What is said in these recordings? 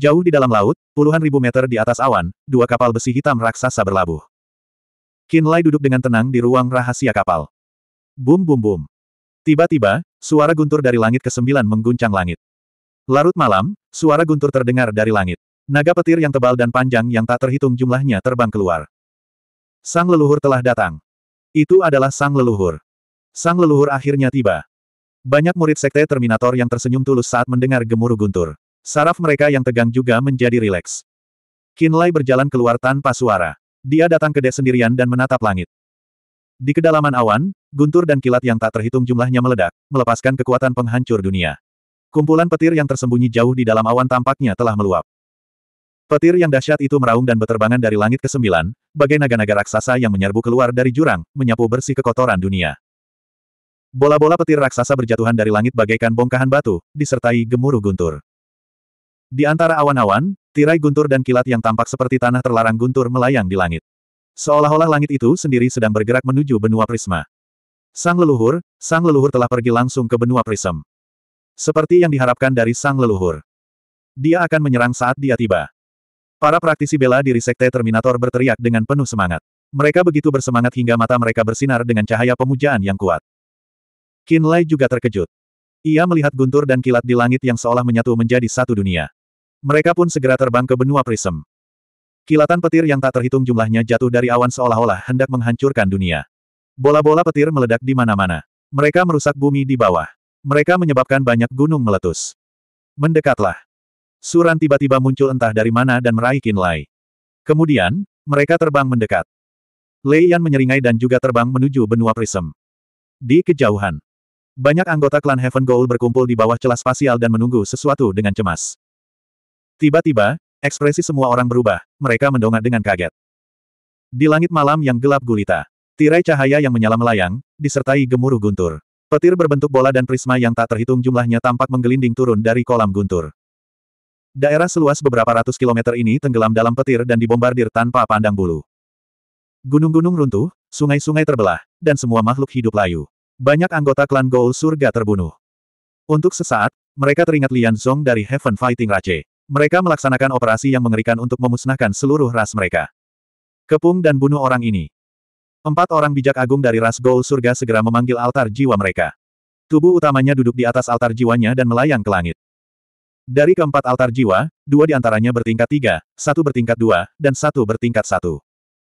Jauh di dalam laut, puluhan ribu meter di atas awan, dua kapal besi hitam raksasa berlabuh. Lai duduk dengan tenang di ruang rahasia kapal. Bum bum bum. Tiba-tiba, suara guntur dari langit kesembilan mengguncang langit. Larut malam, suara guntur terdengar dari langit. Naga petir yang tebal dan panjang yang tak terhitung jumlahnya terbang keluar. Sang leluhur telah datang. Itu adalah sang leluhur. Sang leluhur akhirnya tiba. Banyak murid sekte Terminator yang tersenyum tulus saat mendengar gemuruh guntur. Saraf mereka yang tegang juga menjadi rileks. Kinlay berjalan keluar tanpa suara. Dia datang ke dek sendirian dan menatap langit. Di kedalaman awan, guntur dan kilat yang tak terhitung jumlahnya meledak, melepaskan kekuatan penghancur dunia. Kumpulan petir yang tersembunyi jauh di dalam awan tampaknya telah meluap. Petir yang dahsyat itu meraung dan berterbangan dari langit ke sembilan, bagai naga-naga raksasa yang menyerbu keluar dari jurang, menyapu bersih kekotoran dunia. Bola-bola petir raksasa berjatuhan dari langit bagaikan bongkahan batu, disertai gemuruh guntur. Di antara awan-awan, tirai guntur dan kilat yang tampak seperti tanah terlarang guntur melayang di langit. Seolah-olah langit itu sendiri sedang bergerak menuju benua prisma. Sang leluhur, sang leluhur telah pergi langsung ke benua prism. Seperti yang diharapkan dari sang leluhur. Dia akan menyerang saat dia tiba. Para praktisi bela diri Sekte Terminator berteriak dengan penuh semangat. Mereka begitu bersemangat hingga mata mereka bersinar dengan cahaya pemujaan yang kuat. Kinlay juga terkejut. Ia melihat guntur dan kilat di langit yang seolah menyatu menjadi satu dunia. Mereka pun segera terbang ke benua Prism. Kilatan petir yang tak terhitung jumlahnya jatuh dari awan seolah-olah hendak menghancurkan dunia. Bola-bola petir meledak di mana-mana. Mereka merusak bumi di bawah. Mereka menyebabkan banyak gunung meletus. Mendekatlah. Suran tiba-tiba muncul entah dari mana dan meraih Kinlai. Kemudian, mereka terbang mendekat. Lei Yan menyeringai dan juga terbang menuju benua Prism. Di kejauhan, banyak anggota klan Heaven Goal berkumpul di bawah celah spasial dan menunggu sesuatu dengan cemas. Tiba-tiba, ekspresi semua orang berubah, mereka mendongak dengan kaget. Di langit malam yang gelap gulita, tirai cahaya yang menyala melayang, disertai gemuruh guntur. Petir berbentuk bola dan prisma yang tak terhitung jumlahnya tampak menggelinding turun dari kolam guntur. Daerah seluas beberapa ratus kilometer ini tenggelam dalam petir dan dibombardir tanpa pandang bulu. Gunung-gunung runtuh, sungai-sungai terbelah, dan semua makhluk hidup layu. Banyak anggota klan Goul surga terbunuh. Untuk sesaat, mereka teringat Lian Zong dari Heaven Fighting Rache. Mereka melaksanakan operasi yang mengerikan untuk memusnahkan seluruh ras mereka. Kepung dan bunuh orang ini. Empat orang bijak agung dari ras Gol surga segera memanggil altar jiwa mereka. Tubuh utamanya duduk di atas altar jiwanya dan melayang ke langit. Dari keempat altar jiwa, dua di antaranya bertingkat tiga, satu bertingkat dua, dan satu bertingkat satu.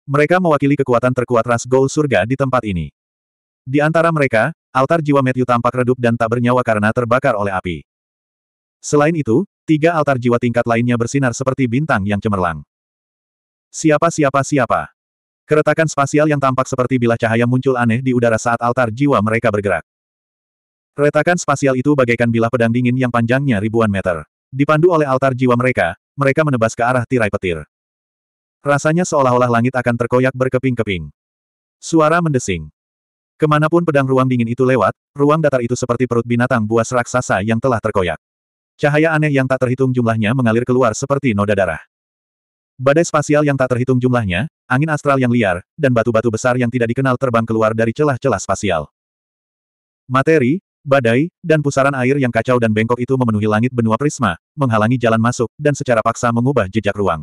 Mereka mewakili kekuatan terkuat ras Gol surga di tempat ini. Di antara mereka, altar jiwa Matthew tampak redup dan tak bernyawa karena terbakar oleh api. Selain itu, Tiga altar jiwa tingkat lainnya bersinar seperti bintang yang cemerlang. Siapa siapa siapa? Keretakan spasial yang tampak seperti bilah cahaya muncul aneh di udara saat altar jiwa mereka bergerak. Retakan spasial itu bagaikan bilah pedang dingin yang panjangnya ribuan meter. Dipandu oleh altar jiwa mereka, mereka menebas ke arah tirai petir. Rasanya seolah-olah langit akan terkoyak berkeping-keping. Suara mendesing. Kemanapun pedang ruang dingin itu lewat, ruang datar itu seperti perut binatang buas raksasa yang telah terkoyak. Cahaya aneh yang tak terhitung jumlahnya mengalir keluar seperti noda darah. Badai spasial yang tak terhitung jumlahnya, angin astral yang liar, dan batu-batu besar yang tidak dikenal terbang keluar dari celah-celah spasial. Materi, badai, dan pusaran air yang kacau dan bengkok itu memenuhi langit benua prisma, menghalangi jalan masuk, dan secara paksa mengubah jejak ruang.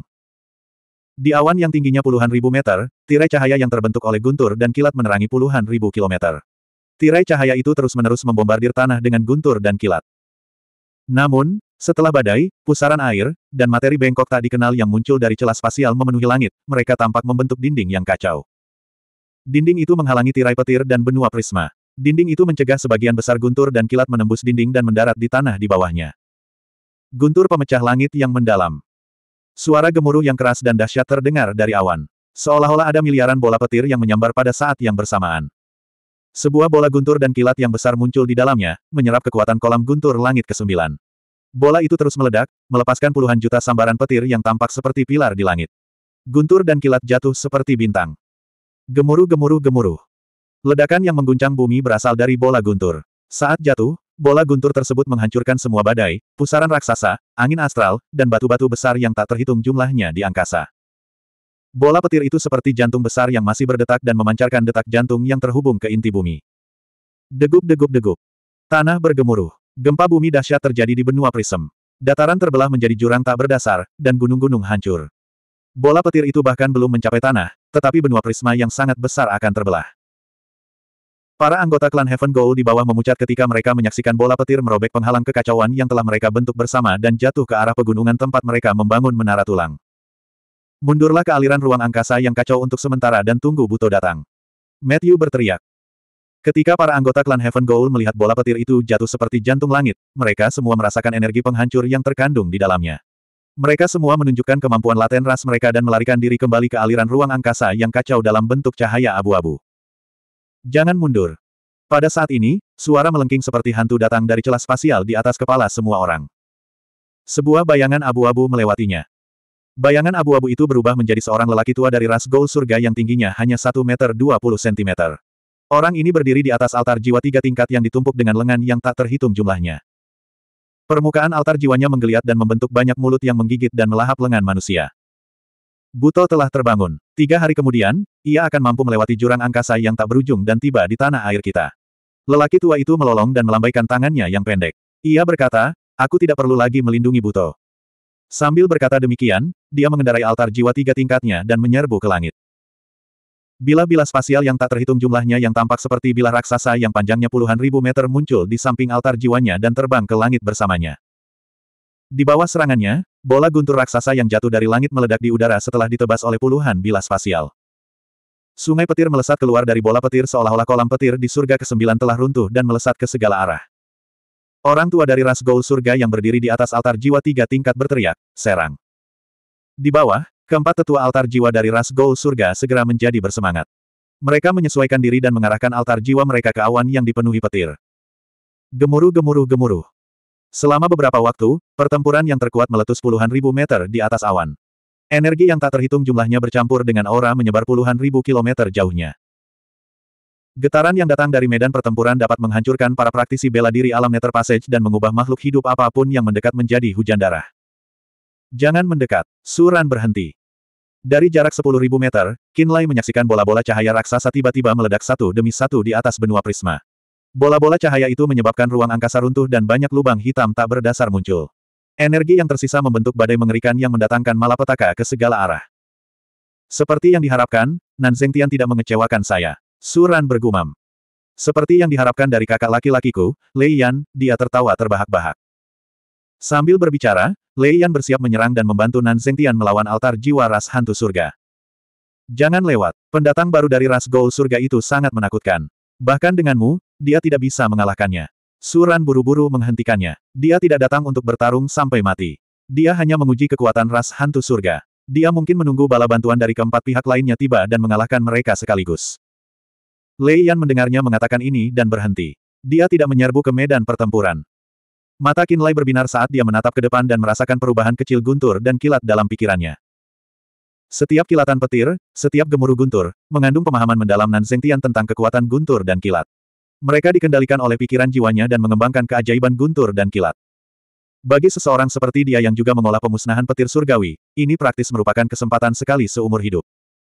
Di awan yang tingginya puluhan ribu meter, tirai cahaya yang terbentuk oleh guntur dan kilat menerangi puluhan ribu kilometer. Tirai cahaya itu terus-menerus membombardir tanah dengan guntur dan kilat. Namun, setelah badai, pusaran air, dan materi bengkok tak dikenal yang muncul dari celah spasial memenuhi langit, mereka tampak membentuk dinding yang kacau. Dinding itu menghalangi tirai petir dan benua prisma. Dinding itu mencegah sebagian besar guntur dan kilat menembus dinding dan mendarat di tanah di bawahnya. Guntur pemecah langit yang mendalam. Suara gemuruh yang keras dan dahsyat terdengar dari awan. Seolah-olah ada miliaran bola petir yang menyambar pada saat yang bersamaan. Sebuah bola guntur dan kilat yang besar muncul di dalamnya, menyerap kekuatan kolam guntur langit ke-9. Bola itu terus meledak, melepaskan puluhan juta sambaran petir yang tampak seperti pilar di langit. Guntur dan kilat jatuh seperti bintang. Gemuruh gemuruh gemuruh. Ledakan yang mengguncang bumi berasal dari bola guntur. Saat jatuh, bola guntur tersebut menghancurkan semua badai, pusaran raksasa, angin astral, dan batu-batu besar yang tak terhitung jumlahnya di angkasa. Bola petir itu seperti jantung besar yang masih berdetak dan memancarkan detak jantung yang terhubung ke inti bumi. Degup-degup-degup. Tanah bergemuruh. Gempa bumi dahsyat terjadi di benua Prism. Dataran terbelah menjadi jurang tak berdasar, dan gunung-gunung hancur. Bola petir itu bahkan belum mencapai tanah, tetapi benua prisma yang sangat besar akan terbelah. Para anggota klan Heaven Goal di bawah memucat ketika mereka menyaksikan bola petir merobek penghalang kekacauan yang telah mereka bentuk bersama dan jatuh ke arah pegunungan tempat mereka membangun menara tulang. Mundurlah ke aliran ruang angkasa yang kacau untuk sementara dan tunggu Buto datang. Matthew berteriak. Ketika para anggota klan Heaven Goal melihat bola petir itu jatuh seperti jantung langit, mereka semua merasakan energi penghancur yang terkandung di dalamnya. Mereka semua menunjukkan kemampuan laten ras mereka dan melarikan diri kembali ke aliran ruang angkasa yang kacau dalam bentuk cahaya abu-abu. Jangan mundur. Pada saat ini, suara melengking seperti hantu datang dari celah spasial di atas kepala semua orang. Sebuah bayangan abu-abu melewatinya. Bayangan abu-abu itu berubah menjadi seorang lelaki tua dari ras Gol surga yang tingginya hanya 1 meter 20 cm. Orang ini berdiri di atas altar jiwa tiga tingkat yang ditumpuk dengan lengan yang tak terhitung jumlahnya. Permukaan altar jiwanya menggeliat dan membentuk banyak mulut yang menggigit dan melahap lengan manusia. Buto telah terbangun. Tiga hari kemudian, ia akan mampu melewati jurang angkasa yang tak berujung dan tiba di tanah air kita. Lelaki tua itu melolong dan melambaikan tangannya yang pendek. Ia berkata, aku tidak perlu lagi melindungi Buto. Sambil berkata demikian, dia mengendarai altar jiwa tiga tingkatnya dan menyerbu ke langit. Bila-bila spasial yang tak terhitung jumlahnya yang tampak seperti bila raksasa yang panjangnya puluhan ribu meter muncul di samping altar jiwanya dan terbang ke langit bersamanya. Di bawah serangannya, bola guntur raksasa yang jatuh dari langit meledak di udara setelah ditebas oleh puluhan bilas spasial. Sungai petir melesat keluar dari bola petir seolah-olah kolam petir di surga ke-9 telah runtuh dan melesat ke segala arah. Orang tua dari ras gol surga yang berdiri di atas altar jiwa tiga tingkat berteriak, serang. Di bawah, keempat tetua altar jiwa dari ras Gol surga segera menjadi bersemangat. Mereka menyesuaikan diri dan mengarahkan altar jiwa mereka ke awan yang dipenuhi petir. Gemuruh gemuruh gemuruh. Selama beberapa waktu, pertempuran yang terkuat meletus puluhan ribu meter di atas awan. Energi yang tak terhitung jumlahnya bercampur dengan aura menyebar puluhan ribu kilometer jauhnya. Getaran yang datang dari medan pertempuran dapat menghancurkan para praktisi bela diri alam Nether Passage dan mengubah makhluk hidup apapun yang mendekat menjadi hujan darah. Jangan mendekat. Suran berhenti. Dari jarak 10.000 meter, Kinlay menyaksikan bola-bola cahaya raksasa tiba-tiba meledak satu demi satu di atas benua prisma. Bola-bola cahaya itu menyebabkan ruang angkasa runtuh dan banyak lubang hitam tak berdasar muncul. Energi yang tersisa membentuk badai mengerikan yang mendatangkan malapetaka ke segala arah. Seperti yang diharapkan, Nan Zengtian tidak mengecewakan saya. Suran bergumam. Seperti yang diharapkan dari kakak laki-lakiku, Lei Yan, dia tertawa terbahak-bahak. Sambil berbicara, Lei Yan bersiap menyerang dan membantu Nan Tian melawan altar jiwa ras hantu surga. Jangan lewat, pendatang baru dari ras gol surga itu sangat menakutkan. Bahkan denganmu, dia tidak bisa mengalahkannya. Suran buru-buru menghentikannya. Dia tidak datang untuk bertarung sampai mati. Dia hanya menguji kekuatan ras hantu surga. Dia mungkin menunggu bala bantuan dari keempat pihak lainnya tiba dan mengalahkan mereka sekaligus. Lei Yan mendengarnya mengatakan ini dan berhenti. Dia tidak menyerbu ke medan pertempuran. Mata Kinlay berbinar saat dia menatap ke depan dan merasakan perubahan kecil guntur dan kilat dalam pikirannya. Setiap kilatan petir, setiap gemuruh guntur, mengandung pemahaman mendalam Nan Zengtian tentang kekuatan guntur dan kilat. Mereka dikendalikan oleh pikiran jiwanya dan mengembangkan keajaiban guntur dan kilat. Bagi seseorang seperti dia yang juga mengolah pemusnahan petir surgawi, ini praktis merupakan kesempatan sekali seumur hidup.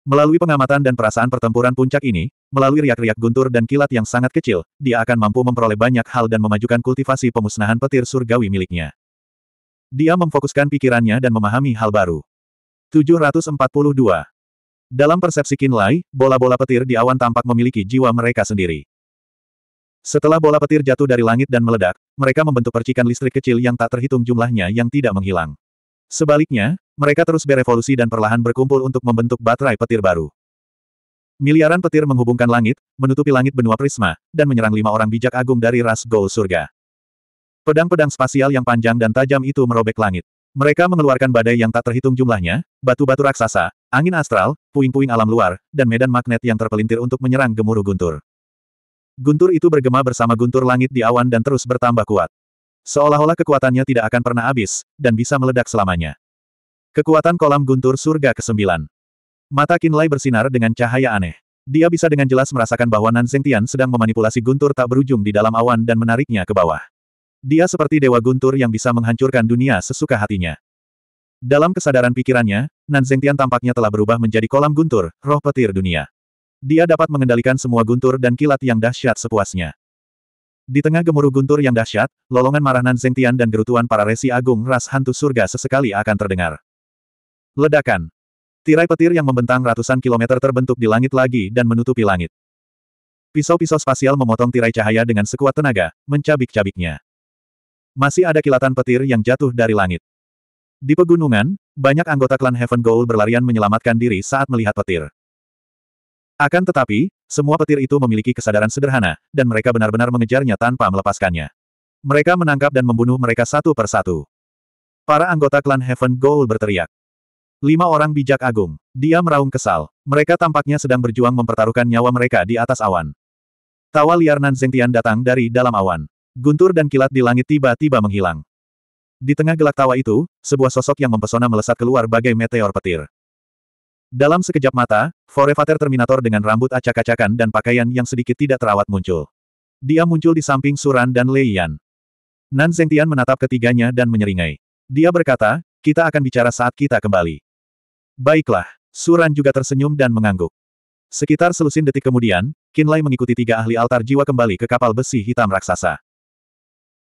Melalui pengamatan dan perasaan pertempuran puncak ini, melalui riak-riak guntur dan kilat yang sangat kecil, dia akan mampu memperoleh banyak hal dan memajukan kultivasi pemusnahan petir surgawi miliknya. Dia memfokuskan pikirannya dan memahami hal baru. 742. Dalam persepsi Kinlai, bola-bola petir di awan tampak memiliki jiwa mereka sendiri. Setelah bola petir jatuh dari langit dan meledak, mereka membentuk percikan listrik kecil yang tak terhitung jumlahnya yang tidak menghilang. Sebaliknya, mereka terus berevolusi dan perlahan berkumpul untuk membentuk baterai petir baru. Miliaran petir menghubungkan langit, menutupi langit benua prisma, dan menyerang lima orang bijak agung dari ras Gol Surga. Pedang-pedang spasial yang panjang dan tajam itu merobek langit. Mereka mengeluarkan badai yang tak terhitung jumlahnya, batu-batu raksasa, angin astral, puing-puing alam luar, dan medan magnet yang terpelintir untuk menyerang gemuruh guntur. Guntur itu bergema bersama guntur langit di awan dan terus bertambah kuat. Seolah-olah kekuatannya tidak akan pernah habis, dan bisa meledak selamanya. Kekuatan kolam guntur surga ke-9. Mata Kinlay bersinar dengan cahaya aneh. Dia bisa dengan jelas merasakan bahwa Nan Zengtian sedang memanipulasi guntur tak berujung di dalam awan dan menariknya ke bawah. Dia seperti dewa guntur yang bisa menghancurkan dunia sesuka hatinya. Dalam kesadaran pikirannya, Nan Zengtian tampaknya telah berubah menjadi kolam guntur, roh petir dunia. Dia dapat mengendalikan semua guntur dan kilat yang dahsyat sepuasnya. Di tengah gemuruh guntur yang dahsyat, lolongan marah Nan Zengtian dan gerutuan para resi agung ras hantu surga sesekali akan terdengar. Ledakan. Tirai petir yang membentang ratusan kilometer terbentuk di langit lagi dan menutupi langit. Pisau-pisau spasial memotong tirai cahaya dengan sekuat tenaga, mencabik-cabiknya. Masih ada kilatan petir yang jatuh dari langit. Di pegunungan, banyak anggota klan Heaven Goal berlarian menyelamatkan diri saat melihat petir. Akan tetapi, semua petir itu memiliki kesadaran sederhana, dan mereka benar-benar mengejarnya tanpa melepaskannya. Mereka menangkap dan membunuh mereka satu per satu. Para anggota klan Heaven Goal berteriak. Lima orang bijak agung. Dia meraung kesal. Mereka tampaknya sedang berjuang mempertaruhkan nyawa mereka di atas awan. Tawa liar Nan Zengtian datang dari dalam awan. Guntur dan kilat di langit tiba-tiba menghilang. Di tengah gelak tawa itu, sebuah sosok yang mempesona melesat keluar bagai meteor petir. Dalam sekejap mata, Forevater Terminator dengan rambut acak-acakan dan pakaian yang sedikit tidak terawat muncul. Dia muncul di samping Suran dan Lei Yan. Nan Zengtian menatap ketiganya dan menyeringai. Dia berkata, kita akan bicara saat kita kembali. Baiklah, Suran juga tersenyum dan mengangguk. Sekitar selusin detik kemudian, Kinlay mengikuti tiga ahli altar jiwa kembali ke kapal besi hitam raksasa.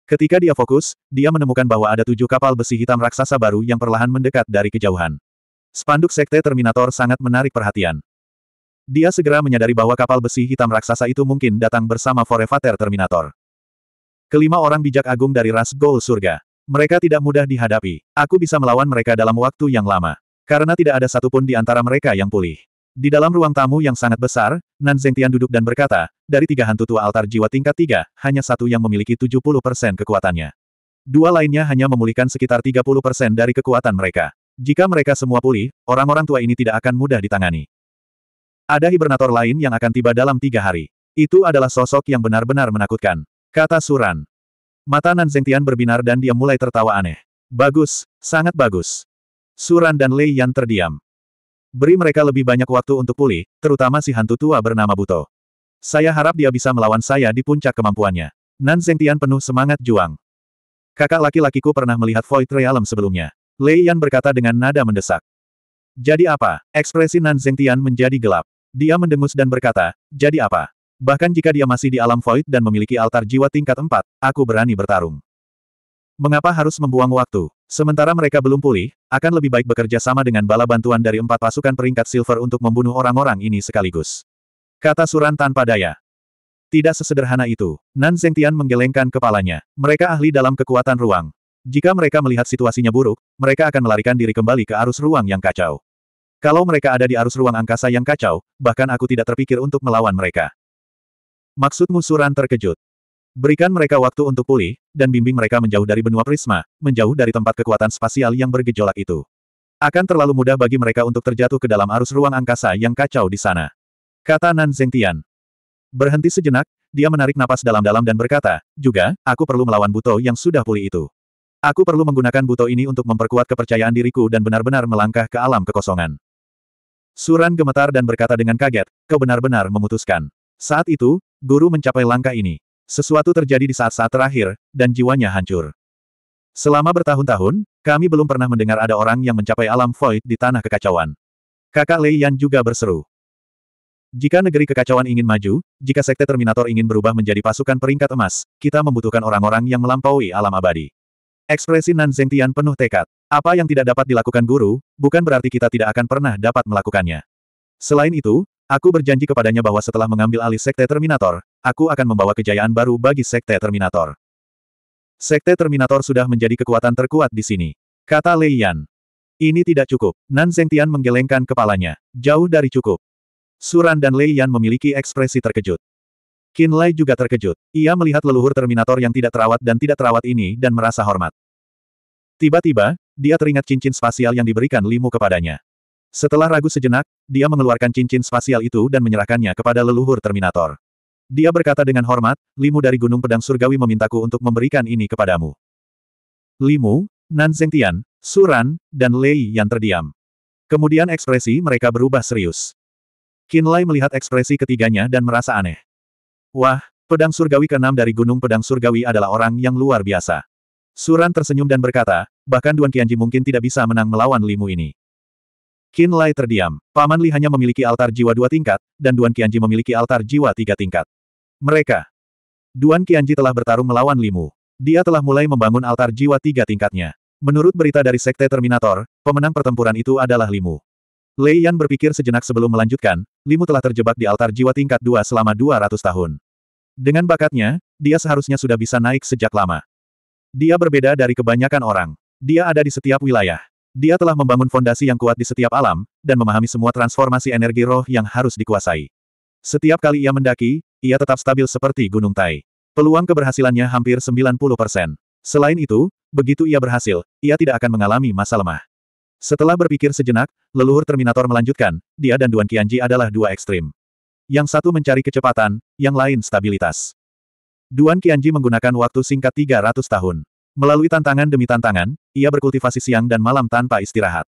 Ketika dia fokus, dia menemukan bahwa ada tujuh kapal besi hitam raksasa baru yang perlahan mendekat dari kejauhan. Spanduk Sekte Terminator sangat menarik perhatian. Dia segera menyadari bahwa kapal besi hitam raksasa itu mungkin datang bersama Forevater Terminator. Kelima orang bijak agung dari ras Gol Surga. Mereka tidak mudah dihadapi. Aku bisa melawan mereka dalam waktu yang lama. Karena tidak ada satupun di antara mereka yang pulih. Di dalam ruang tamu yang sangat besar, Nan Zengtian duduk dan berkata, dari tiga hantu tua altar jiwa tingkat tiga, hanya satu yang memiliki 70% kekuatannya. Dua lainnya hanya memulihkan sekitar 30% dari kekuatan mereka. Jika mereka semua pulih, orang-orang tua ini tidak akan mudah ditangani. Ada hibernator lain yang akan tiba dalam tiga hari. Itu adalah sosok yang benar-benar menakutkan. Kata Suran. Mata Nan Zengtian berbinar dan dia mulai tertawa aneh. Bagus, sangat bagus. Suran dan Lei Yan terdiam. Beri mereka lebih banyak waktu untuk pulih, terutama si hantu tua bernama Buto. Saya harap dia bisa melawan saya di puncak kemampuannya. Nan Zengtian penuh semangat juang. Kakak laki-lakiku pernah melihat Void Realm sebelumnya. Lei Yan berkata dengan nada mendesak. Jadi apa? Ekspresi Nan Zengtian menjadi gelap. Dia mendengus dan berkata, jadi apa? Bahkan jika dia masih di alam Void dan memiliki altar jiwa tingkat 4, aku berani bertarung. Mengapa harus membuang waktu? Sementara mereka belum pulih, akan lebih baik bekerja sama dengan bala bantuan dari empat pasukan peringkat silver untuk membunuh orang-orang ini sekaligus. Kata Suran tanpa daya. Tidak sesederhana itu. Nan Tian menggelengkan kepalanya. Mereka ahli dalam kekuatan ruang. Jika mereka melihat situasinya buruk, mereka akan melarikan diri kembali ke arus ruang yang kacau. Kalau mereka ada di arus ruang angkasa yang kacau, bahkan aku tidak terpikir untuk melawan mereka. Maksudmu Suran terkejut. Berikan mereka waktu untuk pulih, dan bimbing mereka menjauh dari benua prisma, menjauh dari tempat kekuatan spasial yang bergejolak itu. Akan terlalu mudah bagi mereka untuk terjatuh ke dalam arus ruang angkasa yang kacau di sana. Kata Nan Zengtian. Berhenti sejenak, dia menarik napas dalam-dalam dan berkata, juga, aku perlu melawan Buto yang sudah pulih itu. Aku perlu menggunakan Buto ini untuk memperkuat kepercayaan diriku dan benar-benar melangkah ke alam kekosongan. Suran gemetar dan berkata dengan kaget, kau benar-benar memutuskan. Saat itu, guru mencapai langkah ini. Sesuatu terjadi di saat-saat terakhir, dan jiwanya hancur. Selama bertahun-tahun, kami belum pernah mendengar ada orang yang mencapai alam void di tanah kekacauan. Kakak Lei Yan juga berseru. Jika negeri kekacauan ingin maju, jika sekte Terminator ingin berubah menjadi pasukan peringkat emas, kita membutuhkan orang-orang yang melampaui alam abadi. Ekspresi Nan Tian penuh tekad. Apa yang tidak dapat dilakukan guru, bukan berarti kita tidak akan pernah dapat melakukannya. Selain itu, aku berjanji kepadanya bahwa setelah mengambil alih sekte Terminator, Aku akan membawa kejayaan baru bagi Sekte Terminator. Sekte Terminator sudah menjadi kekuatan terkuat di sini. Kata Lei Yan. Ini tidak cukup. Nan Zengtian menggelengkan kepalanya. Jauh dari cukup. Suran dan Lei Yan memiliki ekspresi terkejut. Qin Lai juga terkejut. Ia melihat leluhur Terminator yang tidak terawat dan tidak terawat ini dan merasa hormat. Tiba-tiba, dia teringat cincin spasial yang diberikan Limu kepadanya. Setelah ragu sejenak, dia mengeluarkan cincin spasial itu dan menyerahkannya kepada leluhur Terminator. Dia berkata dengan hormat, Limu dari Gunung Pedang Surgawi memintaku untuk memberikan ini kepadamu. Limu, Nan Zengtian, Suran, dan Lei yang terdiam. Kemudian ekspresi mereka berubah serius. Qin Lei melihat ekspresi ketiganya dan merasa aneh. Wah, pedang surgawi keenam dari Gunung Pedang Surgawi adalah orang yang luar biasa. Suran tersenyum dan berkata, bahkan Duan Qianji mungkin tidak bisa menang melawan Limu ini. Qin Lai terdiam. Paman Li hanya memiliki altar jiwa dua tingkat, dan Duan Qianji memiliki altar jiwa tiga tingkat. Mereka. Duan Qianji telah bertarung melawan Limu. Dia telah mulai membangun altar jiwa tiga tingkatnya. Menurut berita dari Sekte Terminator, pemenang pertempuran itu adalah Limu. Lei Yan berpikir sejenak sebelum melanjutkan, Limu telah terjebak di altar jiwa tingkat dua selama 200 tahun. Dengan bakatnya, dia seharusnya sudah bisa naik sejak lama. Dia berbeda dari kebanyakan orang. Dia ada di setiap wilayah. Dia telah membangun fondasi yang kuat di setiap alam, dan memahami semua transformasi energi roh yang harus dikuasai. Setiap kali ia mendaki, ia tetap stabil seperti Gunung Tai. Peluang keberhasilannya hampir 90 persen. Selain itu, begitu ia berhasil, ia tidak akan mengalami masa lemah. Setelah berpikir sejenak, leluhur Terminator melanjutkan, dia dan Duan Qianji adalah dua ekstrim. Yang satu mencari kecepatan, yang lain stabilitas. Duan Qianji menggunakan waktu singkat 300 tahun. Melalui tantangan demi tantangan, ia berkultivasi siang dan malam tanpa istirahat.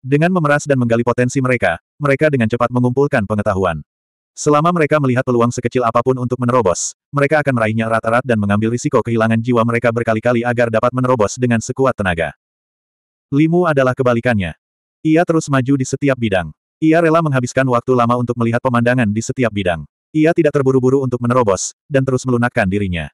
Dengan memeras dan menggali potensi mereka, mereka dengan cepat mengumpulkan pengetahuan. Selama mereka melihat peluang sekecil apapun untuk menerobos, mereka akan meraihnya erat-erat dan mengambil risiko kehilangan jiwa mereka berkali-kali agar dapat menerobos dengan sekuat tenaga. Limu adalah kebalikannya. Ia terus maju di setiap bidang. Ia rela menghabiskan waktu lama untuk melihat pemandangan di setiap bidang. Ia tidak terburu-buru untuk menerobos, dan terus melunakkan dirinya.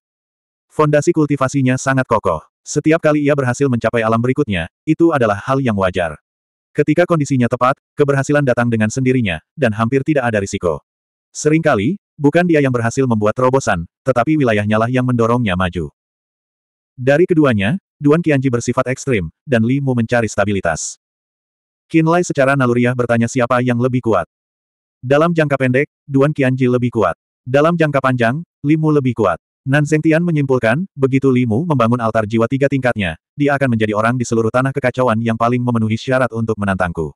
Fondasi kultivasinya sangat kokoh. Setiap kali ia berhasil mencapai alam berikutnya, itu adalah hal yang wajar. Ketika kondisinya tepat, keberhasilan datang dengan sendirinya, dan hampir tidak ada risiko. Seringkali, bukan dia yang berhasil membuat terobosan, tetapi wilayahnya lah yang mendorongnya maju. Dari keduanya, Duan Qianji bersifat ekstrim, dan Li Mu mencari stabilitas. Qin Lai secara naluriah bertanya siapa yang lebih kuat. Dalam jangka pendek, Duan Qianji lebih kuat. Dalam jangka panjang, Li Mu lebih kuat. Nan Tian menyimpulkan, begitu Li Mu membangun altar jiwa tiga tingkatnya, dia akan menjadi orang di seluruh tanah kekacauan yang paling memenuhi syarat untuk menantangku.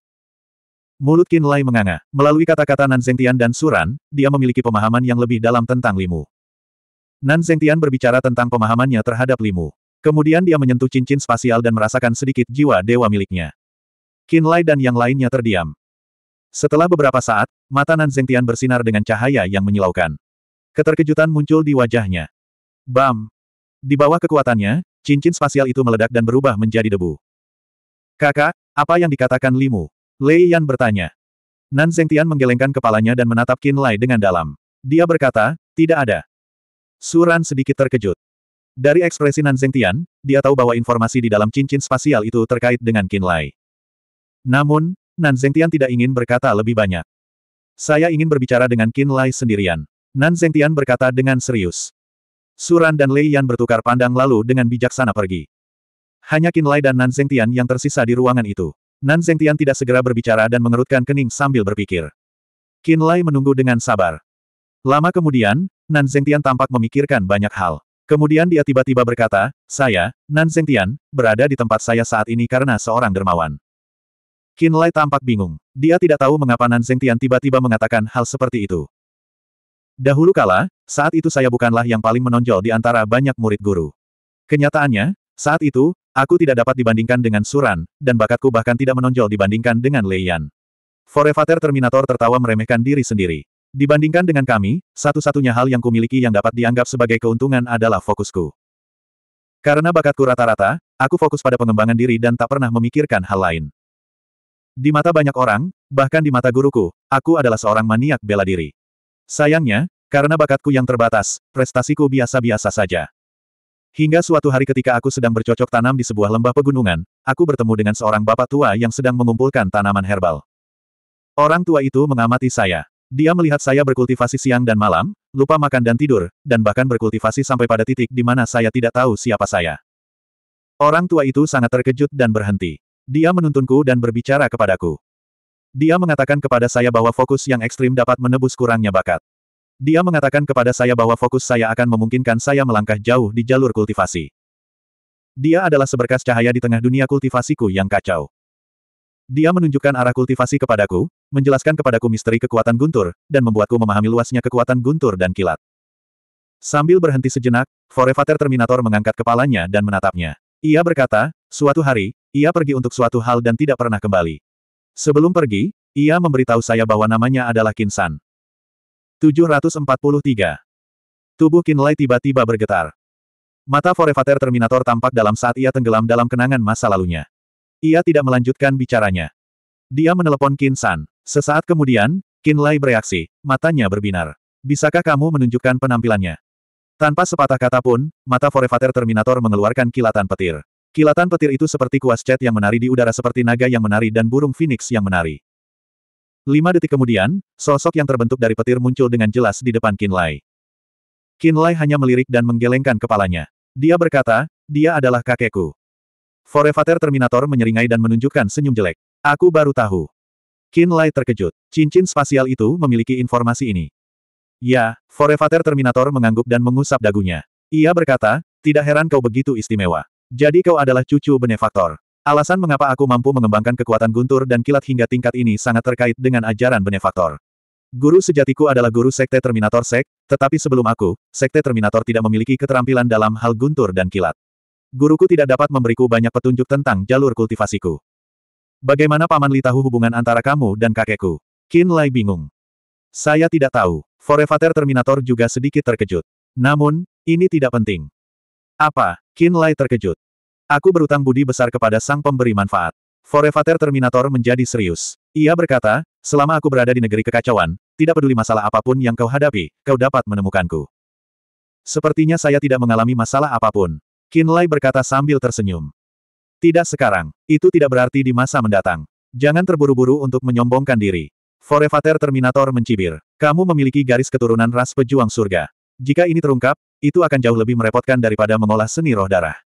Mulut Qin Lai menganga. Melalui kata-kata Nan Tian dan Suran, dia memiliki pemahaman yang lebih dalam tentang Limu. Nan Tian berbicara tentang pemahamannya terhadap Limu. Kemudian dia menyentuh cincin spasial dan merasakan sedikit jiwa dewa miliknya. Qin Lai dan yang lainnya terdiam. Setelah beberapa saat, mata Nan Tian bersinar dengan cahaya yang menyilaukan. Keterkejutan muncul di wajahnya. Bam! Di bawah kekuatannya, cincin spasial itu meledak dan berubah menjadi debu. Kakak, apa yang dikatakan Limu? Lei Yan bertanya. Nan Tian menggelengkan kepalanya dan menatap Qin Lai dengan dalam. Dia berkata, tidak ada. Suran sedikit terkejut. Dari ekspresi Nan Tian, dia tahu bahwa informasi di dalam cincin spasial itu terkait dengan Qin Lai. Namun, Nan Tian tidak ingin berkata lebih banyak. Saya ingin berbicara dengan Qin Lai sendirian. Nan Tian berkata dengan serius. Suran dan Lei Yan bertukar pandang lalu dengan bijaksana pergi. Hanya Qin Lai dan Nan Tian yang tersisa di ruangan itu. Nan Zengtian tidak segera berbicara dan mengerutkan kening sambil berpikir. Qin Lai menunggu dengan sabar. Lama kemudian, Nan Zengtian tampak memikirkan banyak hal. Kemudian dia tiba-tiba berkata, saya, Nan Zengtian, berada di tempat saya saat ini karena seorang dermawan. Qin Lai tampak bingung. Dia tidak tahu mengapa Nan Zengtian tiba-tiba mengatakan hal seperti itu. Dahulu kala, saat itu saya bukanlah yang paling menonjol di antara banyak murid guru. Kenyataannya, saat itu, aku tidak dapat dibandingkan dengan Suran, dan bakatku bahkan tidak menonjol dibandingkan dengan Lei Yan. Forevater Terminator tertawa meremehkan diri sendiri. Dibandingkan dengan kami, satu-satunya hal yang kumiliki yang dapat dianggap sebagai keuntungan adalah fokusku. Karena bakatku rata-rata, aku fokus pada pengembangan diri dan tak pernah memikirkan hal lain. Di mata banyak orang, bahkan di mata guruku, aku adalah seorang maniak bela diri. Sayangnya, karena bakatku yang terbatas, prestasiku biasa-biasa saja. Hingga suatu hari ketika aku sedang bercocok tanam di sebuah lembah pegunungan, aku bertemu dengan seorang bapak tua yang sedang mengumpulkan tanaman herbal. Orang tua itu mengamati saya. Dia melihat saya berkultivasi siang dan malam, lupa makan dan tidur, dan bahkan berkultivasi sampai pada titik di mana saya tidak tahu siapa saya. Orang tua itu sangat terkejut dan berhenti. Dia menuntunku dan berbicara kepadaku. Dia mengatakan kepada saya bahwa fokus yang ekstrim dapat menebus kurangnya bakat. Dia mengatakan kepada saya bahwa fokus saya akan memungkinkan saya melangkah jauh di jalur kultivasi. Dia adalah seberkas cahaya di tengah dunia kultivasiku yang kacau. Dia menunjukkan arah kultivasi kepadaku, menjelaskan kepadaku misteri kekuatan guntur, dan membuatku memahami luasnya kekuatan guntur dan kilat. Sambil berhenti sejenak, Forevater Terminator mengangkat kepalanya dan menatapnya. Ia berkata, suatu hari, ia pergi untuk suatu hal dan tidak pernah kembali. Sebelum pergi, ia memberitahu saya bahwa namanya adalah Kinsan. 743. Tubuh Kinlay tiba-tiba bergetar. Mata Forevater Terminator tampak dalam saat ia tenggelam dalam kenangan masa lalunya. Ia tidak melanjutkan bicaranya. Dia menelepon Kin San. Sesaat kemudian, Kin Lai bereaksi, matanya berbinar. Bisakah kamu menunjukkan penampilannya? Tanpa sepatah kata pun, mata Forevater Terminator mengeluarkan kilatan petir. Kilatan petir itu seperti kuas cat yang menari di udara seperti naga yang menari dan burung phoenix yang menari. Lima detik kemudian, sosok yang terbentuk dari petir muncul dengan jelas di depan Kinlay. Kinlay hanya melirik dan menggelengkan kepalanya. Dia berkata, dia adalah kakekku. Forevater Terminator menyeringai dan menunjukkan senyum jelek. Aku baru tahu. Kinlay terkejut. Cincin spasial itu memiliki informasi ini. Ya, Forevater Terminator mengangguk dan mengusap dagunya. Ia berkata, tidak heran kau begitu istimewa. Jadi kau adalah cucu benefaktor. Alasan mengapa aku mampu mengembangkan kekuatan guntur dan kilat hingga tingkat ini sangat terkait dengan ajaran benefaktor. Guru sejatiku adalah guru Sekte Terminator Sek, tetapi sebelum aku, Sekte Terminator tidak memiliki keterampilan dalam hal guntur dan kilat. Guruku tidak dapat memberiku banyak petunjuk tentang jalur kultivasiku. Bagaimana Paman Li tahu hubungan antara kamu dan kakekku? Qin Lai bingung. Saya tidak tahu. Forevater Terminator juga sedikit terkejut. Namun, ini tidak penting. Apa? Qin Lai terkejut. Aku berutang budi besar kepada sang pemberi manfaat. Forevater Terminator menjadi serius. Ia berkata, selama aku berada di negeri kekacauan, tidak peduli masalah apapun yang kau hadapi, kau dapat menemukanku. Sepertinya saya tidak mengalami masalah apapun. Kinlay berkata sambil tersenyum. Tidak sekarang, itu tidak berarti di masa mendatang. Jangan terburu-buru untuk menyombongkan diri. Forevater Terminator mencibir. Kamu memiliki garis keturunan ras pejuang surga. Jika ini terungkap, itu akan jauh lebih merepotkan daripada mengolah seni roh darah.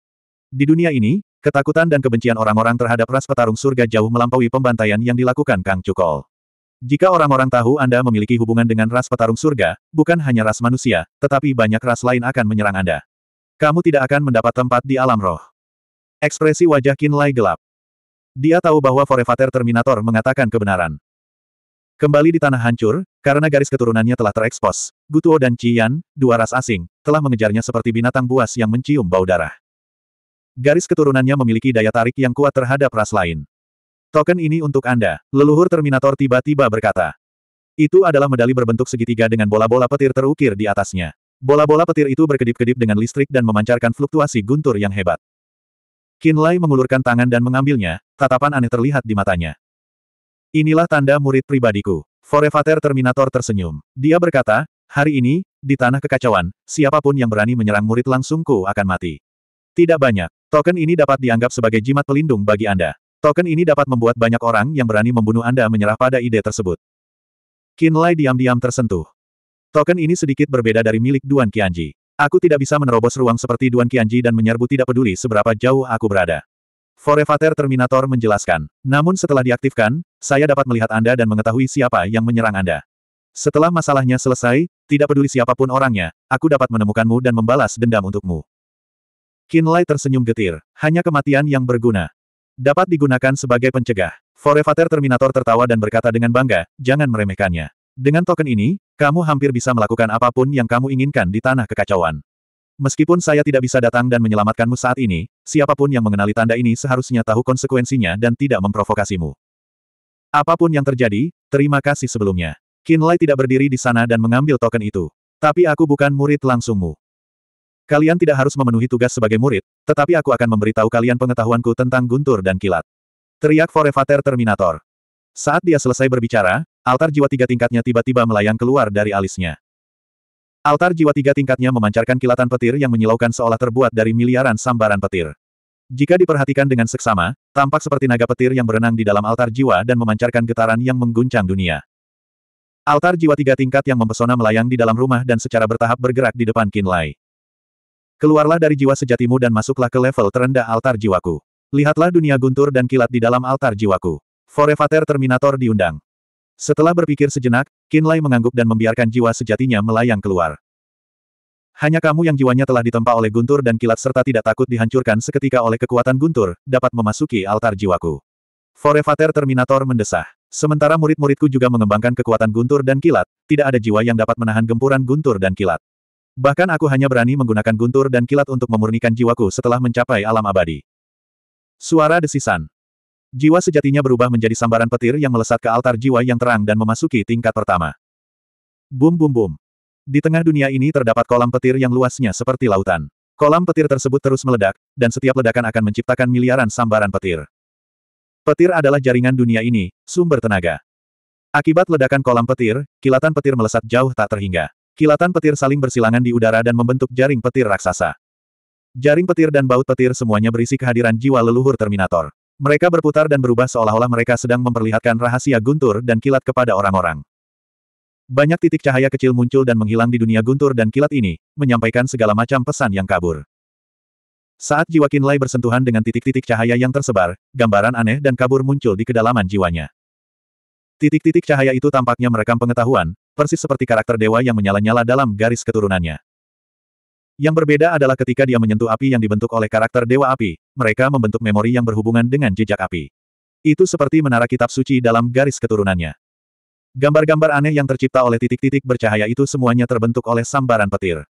Di dunia ini, ketakutan dan kebencian orang-orang terhadap ras petarung surga jauh melampaui pembantaian yang dilakukan Kang Cukol. Jika orang-orang tahu Anda memiliki hubungan dengan ras petarung surga, bukan hanya ras manusia, tetapi banyak ras lain akan menyerang Anda. Kamu tidak akan mendapat tempat di alam roh. Ekspresi wajah Lai gelap. Dia tahu bahwa Forevater Terminator mengatakan kebenaran. Kembali di tanah hancur, karena garis keturunannya telah terekspos, Gutuo dan Cian, dua ras asing, telah mengejarnya seperti binatang buas yang mencium bau darah. Garis keturunannya memiliki daya tarik yang kuat terhadap ras lain. Token ini untuk Anda, leluhur Terminator tiba-tiba berkata. Itu adalah medali berbentuk segitiga dengan bola-bola petir terukir di atasnya. Bola-bola petir itu berkedip-kedip dengan listrik dan memancarkan fluktuasi guntur yang hebat. Kinlay mengulurkan tangan dan mengambilnya, tatapan aneh terlihat di matanya. Inilah tanda murid pribadiku. Forevater Terminator tersenyum. Dia berkata, hari ini, di tanah kekacauan, siapapun yang berani menyerang murid langsungku akan mati. Tidak banyak, Token ini dapat dianggap sebagai jimat pelindung bagi Anda. Token ini dapat membuat banyak orang yang berani membunuh Anda menyerah pada ide tersebut. Kinlay diam-diam tersentuh. Token ini sedikit berbeda dari milik Duan Qianji. Aku tidak bisa menerobos ruang seperti Duan Qianji dan menyerbu tidak peduli seberapa jauh aku berada. Forevater Terminator menjelaskan. Namun setelah diaktifkan, saya dapat melihat Anda dan mengetahui siapa yang menyerang Anda. Setelah masalahnya selesai, tidak peduli siapapun orangnya, aku dapat menemukanmu dan membalas dendam untukmu. Kinlay tersenyum getir. Hanya kematian yang berguna. Dapat digunakan sebagai pencegah. Forevater Terminator tertawa dan berkata dengan bangga, jangan meremehkannya. Dengan token ini, kamu hampir bisa melakukan apapun yang kamu inginkan di tanah kekacauan. Meskipun saya tidak bisa datang dan menyelamatkanmu saat ini, siapapun yang mengenali tanda ini seharusnya tahu konsekuensinya dan tidak memprovokasimu. Apapun yang terjadi, terima kasih sebelumnya. Kinlay tidak berdiri di sana dan mengambil token itu. Tapi aku bukan murid langsungmu. Kalian tidak harus memenuhi tugas sebagai murid, tetapi aku akan memberitahu kalian pengetahuanku tentang guntur dan kilat. Teriak Forevater Terminator. Saat dia selesai berbicara, altar jiwa tiga tingkatnya tiba-tiba melayang keluar dari alisnya. Altar jiwa tiga tingkatnya memancarkan kilatan petir yang menyilaukan seolah terbuat dari miliaran sambaran petir. Jika diperhatikan dengan seksama, tampak seperti naga petir yang berenang di dalam altar jiwa dan memancarkan getaran yang mengguncang dunia. Altar jiwa tiga tingkat yang mempesona melayang di dalam rumah dan secara bertahap bergerak di depan Kinlay. Keluarlah dari jiwa sejatimu dan masuklah ke level terendah altar jiwaku. Lihatlah dunia guntur dan kilat di dalam altar jiwaku. Forevater Terminator diundang. Setelah berpikir sejenak, Kinlay mengangguk dan membiarkan jiwa sejatinya melayang keluar. Hanya kamu yang jiwanya telah ditempa oleh guntur dan kilat serta tidak takut dihancurkan seketika oleh kekuatan guntur, dapat memasuki altar jiwaku. Forevater Terminator mendesah. Sementara murid-muridku juga mengembangkan kekuatan guntur dan kilat, tidak ada jiwa yang dapat menahan gempuran guntur dan kilat. Bahkan aku hanya berani menggunakan guntur dan kilat untuk memurnikan jiwaku setelah mencapai alam abadi. Suara desisan. Jiwa sejatinya berubah menjadi sambaran petir yang melesat ke altar jiwa yang terang dan memasuki tingkat pertama. Bum bum bum. Di tengah dunia ini terdapat kolam petir yang luasnya seperti lautan. Kolam petir tersebut terus meledak, dan setiap ledakan akan menciptakan miliaran sambaran petir. Petir adalah jaringan dunia ini, sumber tenaga. Akibat ledakan kolam petir, kilatan petir melesat jauh tak terhingga. Kilatan petir saling bersilangan di udara dan membentuk jaring petir raksasa. Jaring petir dan baut petir semuanya berisi kehadiran jiwa leluhur Terminator. Mereka berputar dan berubah seolah-olah mereka sedang memperlihatkan rahasia guntur dan kilat kepada orang-orang. Banyak titik cahaya kecil muncul dan menghilang di dunia guntur dan kilat ini, menyampaikan segala macam pesan yang kabur. Saat jiwa Kinlay bersentuhan dengan titik-titik cahaya yang tersebar, gambaran aneh dan kabur muncul di kedalaman jiwanya. Titik-titik cahaya itu tampaknya merekam pengetahuan, persis seperti karakter dewa yang menyala-nyala dalam garis keturunannya. Yang berbeda adalah ketika dia menyentuh api yang dibentuk oleh karakter dewa api, mereka membentuk memori yang berhubungan dengan jejak api. Itu seperti menara kitab suci dalam garis keturunannya. Gambar-gambar aneh yang tercipta oleh titik-titik bercahaya itu semuanya terbentuk oleh sambaran petir.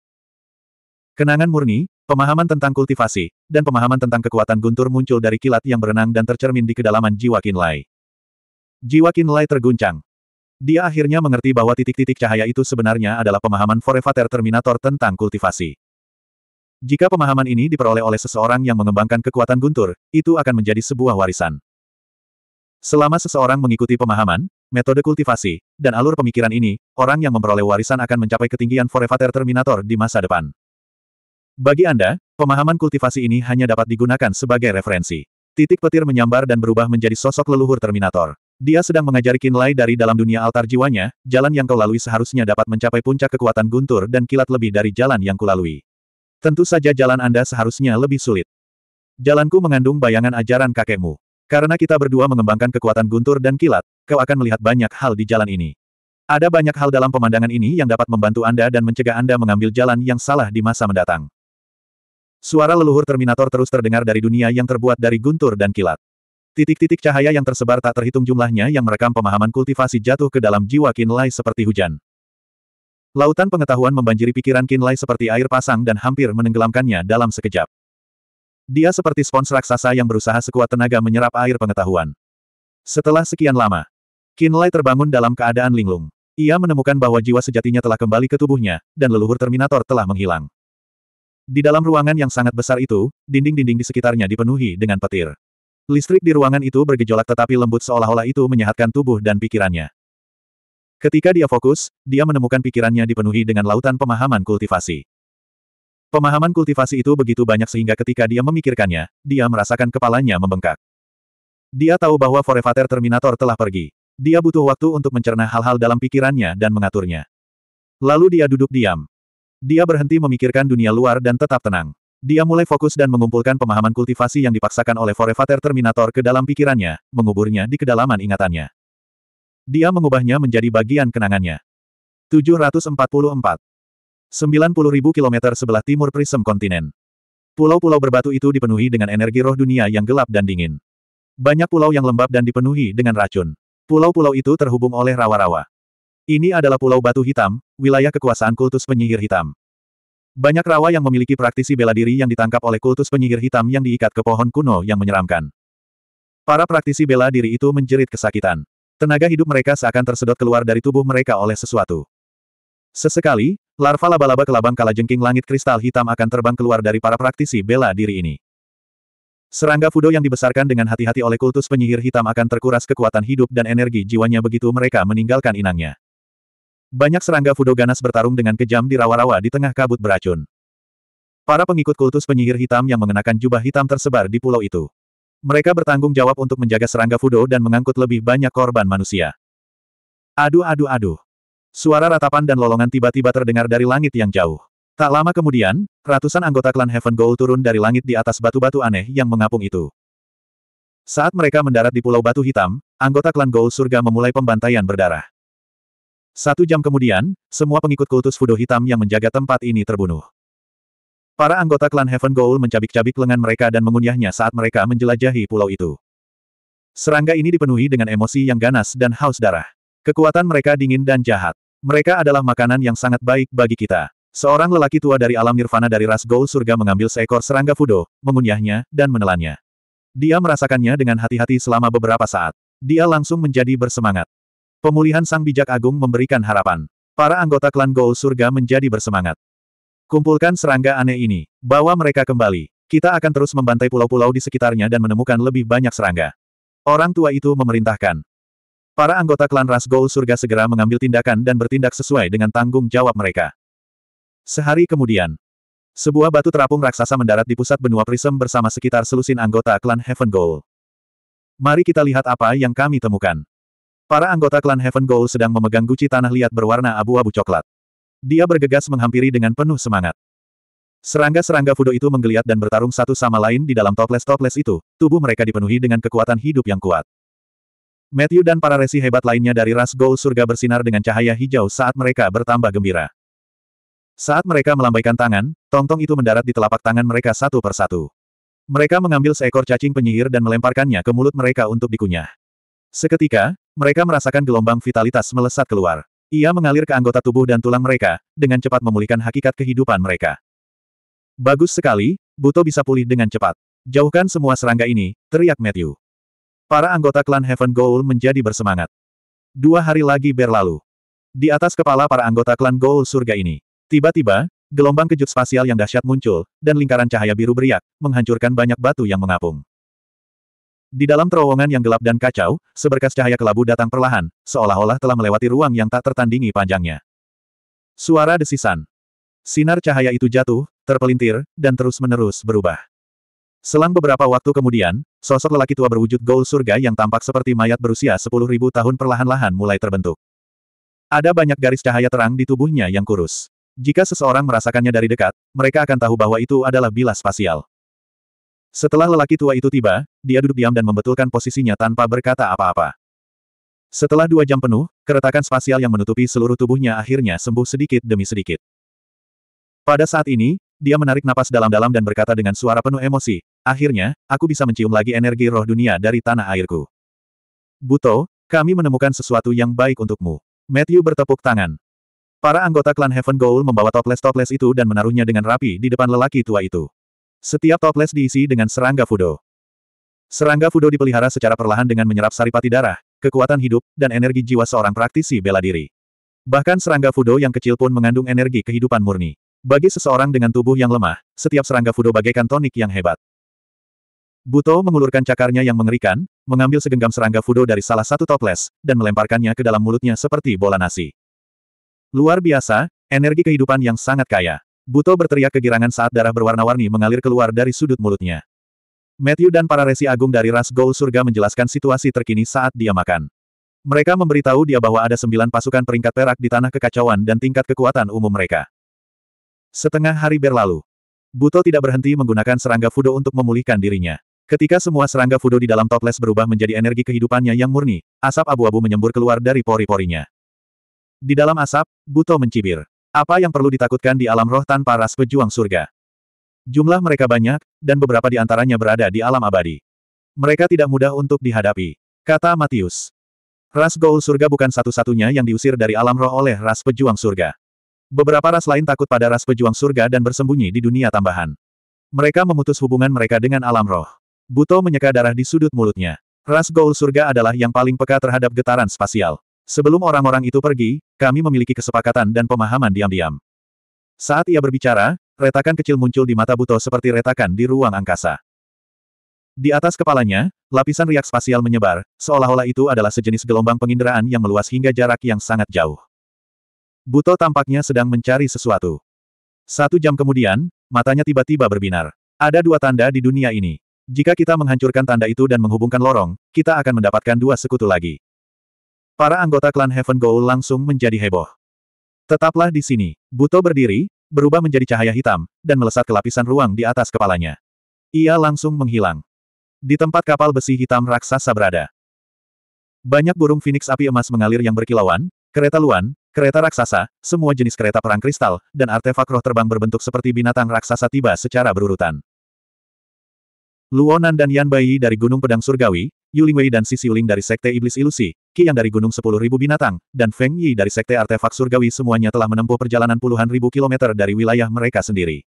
Kenangan murni, pemahaman tentang kultivasi, dan pemahaman tentang kekuatan guntur muncul dari kilat yang berenang dan tercermin di kedalaman jiwa Kinlay. Jiwa Kinlay terguncang, dia akhirnya mengerti bahwa titik-titik cahaya itu sebenarnya adalah pemahaman Forevater Terminator tentang kultivasi. Jika pemahaman ini diperoleh oleh seseorang yang mengembangkan kekuatan guntur, itu akan menjadi sebuah warisan. Selama seseorang mengikuti pemahaman, metode kultivasi, dan alur pemikiran ini, orang yang memperoleh warisan akan mencapai ketinggian Forevater Terminator di masa depan. Bagi Anda, pemahaman kultivasi ini hanya dapat digunakan sebagai referensi. Titik petir menyambar dan berubah menjadi sosok leluhur Terminator. Dia sedang mengajari Kinlai dari dalam dunia altar jiwanya, jalan yang kau lalui seharusnya dapat mencapai puncak kekuatan guntur dan kilat lebih dari jalan yang kulalui. Tentu saja jalan Anda seharusnya lebih sulit. Jalanku mengandung bayangan ajaran kakekmu. Karena kita berdua mengembangkan kekuatan guntur dan kilat, kau akan melihat banyak hal di jalan ini. Ada banyak hal dalam pemandangan ini yang dapat membantu Anda dan mencegah Anda mengambil jalan yang salah di masa mendatang. Suara leluhur Terminator terus terdengar dari dunia yang terbuat dari guntur dan kilat. Titik-titik cahaya yang tersebar tak terhitung jumlahnya yang merekam pemahaman kultivasi jatuh ke dalam jiwa Kinlay seperti hujan. Lautan pengetahuan membanjiri pikiran Kinlay seperti air pasang dan hampir menenggelamkannya dalam sekejap. Dia seperti spons raksasa yang berusaha sekuat tenaga menyerap air pengetahuan. Setelah sekian lama, Kinlay terbangun dalam keadaan linglung. Ia menemukan bahwa jiwa sejatinya telah kembali ke tubuhnya, dan leluhur Terminator telah menghilang. Di dalam ruangan yang sangat besar itu, dinding-dinding di sekitarnya dipenuhi dengan petir. Listrik di ruangan itu bergejolak tetapi lembut seolah-olah itu menyehatkan tubuh dan pikirannya. Ketika dia fokus, dia menemukan pikirannya dipenuhi dengan lautan pemahaman kultivasi. Pemahaman kultivasi itu begitu banyak sehingga ketika dia memikirkannya, dia merasakan kepalanya membengkak. Dia tahu bahwa Forevater Terminator telah pergi. Dia butuh waktu untuk mencerna hal-hal dalam pikirannya dan mengaturnya. Lalu dia duduk diam. Dia berhenti memikirkan dunia luar dan tetap tenang. Dia mulai fokus dan mengumpulkan pemahaman kultivasi yang dipaksakan oleh Forevater Terminator ke dalam pikirannya, menguburnya di kedalaman ingatannya. Dia mengubahnya menjadi bagian kenangannya. 744. 90.000 kilometer sebelah timur prism kontinen. Pulau-pulau berbatu itu dipenuhi dengan energi roh dunia yang gelap dan dingin. Banyak pulau yang lembab dan dipenuhi dengan racun. Pulau-pulau itu terhubung oleh rawa-rawa. Ini adalah Pulau Batu Hitam, wilayah kekuasaan kultus penyihir hitam. Banyak rawa yang memiliki praktisi bela diri yang ditangkap oleh kultus penyihir hitam yang diikat ke pohon kuno yang menyeramkan. Para praktisi bela diri itu menjerit kesakitan. Tenaga hidup mereka seakan tersedot keluar dari tubuh mereka oleh sesuatu. Sesekali, larva laba-laba kelabang kalajengking langit kristal hitam akan terbang keluar dari para praktisi bela diri ini. Serangga Fudo yang dibesarkan dengan hati-hati oleh kultus penyihir hitam akan terkuras kekuatan hidup dan energi jiwanya begitu mereka meninggalkan inangnya. Banyak serangga Fudo ganas bertarung dengan kejam di rawa-rawa di tengah kabut beracun. Para pengikut kultus penyihir hitam yang mengenakan jubah hitam tersebar di pulau itu. Mereka bertanggung jawab untuk menjaga serangga Fudo dan mengangkut lebih banyak korban manusia. Aduh aduh aduh. Suara ratapan dan lolongan tiba-tiba terdengar dari langit yang jauh. Tak lama kemudian, ratusan anggota klan Heaven Gold turun dari langit di atas batu-batu aneh yang mengapung itu. Saat mereka mendarat di Pulau Batu Hitam, anggota klan Gold Surga memulai pembantaian berdarah. Satu jam kemudian, semua pengikut kultus Fudo Hitam yang menjaga tempat ini terbunuh. Para anggota klan Heaven Goal mencabik-cabik lengan mereka dan mengunyahnya saat mereka menjelajahi pulau itu. Serangga ini dipenuhi dengan emosi yang ganas dan haus darah. Kekuatan mereka dingin dan jahat. Mereka adalah makanan yang sangat baik bagi kita. Seorang lelaki tua dari alam nirvana dari ras Goal surga mengambil seekor serangga Fudo, mengunyahnya, dan menelannya. Dia merasakannya dengan hati-hati selama beberapa saat. Dia langsung menjadi bersemangat. Pemulihan Sang Bijak Agung memberikan harapan. Para anggota klan Goul Surga menjadi bersemangat. Kumpulkan serangga aneh ini. Bawa mereka kembali. Kita akan terus membantai pulau-pulau di sekitarnya dan menemukan lebih banyak serangga. Orang tua itu memerintahkan. Para anggota klan Ras Goul Surga segera mengambil tindakan dan bertindak sesuai dengan tanggung jawab mereka. Sehari kemudian, sebuah batu terapung raksasa mendarat di pusat benua Prism bersama sekitar selusin anggota klan Heaven Goul. Mari kita lihat apa yang kami temukan. Para anggota klan Heaven Goal sedang memegang guci tanah liat berwarna abu-abu coklat. Dia bergegas menghampiri dengan penuh semangat. Serangga-serangga Fudo itu menggeliat dan bertarung satu sama lain di dalam toples-toples itu, tubuh mereka dipenuhi dengan kekuatan hidup yang kuat. Matthew dan para resi hebat lainnya dari ras Gold surga bersinar dengan cahaya hijau saat mereka bertambah gembira. Saat mereka melambaikan tangan, tong-tong itu mendarat di telapak tangan mereka satu persatu. Mereka mengambil seekor cacing penyihir dan melemparkannya ke mulut mereka untuk dikunyah. Seketika, mereka merasakan gelombang vitalitas melesat keluar. Ia mengalir ke anggota tubuh dan tulang mereka, dengan cepat memulihkan hakikat kehidupan mereka. Bagus sekali, Buto bisa pulih dengan cepat. Jauhkan semua serangga ini, teriak Matthew. Para anggota klan Heaven Goal menjadi bersemangat. Dua hari lagi berlalu. Di atas kepala para anggota klan Goal surga ini. Tiba-tiba, gelombang kejut spasial yang dahsyat muncul, dan lingkaran cahaya biru beriak, menghancurkan banyak batu yang mengapung. Di dalam terowongan yang gelap dan kacau, seberkas cahaya kelabu datang perlahan, seolah-olah telah melewati ruang yang tak tertandingi panjangnya. Suara desisan. Sinar cahaya itu jatuh, terpelintir, dan terus-menerus berubah. Selang beberapa waktu kemudian, sosok lelaki tua berwujud gol surga yang tampak seperti mayat berusia 10.000 tahun perlahan-lahan mulai terbentuk. Ada banyak garis cahaya terang di tubuhnya yang kurus. Jika seseorang merasakannya dari dekat, mereka akan tahu bahwa itu adalah bilas spasial. Setelah lelaki tua itu tiba, dia duduk diam dan membetulkan posisinya tanpa berkata apa-apa. Setelah dua jam penuh, keretakan spasial yang menutupi seluruh tubuhnya akhirnya sembuh sedikit demi sedikit. Pada saat ini, dia menarik napas dalam-dalam dan berkata dengan suara penuh emosi, akhirnya, aku bisa mencium lagi energi roh dunia dari tanah airku. Buto, kami menemukan sesuatu yang baik untukmu. Matthew bertepuk tangan. Para anggota klan Heaven Goal membawa toples-toples itu dan menaruhnya dengan rapi di depan lelaki tua itu. Setiap toples diisi dengan serangga Fudo. Serangga Fudo dipelihara secara perlahan dengan menyerap saripati darah, kekuatan hidup, dan energi jiwa seorang praktisi bela diri. Bahkan serangga Fudo yang kecil pun mengandung energi kehidupan murni. Bagi seseorang dengan tubuh yang lemah, setiap serangga Fudo bagaikan tonik yang hebat. Buto mengulurkan cakarnya yang mengerikan, mengambil segenggam serangga Fudo dari salah satu toples, dan melemparkannya ke dalam mulutnya seperti bola nasi. Luar biasa, energi kehidupan yang sangat kaya. Buto berteriak kegirangan saat darah berwarna-warni mengalir keluar dari sudut mulutnya. Matthew dan para resi agung dari ras Gol Surga menjelaskan situasi terkini saat dia makan. Mereka memberitahu dia bahwa ada sembilan pasukan peringkat perak di tanah kekacauan dan tingkat kekuatan umum mereka. Setengah hari berlalu. Buto tidak berhenti menggunakan serangga Fudo untuk memulihkan dirinya. Ketika semua serangga Fudo di dalam toples berubah menjadi energi kehidupannya yang murni, asap abu-abu menyembur keluar dari pori-porinya. Di dalam asap, Buto mencibir. Apa yang perlu ditakutkan di alam roh tanpa ras pejuang surga? Jumlah mereka banyak, dan beberapa di antaranya berada di alam abadi. Mereka tidak mudah untuk dihadapi, kata Matius. Ras Goul surga bukan satu-satunya yang diusir dari alam roh oleh ras pejuang surga. Beberapa ras lain takut pada ras pejuang surga dan bersembunyi di dunia tambahan. Mereka memutus hubungan mereka dengan alam roh. Buto menyeka darah di sudut mulutnya. Ras Goul surga adalah yang paling peka terhadap getaran spasial. Sebelum orang-orang itu pergi, kami memiliki kesepakatan dan pemahaman diam-diam. Saat ia berbicara, retakan kecil muncul di mata Buto seperti retakan di ruang angkasa. Di atas kepalanya, lapisan riak spasial menyebar, seolah-olah itu adalah sejenis gelombang penginderaan yang meluas hingga jarak yang sangat jauh. Buto tampaknya sedang mencari sesuatu. Satu jam kemudian, matanya tiba-tiba berbinar. Ada dua tanda di dunia ini. Jika kita menghancurkan tanda itu dan menghubungkan lorong, kita akan mendapatkan dua sekutu lagi. Para anggota klan Heaven Goal langsung menjadi heboh. Tetaplah di sini. Buto berdiri, berubah menjadi cahaya hitam, dan melesat ke lapisan ruang di atas kepalanya. Ia langsung menghilang. Di tempat kapal besi hitam raksasa berada. Banyak burung phoenix api emas mengalir yang berkilauan, kereta luan, kereta raksasa, semua jenis kereta perang kristal, dan artefak roh terbang berbentuk seperti binatang raksasa tiba secara berurutan. Luonan dan Yan Bai dari Gunung Pedang Surgawi, Yulingwei dan Si Siuling dari Sekte Iblis Ilusi, Qi yang dari Gunung Sepuluh Ribu Binatang, dan Feng Yi dari Sekte Artefak Surgawi semuanya telah menempuh perjalanan puluhan ribu kilometer dari wilayah mereka sendiri.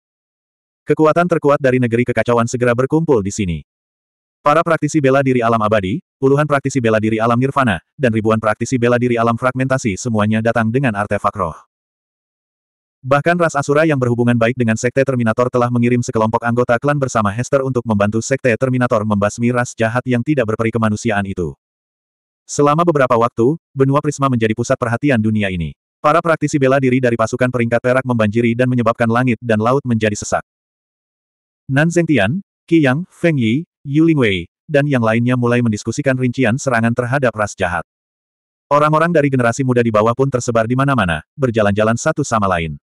Kekuatan terkuat dari negeri kekacauan segera berkumpul di sini. Para praktisi bela diri alam abadi, puluhan praktisi bela diri alam nirvana, dan ribuan praktisi bela diri alam fragmentasi semuanya datang dengan artefak roh. Bahkan ras Asura yang berhubungan baik dengan Sekte Terminator telah mengirim sekelompok anggota klan bersama Hester untuk membantu Sekte Terminator membasmi ras jahat yang tidak berperi kemanusiaan itu. Selama beberapa waktu, benua Prisma menjadi pusat perhatian dunia ini. Para praktisi bela diri dari pasukan peringkat perak membanjiri dan menyebabkan langit dan laut menjadi sesak. Nan Tian, Qi Yang, Feng Yi, Yu Wei, dan yang lainnya mulai mendiskusikan rincian serangan terhadap ras jahat. Orang-orang dari generasi muda di bawah pun tersebar di mana-mana, berjalan-jalan satu sama lain.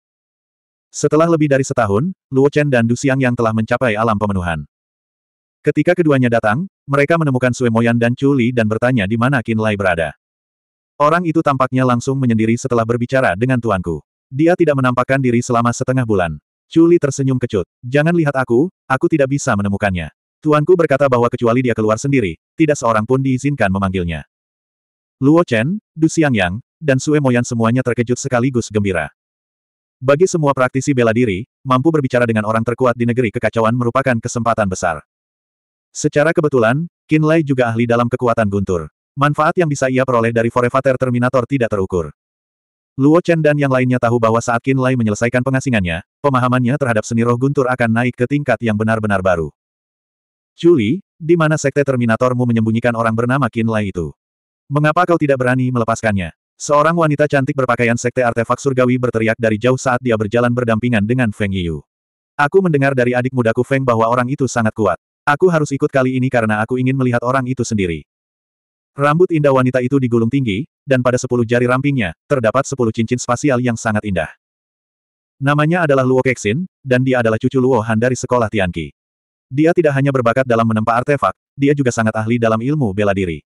Setelah lebih dari setahun, Luo Chen dan Du Xiang yang telah mencapai alam pemenuhan. Ketika keduanya datang, mereka menemukan Sue Moyan dan Chu Li dan bertanya di mana Qin Lai berada. Orang itu tampaknya langsung menyendiri setelah berbicara dengan tuanku. Dia tidak menampakkan diri selama setengah bulan. Chu Li tersenyum kecut. Jangan lihat aku, aku tidak bisa menemukannya. Tuanku berkata bahwa kecuali dia keluar sendiri, tidak seorang pun diizinkan memanggilnya. Luo Chen, Du Xiang Yang, dan Sue Moyan semuanya terkejut sekaligus gembira. Bagi semua praktisi bela diri, mampu berbicara dengan orang terkuat di negeri kekacauan merupakan kesempatan besar. Secara kebetulan, Kinlay juga ahli dalam kekuatan guntur. Manfaat yang bisa ia peroleh dari Forevater Terminator tidak terukur. Luo Chen dan yang lainnya tahu bahwa saat Kinlay menyelesaikan pengasingannya, pemahamannya terhadap seni roh guntur akan naik ke tingkat yang benar-benar baru. Julie, di mana sekte Terminatormu menyembunyikan orang bernama Kinlay itu? Mengapa kau tidak berani melepaskannya? Seorang wanita cantik berpakaian sekte artefak surgawi berteriak dari jauh saat dia berjalan berdampingan dengan Feng Yu. Aku mendengar dari adik mudaku Feng bahwa orang itu sangat kuat. Aku harus ikut kali ini karena aku ingin melihat orang itu sendiri. Rambut indah wanita itu digulung tinggi, dan pada sepuluh jari rampingnya, terdapat sepuluh cincin spasial yang sangat indah. Namanya adalah Luo Kexin, dan dia adalah cucu Luo Han dari sekolah Tianqi. Dia tidak hanya berbakat dalam menempa artefak, dia juga sangat ahli dalam ilmu bela diri.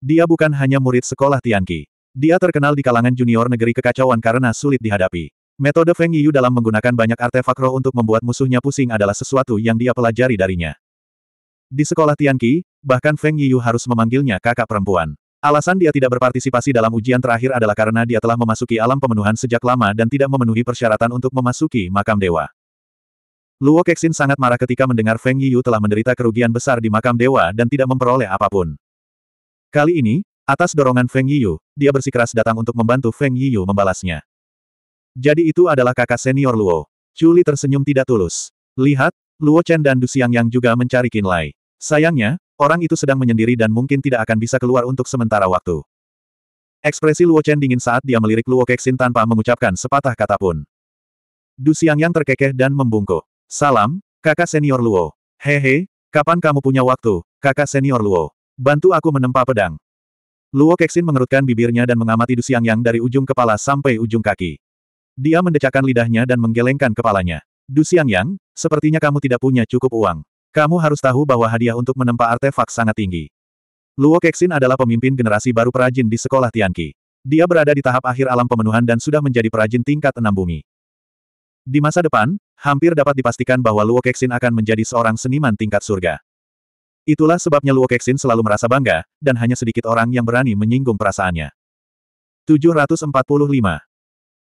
Dia bukan hanya murid sekolah Tianqi. Dia terkenal di kalangan junior negeri kekacauan karena sulit dihadapi. Metode Feng Yu dalam menggunakan banyak artefak roh untuk membuat musuhnya pusing adalah sesuatu yang dia pelajari darinya. Di sekolah Tianqi, bahkan Feng Yu harus memanggilnya kakak perempuan. Alasan dia tidak berpartisipasi dalam ujian terakhir adalah karena dia telah memasuki alam pemenuhan sejak lama dan tidak memenuhi persyaratan untuk memasuki makam dewa. Luo Kexin sangat marah ketika mendengar Feng Yu telah menderita kerugian besar di makam dewa dan tidak memperoleh apapun. Kali ini, Atas dorongan Feng Yiyu, dia bersikeras datang untuk membantu Feng Yiyu membalasnya. Jadi itu adalah kakak senior Luo. Culi tersenyum tidak tulus. Lihat, Luo Chen dan Du Xiang yang juga mencari Qin Lai. Sayangnya, orang itu sedang menyendiri dan mungkin tidak akan bisa keluar untuk sementara waktu. Ekspresi Luo Chen dingin saat dia melirik Luo Kexin tanpa mengucapkan sepatah kata pun. Du Xiang yang terkekeh dan membungkuk. Salam, kakak senior Luo. Hehe, kapan kamu punya waktu, kakak senior Luo? Bantu aku menempa pedang. Luo Kexin mengerutkan bibirnya dan mengamati Dusiang Yang dari ujung kepala sampai ujung kaki. Dia mendecakkan lidahnya dan menggelengkan kepalanya. Dusiang Yang, sepertinya kamu tidak punya cukup uang. Kamu harus tahu bahwa hadiah untuk menempa artefak sangat tinggi. Luo Kexin adalah pemimpin generasi baru perajin di sekolah Tianqi. Dia berada di tahap akhir alam pemenuhan dan sudah menjadi perajin tingkat enam bumi. Di masa depan, hampir dapat dipastikan bahwa Luo Kexin akan menjadi seorang seniman tingkat surga. Itulah sebabnya Luo Kexin selalu merasa bangga, dan hanya sedikit orang yang berani menyinggung perasaannya. 745.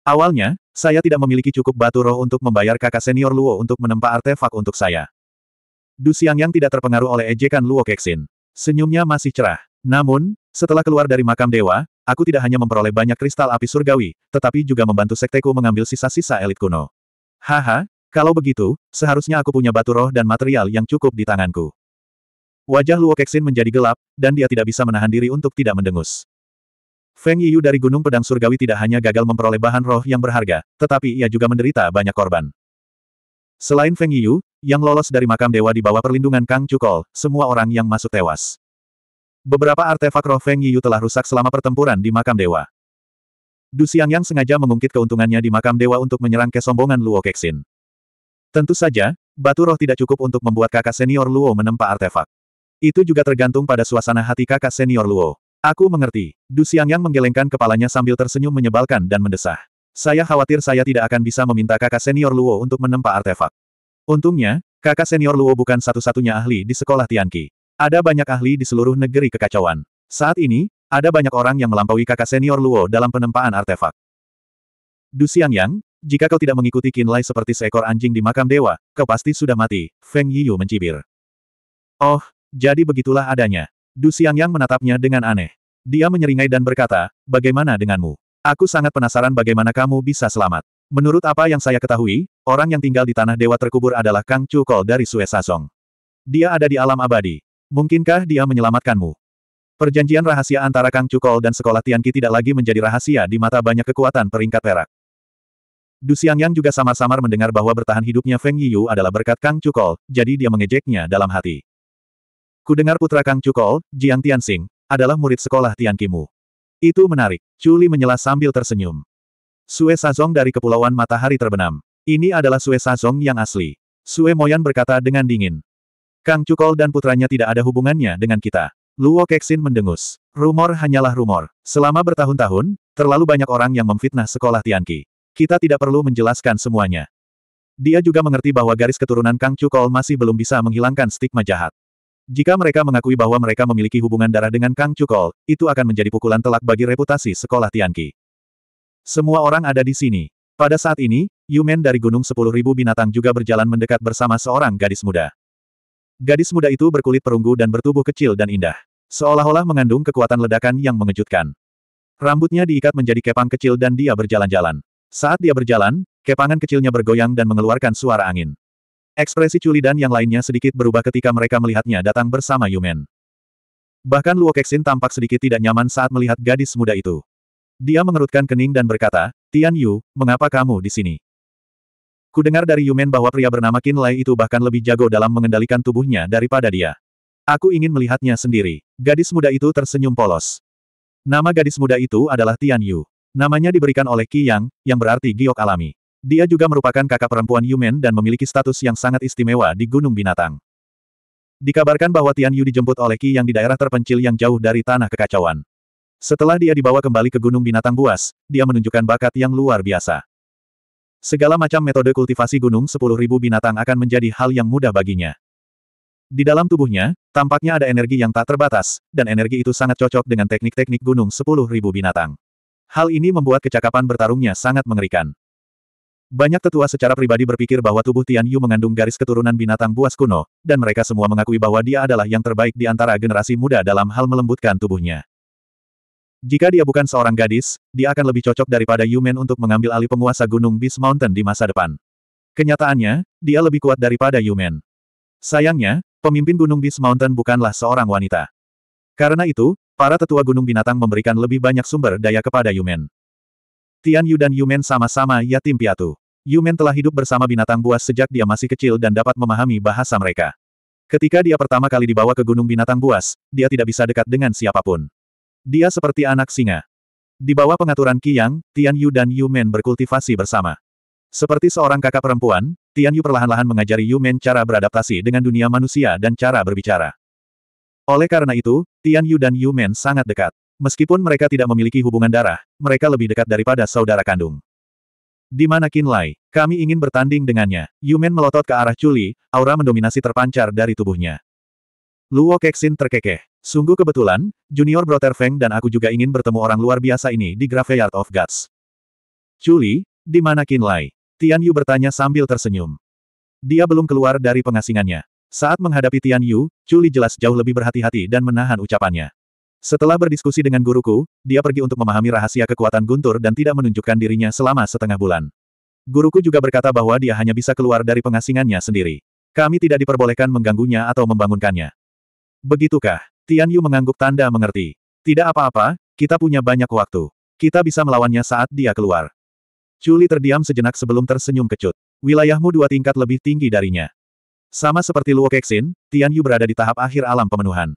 Awalnya, saya tidak memiliki cukup batu roh untuk membayar kakak senior Luo untuk menempa artefak untuk saya. Du Xiang yang tidak terpengaruh oleh ejekan Luo Kexin. Senyumnya masih cerah. Namun, setelah keluar dari makam dewa, aku tidak hanya memperoleh banyak kristal api surgawi, tetapi juga membantu sekteku mengambil sisa-sisa elit kuno. Haha, kalau begitu, seharusnya aku punya batu roh dan material yang cukup di tanganku. Wajah Luo Kexin menjadi gelap, dan dia tidak bisa menahan diri untuk tidak mendengus. Feng Yiyu dari Gunung Pedang Surgawi tidak hanya gagal memperoleh bahan roh yang berharga, tetapi ia juga menderita banyak korban. Selain Feng Yiyu, yang lolos dari makam dewa di bawah perlindungan Kang Cukol, semua orang yang masuk tewas. Beberapa artefak roh Feng Yiyu telah rusak selama pertempuran di makam dewa. Du yang sengaja mengungkit keuntungannya di makam dewa untuk menyerang kesombongan Luo Kexin. Tentu saja, batu roh tidak cukup untuk membuat kakak senior Luo menempa artefak. Itu juga tergantung pada suasana hati kakak senior Luo. Aku mengerti. Du yang menggelengkan kepalanya sambil tersenyum menyebalkan dan mendesah. Saya khawatir saya tidak akan bisa meminta kakak senior Luo untuk menempa artefak. Untungnya, kakak senior Luo bukan satu-satunya ahli di sekolah Tianqi. Ada banyak ahli di seluruh negeri kekacauan. Saat ini, ada banyak orang yang melampaui kakak senior Luo dalam penempaan artefak. Du Yang, jika kau tidak mengikuti Kinlai seperti seekor anjing di makam dewa, kau pasti sudah mati, Feng Yiyu mencibir. Oh, jadi begitulah adanya. Du yang menatapnya dengan aneh. Dia menyeringai dan berkata, bagaimana denganmu? Aku sangat penasaran bagaimana kamu bisa selamat. Menurut apa yang saya ketahui, orang yang tinggal di tanah dewa terkubur adalah Kang Cukol dari Sue Sasong. Dia ada di alam abadi. Mungkinkah dia menyelamatkanmu? Perjanjian rahasia antara Kang Cukol dan sekolah Tianqi tidak lagi menjadi rahasia di mata banyak kekuatan peringkat perak. Du Xiangyang juga samar-samar mendengar bahwa bertahan hidupnya Feng Yiyu adalah berkat Kang Cukol, jadi dia mengejeknya dalam hati. Kudengar putra Kang Cukol, Jiang Tianxing, adalah murid sekolah Tian Kimu. Itu menarik. Chuli menyela sambil tersenyum. Sue Sazong dari Kepulauan Matahari Terbenam. Ini adalah Sue Sazong yang asli. Sue Moyan berkata dengan dingin. Kang Cukol dan putranya tidak ada hubungannya dengan kita. Luo Keksin mendengus. Rumor hanyalah rumor. Selama bertahun-tahun, terlalu banyak orang yang memfitnah sekolah Tianqi. Kita tidak perlu menjelaskan semuanya. Dia juga mengerti bahwa garis keturunan Kang Cukol masih belum bisa menghilangkan stigma jahat. Jika mereka mengakui bahwa mereka memiliki hubungan darah dengan Kang Cukol, itu akan menjadi pukulan telak bagi reputasi sekolah Tianqi. Semua orang ada di sini. Pada saat ini, Yumen dari Gunung 10.000 Binatang juga berjalan mendekat bersama seorang gadis muda. Gadis muda itu berkulit perunggu dan bertubuh kecil dan indah. Seolah-olah mengandung kekuatan ledakan yang mengejutkan. Rambutnya diikat menjadi kepang kecil dan dia berjalan-jalan. Saat dia berjalan, kepangan kecilnya bergoyang dan mengeluarkan suara angin. Ekspresi Culi dan yang lainnya sedikit berubah ketika mereka melihatnya datang bersama Yumen. Bahkan Luo Kexin tampak sedikit tidak nyaman saat melihat gadis muda itu. Dia mengerutkan kening dan berkata, Tian Yu, mengapa kamu di sini? Kudengar dari Yumen bahwa pria bernama Qin Lai itu bahkan lebih jago dalam mengendalikan tubuhnya daripada dia. Aku ingin melihatnya sendiri. Gadis muda itu tersenyum polos. Nama gadis muda itu adalah Tian Yu. Namanya diberikan oleh Qi Yang, yang berarti giok alami. Dia juga merupakan kakak perempuan Yumen dan memiliki status yang sangat istimewa di Gunung Binatang. Dikabarkan bahwa Tian Yu dijemput oleh Qi yang di daerah terpencil yang jauh dari tanah kekacauan. Setelah dia dibawa kembali ke Gunung Binatang Buas, dia menunjukkan bakat yang luar biasa. Segala macam metode kultivasi gunung 10.000 binatang akan menjadi hal yang mudah baginya. Di dalam tubuhnya, tampaknya ada energi yang tak terbatas, dan energi itu sangat cocok dengan teknik-teknik gunung 10.000 binatang. Hal ini membuat kecakapan bertarungnya sangat mengerikan. Banyak tetua secara pribadi berpikir bahwa tubuh Tian Yu mengandung garis keturunan binatang buas kuno, dan mereka semua mengakui bahwa dia adalah yang terbaik di antara generasi muda dalam hal melembutkan tubuhnya. Jika dia bukan seorang gadis, dia akan lebih cocok daripada Yumen untuk mengambil alih penguasa Gunung Beast Mountain di masa depan. Kenyataannya, dia lebih kuat daripada Yumen. Sayangnya, pemimpin Gunung Beast Mountain bukanlah seorang wanita. Karena itu, para tetua gunung binatang memberikan lebih banyak sumber daya kepada Yumen. Tian Yu dan Yumen sama-sama yatim piatu. Yumen telah hidup bersama binatang buas sejak dia masih kecil dan dapat memahami bahasa mereka. Ketika dia pertama kali dibawa ke gunung binatang buas, dia tidak bisa dekat dengan siapapun. Dia seperti anak singa. Di bawah pengaturan Qiyang, Tian Yu dan Yumen berkultivasi bersama. Seperti seorang kakak perempuan, Tian Yu perlahan-lahan mengajari Yumen cara beradaptasi dengan dunia manusia dan cara berbicara. Oleh karena itu, Tian Yu dan Yumen sangat dekat. Meskipun mereka tidak memiliki hubungan darah, mereka lebih dekat daripada saudara kandung. Di mana Qin Kami ingin bertanding dengannya. Yumen melotot ke arah Chuli, aura mendominasi terpancar dari tubuhnya. Luo Kexin terkekeh. Sungguh kebetulan, Junior Brother Feng dan aku juga ingin bertemu orang luar biasa ini di Graveyard of Gods. Chuli, di mana Qin Lai? Tian Yu bertanya sambil tersenyum. Dia belum keluar dari pengasingannya. Saat menghadapi Tian Yu, Chuli jelas jauh lebih berhati-hati dan menahan ucapannya. Setelah berdiskusi dengan guruku, dia pergi untuk memahami rahasia kekuatan Guntur dan tidak menunjukkan dirinya selama setengah bulan. Guruku juga berkata bahwa dia hanya bisa keluar dari pengasingannya sendiri. Kami tidak diperbolehkan mengganggunya atau membangunkannya. Begitukah? Tian Yu mengangguk tanda mengerti. Tidak apa-apa, kita punya banyak waktu. Kita bisa melawannya saat dia keluar. Chuli terdiam sejenak sebelum tersenyum kecut. Wilayahmu dua tingkat lebih tinggi darinya. Sama seperti Luo Kexin, Tian Yu berada di tahap akhir alam pemenuhan.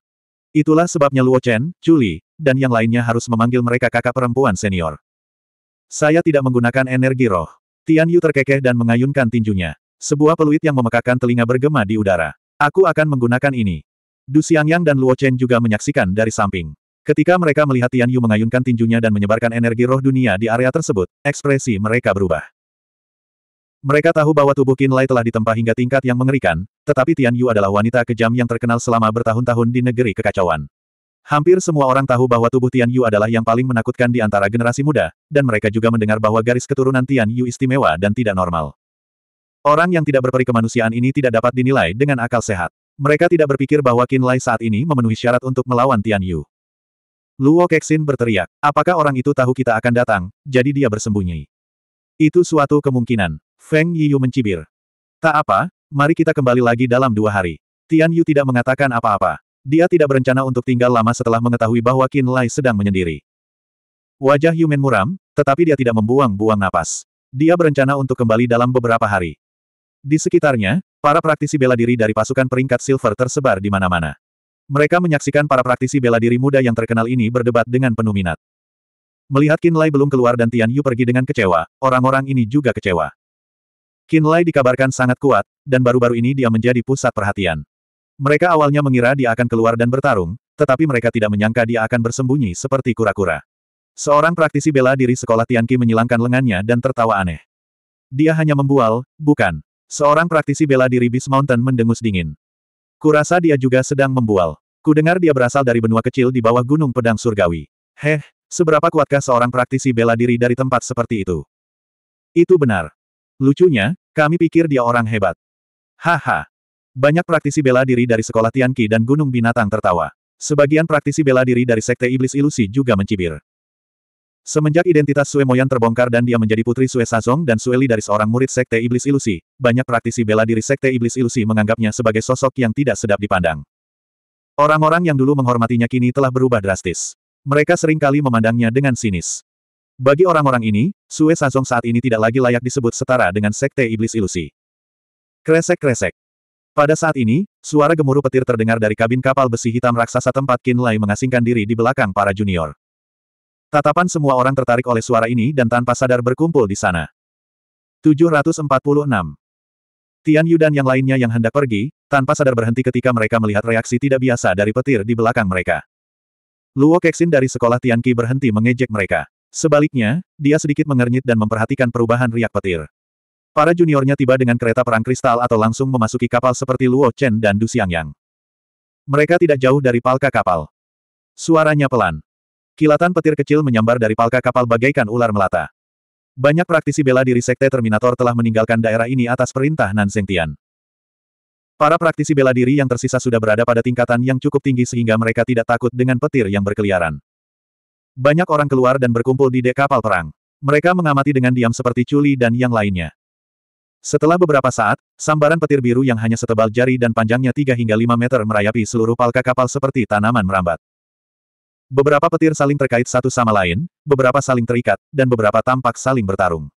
Itulah sebabnya Luo Chen, Chuli, dan yang lainnya harus memanggil mereka kakak perempuan senior. Saya tidak menggunakan energi roh. Tian Yu terkekeh dan mengayunkan tinjunya. Sebuah peluit yang memekakan telinga bergema di udara. Aku akan menggunakan ini. Du Xiangyang dan Luo Chen juga menyaksikan dari samping. Ketika mereka melihat Tian Yu mengayunkan tinjunya dan menyebarkan energi roh dunia di area tersebut, ekspresi mereka berubah. Mereka tahu bahwa tubuh Qin Lai telah ditempa hingga tingkat yang mengerikan, tetapi Tian Yu adalah wanita kejam yang terkenal selama bertahun-tahun di negeri kekacauan. Hampir semua orang tahu bahwa tubuh Tian Yu adalah yang paling menakutkan di antara generasi muda, dan mereka juga mendengar bahwa garis keturunan Tian Yu istimewa dan tidak normal. Orang yang tidak berperi kemanusiaan ini tidak dapat dinilai dengan akal sehat. Mereka tidak berpikir bahwa Qin Lai saat ini memenuhi syarat untuk melawan Tian Yu. Luo Kexin berteriak, apakah orang itu tahu kita akan datang, jadi dia bersembunyi. Itu suatu kemungkinan. Feng Yiyu mencibir. Tak apa, mari kita kembali lagi dalam dua hari. Tian Yu tidak mengatakan apa-apa. Dia tidak berencana untuk tinggal lama setelah mengetahui bahwa Qin Lai sedang menyendiri. Wajah Yumen muram, tetapi dia tidak membuang-buang napas. Dia berencana untuk kembali dalam beberapa hari. Di sekitarnya, para praktisi bela diri dari pasukan peringkat silver tersebar di mana-mana. Mereka menyaksikan para praktisi bela diri muda yang terkenal ini berdebat dengan penuh minat. Melihat Qin Lai belum keluar dan Tian Yu pergi dengan kecewa, orang-orang ini juga kecewa. Kinlay dikabarkan sangat kuat, dan baru-baru ini dia menjadi pusat perhatian. Mereka awalnya mengira dia akan keluar dan bertarung, tetapi mereka tidak menyangka dia akan bersembunyi seperti kura-kura. Seorang praktisi bela diri sekolah Tianqi menyilangkan lengannya dan tertawa aneh. Dia hanya membual, bukan. Seorang praktisi bela diri Beast Mountain mendengus dingin. Kurasa dia juga sedang membual. Kudengar dia berasal dari benua kecil di bawah gunung pedang surgawi. Heh, seberapa kuatkah seorang praktisi bela diri dari tempat seperti itu? Itu benar. Lucunya, kami pikir dia orang hebat. Haha. Banyak praktisi bela diri dari sekolah Tianqi dan Gunung Binatang tertawa. Sebagian praktisi bela diri dari Sekte Iblis Ilusi juga mencibir. Semenjak identitas Sue Moyan terbongkar dan dia menjadi putri Sue Sazong dan Sue Li dari seorang murid Sekte Iblis Ilusi, banyak praktisi bela diri Sekte Iblis Ilusi menganggapnya sebagai sosok yang tidak sedap dipandang. Orang-orang yang dulu menghormatinya kini telah berubah drastis. Mereka seringkali memandangnya dengan sinis. Bagi orang-orang ini, Sue Sazong saat ini tidak lagi layak disebut setara dengan sekte iblis ilusi. Kresek-kresek. Pada saat ini, suara gemuruh petir terdengar dari kabin kapal besi hitam raksasa tempat Qin Lai mengasingkan diri di belakang para junior. Tatapan semua orang tertarik oleh suara ini dan tanpa sadar berkumpul di sana. 746. Tian Yu dan yang lainnya yang hendak pergi, tanpa sadar berhenti ketika mereka melihat reaksi tidak biasa dari petir di belakang mereka. Luo Kexin dari sekolah Tian Qi berhenti mengejek mereka. Sebaliknya, dia sedikit mengernyit dan memperhatikan perubahan riak petir. Para juniornya tiba dengan kereta perang kristal atau langsung memasuki kapal seperti Luo Chen dan Du Xiangyang. Mereka tidak jauh dari palka kapal. Suaranya pelan. Kilatan petir kecil menyambar dari palka kapal bagaikan ular melata. Banyak praktisi bela diri Sekte Terminator telah meninggalkan daerah ini atas perintah Nan Tian. Para praktisi bela diri yang tersisa sudah berada pada tingkatan yang cukup tinggi sehingga mereka tidak takut dengan petir yang berkeliaran. Banyak orang keluar dan berkumpul di dek kapal perang. Mereka mengamati dengan diam seperti Culi dan yang lainnya. Setelah beberapa saat, sambaran petir biru yang hanya setebal jari dan panjangnya 3 hingga 5 meter merayapi seluruh palka kapal seperti tanaman merambat. Beberapa petir saling terkait satu sama lain, beberapa saling terikat, dan beberapa tampak saling bertarung.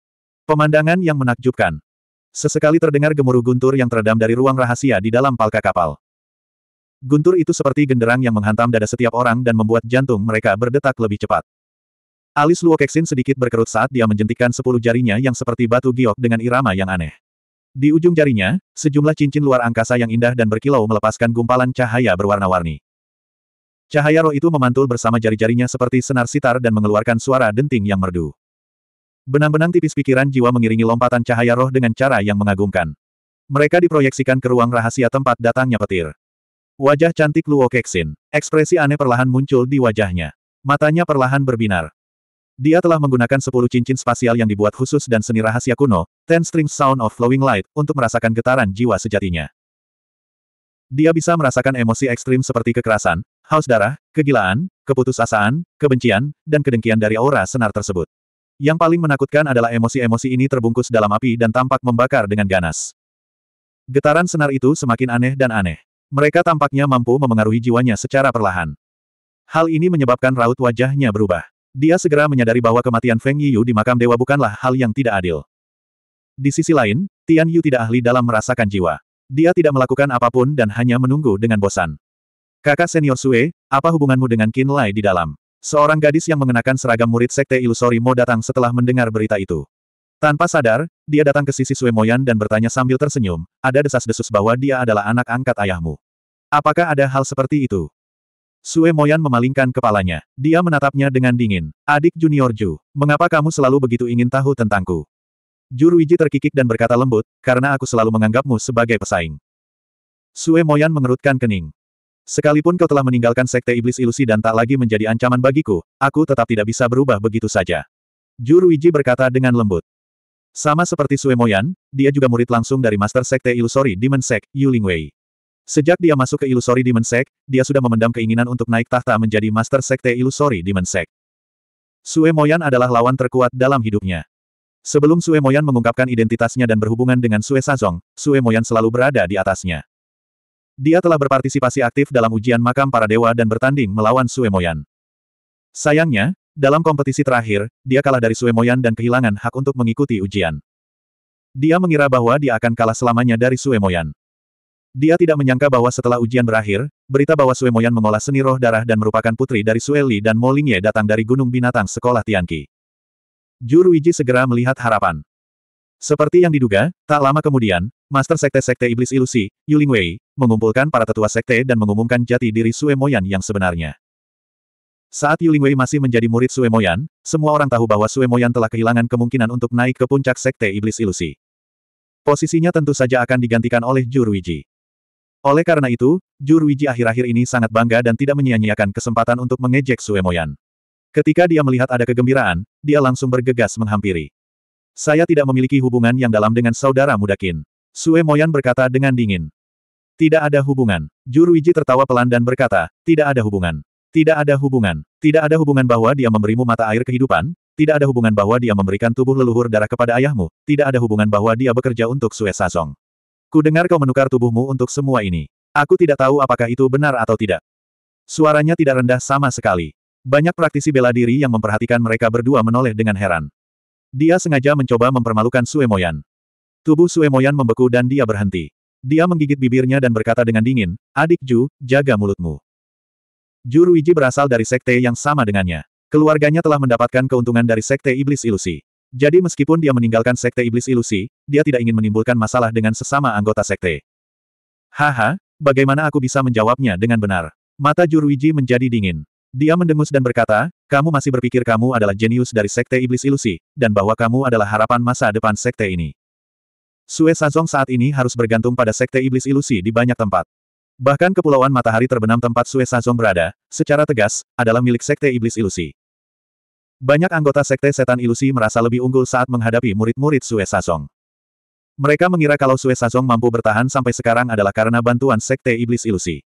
Pemandangan yang menakjubkan. Sesekali terdengar gemuruh guntur yang teredam dari ruang rahasia di dalam palka kapal. Guntur itu seperti genderang yang menghantam dada setiap orang dan membuat jantung mereka berdetak lebih cepat. Alis Luo Kexin sedikit berkerut saat dia menjentikan sepuluh jarinya yang seperti batu giok dengan irama yang aneh. Di ujung jarinya, sejumlah cincin luar angkasa yang indah dan berkilau melepaskan gumpalan cahaya berwarna-warni. Cahaya roh itu memantul bersama jari-jarinya seperti senar sitar dan mengeluarkan suara denting yang merdu. Benang-benang tipis pikiran jiwa mengiringi lompatan cahaya roh dengan cara yang mengagumkan. Mereka diproyeksikan ke ruang rahasia tempat datangnya petir. Wajah cantik Luo Keksin. Ekspresi aneh perlahan muncul di wajahnya. Matanya perlahan berbinar. Dia telah menggunakan sepuluh cincin spasial yang dibuat khusus dan seni rahasia kuno, Ten Strings Sound of Flowing Light, untuk merasakan getaran jiwa sejatinya. Dia bisa merasakan emosi ekstrim seperti kekerasan, haus darah, kegilaan, keputusasaan, kebencian, dan kedengkian dari aura senar tersebut. Yang paling menakutkan adalah emosi-emosi ini terbungkus dalam api dan tampak membakar dengan ganas. Getaran senar itu semakin aneh dan aneh. Mereka tampaknya mampu memengaruhi jiwanya secara perlahan. Hal ini menyebabkan raut wajahnya berubah. Dia segera menyadari bahwa kematian Feng Yiyu di makam dewa bukanlah hal yang tidak adil. Di sisi lain, Tian Yu tidak ahli dalam merasakan jiwa. Dia tidak melakukan apapun dan hanya menunggu dengan bosan. Kakak senior Sue, apa hubunganmu dengan Qin Lai di dalam? Seorang gadis yang mengenakan seragam murid sekte ilusori mau datang setelah mendengar berita itu. Tanpa sadar, dia datang ke sisi Moyan dan bertanya sambil tersenyum, ada desas-desus bahwa dia adalah anak angkat ayahmu. Apakah ada hal seperti itu? Sue Moyan memalingkan kepalanya. Dia menatapnya dengan dingin. Adik Junior Ju, mengapa kamu selalu begitu ingin tahu tentangku? Juruiji terkikik dan berkata lembut, karena aku selalu menganggapmu sebagai pesaing. Sue Moyan mengerutkan kening. Sekalipun kau telah meninggalkan sekte iblis ilusi dan tak lagi menjadi ancaman bagiku, aku tetap tidak bisa berubah begitu saja. Juruiji berkata dengan lembut. Sama seperti Suemoyan, dia juga murid langsung dari Master Sekte Ilusori Demon Sek Yu Lingwei. Sejak dia masuk ke Ilusori Demon Sek, dia sudah memendam keinginan untuk naik tahta menjadi Master Sekte Ilusori Demon Sue Suemoyan adalah lawan terkuat dalam hidupnya. Sebelum Suemoyan mengungkapkan identitasnya dan berhubungan dengan Sue Sazong, Suemoyan selalu berada di atasnya. Dia telah berpartisipasi aktif dalam ujian makam para dewa dan bertanding melawan Suemoyan. Sayangnya, dalam kompetisi terakhir, dia kalah dari Sue Moyan dan kehilangan hak untuk mengikuti ujian. Dia mengira bahwa dia akan kalah selamanya dari Sue Moyan. Dia tidak menyangka bahwa setelah ujian berakhir, berita bahwa Sue Moyan mengolah seni roh darah dan merupakan putri dari Sue Li dan Mo Lingye datang dari Gunung Binatang Sekolah Tianqi. Ruiji segera melihat harapan. Seperti yang diduga, tak lama kemudian, Master Sekte-Sekte Iblis Ilusi, Yuling Wei, mengumpulkan para tetua sekte dan mengumumkan jati diri Sue Moyan yang sebenarnya. Saat Yu Lingwei masih menjadi murid Sue Moyan, semua orang tahu bahwa Sue Moyan telah kehilangan kemungkinan untuk naik ke puncak Sekte Iblis Ilusi. Posisinya tentu saja akan digantikan oleh Jurwiji. Oleh karena itu, Jurwiji akhir-akhir ini sangat bangga dan tidak menyia-nyiakan kesempatan untuk mengejek Sue Moyan. Ketika dia melihat ada kegembiraan, dia langsung bergegas menghampiri. Saya tidak memiliki hubungan yang dalam dengan saudara muda Sue Moyan berkata dengan dingin. Tidak ada hubungan. Jurwiji tertawa pelan dan berkata, tidak ada hubungan. Tidak ada hubungan. Tidak ada hubungan bahwa dia memberimu mata air kehidupan, tidak ada hubungan bahwa dia memberikan tubuh leluhur darah kepada ayahmu, tidak ada hubungan bahwa dia bekerja untuk Sue Sazong. Ku dengar kau menukar tubuhmu untuk semua ini. Aku tidak tahu apakah itu benar atau tidak. Suaranya tidak rendah sama sekali. Banyak praktisi bela diri yang memperhatikan mereka berdua menoleh dengan heran. Dia sengaja mencoba mempermalukan Sue Moyan. Tubuh Sue Moyan membeku dan dia berhenti. Dia menggigit bibirnya dan berkata dengan dingin, Adik Ju, jaga mulutmu. Juruiji berasal dari sekte yang sama dengannya. Keluarganya telah mendapatkan keuntungan dari sekte iblis ilusi. Jadi meskipun dia meninggalkan sekte iblis ilusi, dia tidak ingin menimbulkan masalah dengan sesama anggota sekte. Haha, bagaimana aku bisa menjawabnya dengan benar? Mata Juruiji menjadi dingin. Dia mendengus dan berkata, kamu masih berpikir kamu adalah jenius dari sekte iblis ilusi, dan bahwa kamu adalah harapan masa depan sekte ini. Sue Sazong saat ini harus bergantung pada sekte iblis ilusi di banyak tempat. Bahkan kepulauan matahari terbenam tempat Sue Sazong berada, secara tegas, adalah milik Sekte Iblis Ilusi. Banyak anggota Sekte Setan Ilusi merasa lebih unggul saat menghadapi murid-murid Sue Sazong. Mereka mengira kalau Sue Sazong mampu bertahan sampai sekarang adalah karena bantuan Sekte Iblis Ilusi.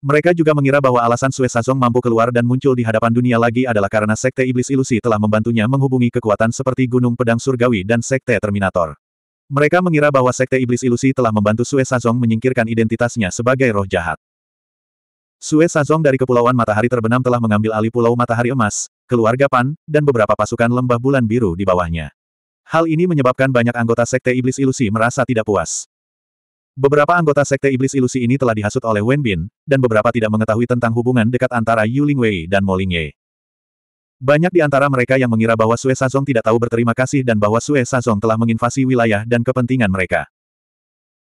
Mereka juga mengira bahwa alasan Sue Sazong mampu keluar dan muncul di hadapan dunia lagi adalah karena Sekte Iblis Ilusi telah membantunya menghubungi kekuatan seperti Gunung Pedang Surgawi dan Sekte Terminator. Mereka mengira bahwa Sekte Iblis Ilusi telah membantu Sue Sazong menyingkirkan identitasnya sebagai roh jahat. Sue Sazong dari Kepulauan Matahari Terbenam telah mengambil alih Pulau Matahari Emas, keluarga Pan, dan beberapa pasukan lembah bulan biru di bawahnya. Hal ini menyebabkan banyak anggota Sekte Iblis Ilusi merasa tidak puas. Beberapa anggota Sekte Iblis Ilusi ini telah dihasut oleh Wen Bin, dan beberapa tidak mengetahui tentang hubungan dekat antara Yu Lingwei dan Mo Lingye. Banyak di antara mereka yang mengira bahwa Sue Sazong tidak tahu berterima kasih dan bahwa Sue Sazong telah menginvasi wilayah dan kepentingan mereka.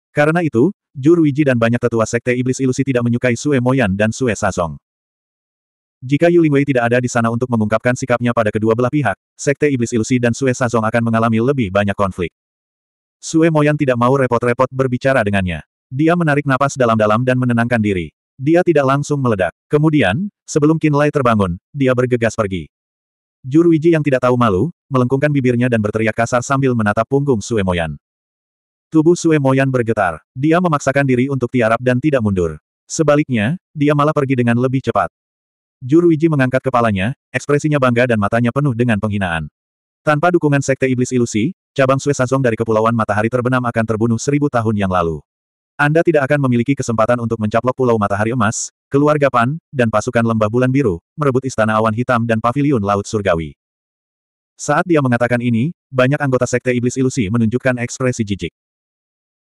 Karena itu, Juruiji dan banyak tetua sekte iblis ilusi tidak menyukai Sue Moyan dan Sue Sazong. Jika Yu Lingwei tidak ada di sana untuk mengungkapkan sikapnya pada kedua belah pihak, sekte iblis ilusi dan Sue Sazong akan mengalami lebih banyak konflik. Sue Moyan tidak mau repot-repot berbicara dengannya. Dia menarik napas dalam-dalam dan menenangkan diri. Dia tidak langsung meledak. Kemudian, sebelum Kinlay terbangun, dia bergegas pergi. Juruiji yang tidak tahu malu, melengkungkan bibirnya dan berteriak kasar sambil menatap punggung Suemoyan. Tubuh Suemoyan bergetar. Dia memaksakan diri untuk tiarap dan tidak mundur. Sebaliknya, dia malah pergi dengan lebih cepat. Juruiji mengangkat kepalanya, ekspresinya bangga dan matanya penuh dengan penghinaan. Tanpa dukungan Sekte Iblis Ilusi, cabang Sue Sazong dari Kepulauan Matahari Terbenam akan terbunuh seribu tahun yang lalu. Anda tidak akan memiliki kesempatan untuk mencaplok Pulau Matahari Emas, Keluarga Pan, dan pasukan lembah bulan biru, merebut istana awan hitam dan paviliun laut surgawi. Saat dia mengatakan ini, banyak anggota sekte iblis ilusi menunjukkan ekspresi jijik.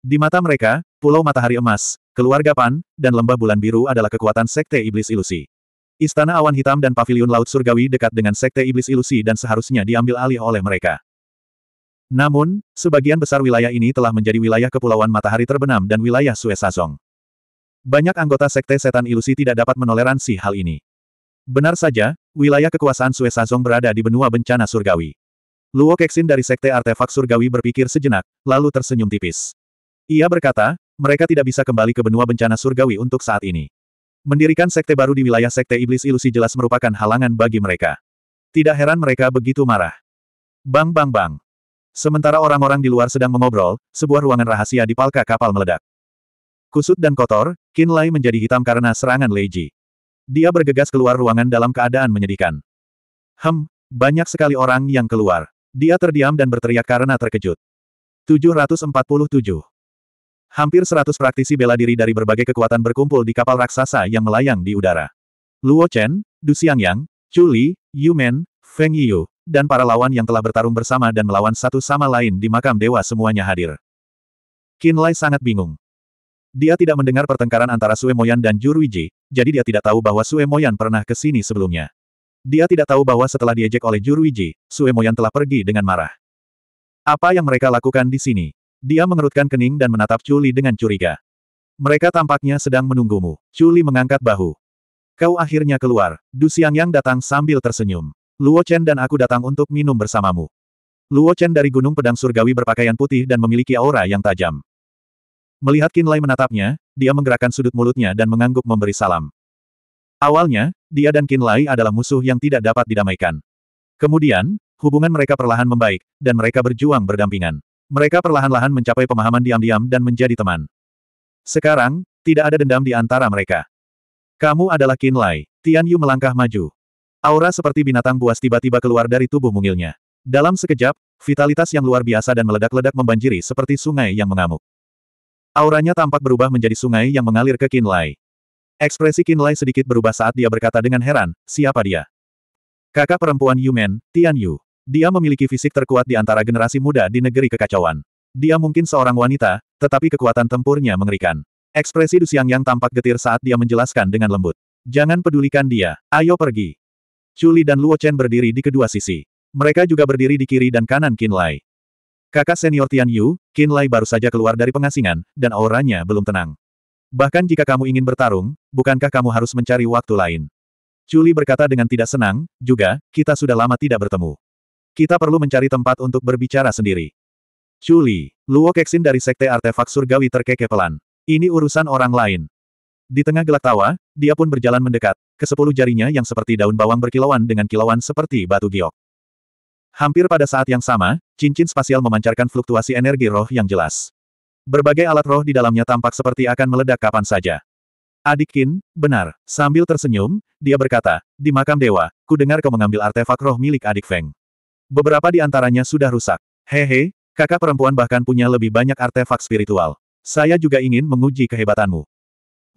Di mata mereka, Pulau Matahari Emas, keluarga Pan, dan lembah bulan biru adalah kekuatan sekte iblis ilusi. Istana awan hitam dan paviliun laut surgawi dekat dengan sekte iblis ilusi dan seharusnya diambil alih oleh mereka. Namun, sebagian besar wilayah ini telah menjadi wilayah Kepulauan Matahari Terbenam dan wilayah Suez Sazong. Banyak anggota Sekte Setan Ilusi tidak dapat menoleransi hal ini. Benar saja, wilayah kekuasaan Sue Sazong berada di benua bencana surgawi. Luo Keksin dari Sekte Artefak Surgawi berpikir sejenak, lalu tersenyum tipis. Ia berkata, mereka tidak bisa kembali ke benua bencana surgawi untuk saat ini. Mendirikan sekte baru di wilayah Sekte Iblis Ilusi jelas merupakan halangan bagi mereka. Tidak heran mereka begitu marah. Bang bang bang. Sementara orang-orang di luar sedang mengobrol, sebuah ruangan rahasia di palka kapal meledak. Kusut dan kotor, Qin Lai menjadi hitam karena serangan Lei Ji. Dia bergegas keluar ruangan dalam keadaan menyedihkan. Hem, banyak sekali orang yang keluar. Dia terdiam dan berteriak karena terkejut. 747. Hampir 100 praktisi bela diri dari berbagai kekuatan berkumpul di kapal raksasa yang melayang di udara. Luo Chen, Du Xiangyang, Chu Li, Yu Men, Feng Yu, dan para lawan yang telah bertarung bersama dan melawan satu sama lain di makam dewa semuanya hadir. Qin Lai sangat bingung. Dia tidak mendengar pertengkaran antara Sue Moyan dan Juruiji, jadi dia tidak tahu bahwa Sue Moyan pernah ke sini sebelumnya. Dia tidak tahu bahwa setelah diejek oleh Juruiji, Sue Moyan telah pergi dengan marah. Apa yang mereka lakukan di sini? Dia mengerutkan kening dan menatap Chuli dengan curiga. Mereka tampaknya sedang menunggumu. Chuli mengangkat bahu. Kau akhirnya keluar. Du Xiang Yang datang sambil tersenyum. Luo Chen dan aku datang untuk minum bersamamu. Luo Chen dari Gunung Pedang Surgawi berpakaian putih dan memiliki aura yang tajam. Melihat Kinlay menatapnya, dia menggerakkan sudut mulutnya dan mengangguk memberi salam. Awalnya, dia dan Kinlay adalah musuh yang tidak dapat didamaikan. Kemudian, hubungan mereka perlahan membaik, dan mereka berjuang berdampingan. Mereka perlahan-lahan mencapai pemahaman diam-diam dan menjadi teman. Sekarang, tidak ada dendam di antara mereka. Kamu adalah Kinlay. Tian Yu melangkah maju. Aura seperti binatang buas tiba-tiba keluar dari tubuh mungilnya. Dalam sekejap, vitalitas yang luar biasa dan meledak-ledak membanjiri seperti sungai yang mengamuk. Auranya tampak berubah menjadi sungai yang mengalir ke Kinlay. Ekspresi Kinlay sedikit berubah saat dia berkata dengan heran, siapa dia? Kakak perempuan Yumen, Tian Yu. Dia memiliki fisik terkuat di antara generasi muda di negeri kekacauan. Dia mungkin seorang wanita, tetapi kekuatan tempurnya mengerikan. Ekspresi Du Xiang yang tampak getir saat dia menjelaskan dengan lembut. Jangan pedulikan dia, ayo pergi. Chuli dan Luo Chen berdiri di kedua sisi. Mereka juga berdiri di kiri dan kanan Kinlay. Kakak senior Tian Yu, Qin Lai baru saja keluar dari pengasingan, dan auranya belum tenang. Bahkan jika kamu ingin bertarung, bukankah kamu harus mencari waktu lain? Chuli berkata dengan tidak senang, juga, kita sudah lama tidak bertemu. Kita perlu mencari tempat untuk berbicara sendiri. Chuli, Luo Keksin dari Sekte Artefak Surgawi pelan. Ini urusan orang lain. Di tengah gelak tawa, dia pun berjalan mendekat, kesepuluh jarinya yang seperti daun bawang berkilauan dengan kilauan seperti batu giok. Hampir pada saat yang sama, cincin spasial memancarkan fluktuasi energi roh yang jelas. Berbagai alat roh di dalamnya tampak seperti akan meledak kapan saja. Adik Kin, benar. Sambil tersenyum, dia berkata, di makam dewa, ku dengar kau mengambil artefak roh milik adik Feng. Beberapa di antaranya sudah rusak. Hehe, kakak perempuan bahkan punya lebih banyak artefak spiritual. Saya juga ingin menguji kehebatanmu.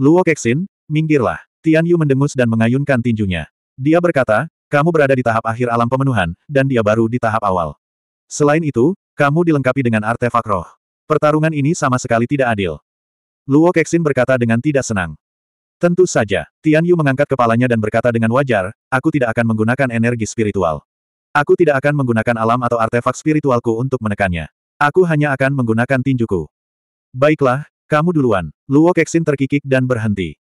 Luo Keksin, minggirlah. Tian Yu mendengus dan mengayunkan tinjunya. Dia berkata, kamu berada di tahap akhir alam pemenuhan, dan dia baru di tahap awal. Selain itu, kamu dilengkapi dengan artefak roh. Pertarungan ini sama sekali tidak adil. Luo Kexin berkata dengan tidak senang. Tentu saja, Tian Yu mengangkat kepalanya dan berkata dengan wajar, aku tidak akan menggunakan energi spiritual. Aku tidak akan menggunakan alam atau artefak spiritualku untuk menekannya. Aku hanya akan menggunakan tinjuku. Baiklah, kamu duluan. Luo Kexin terkikik dan berhenti.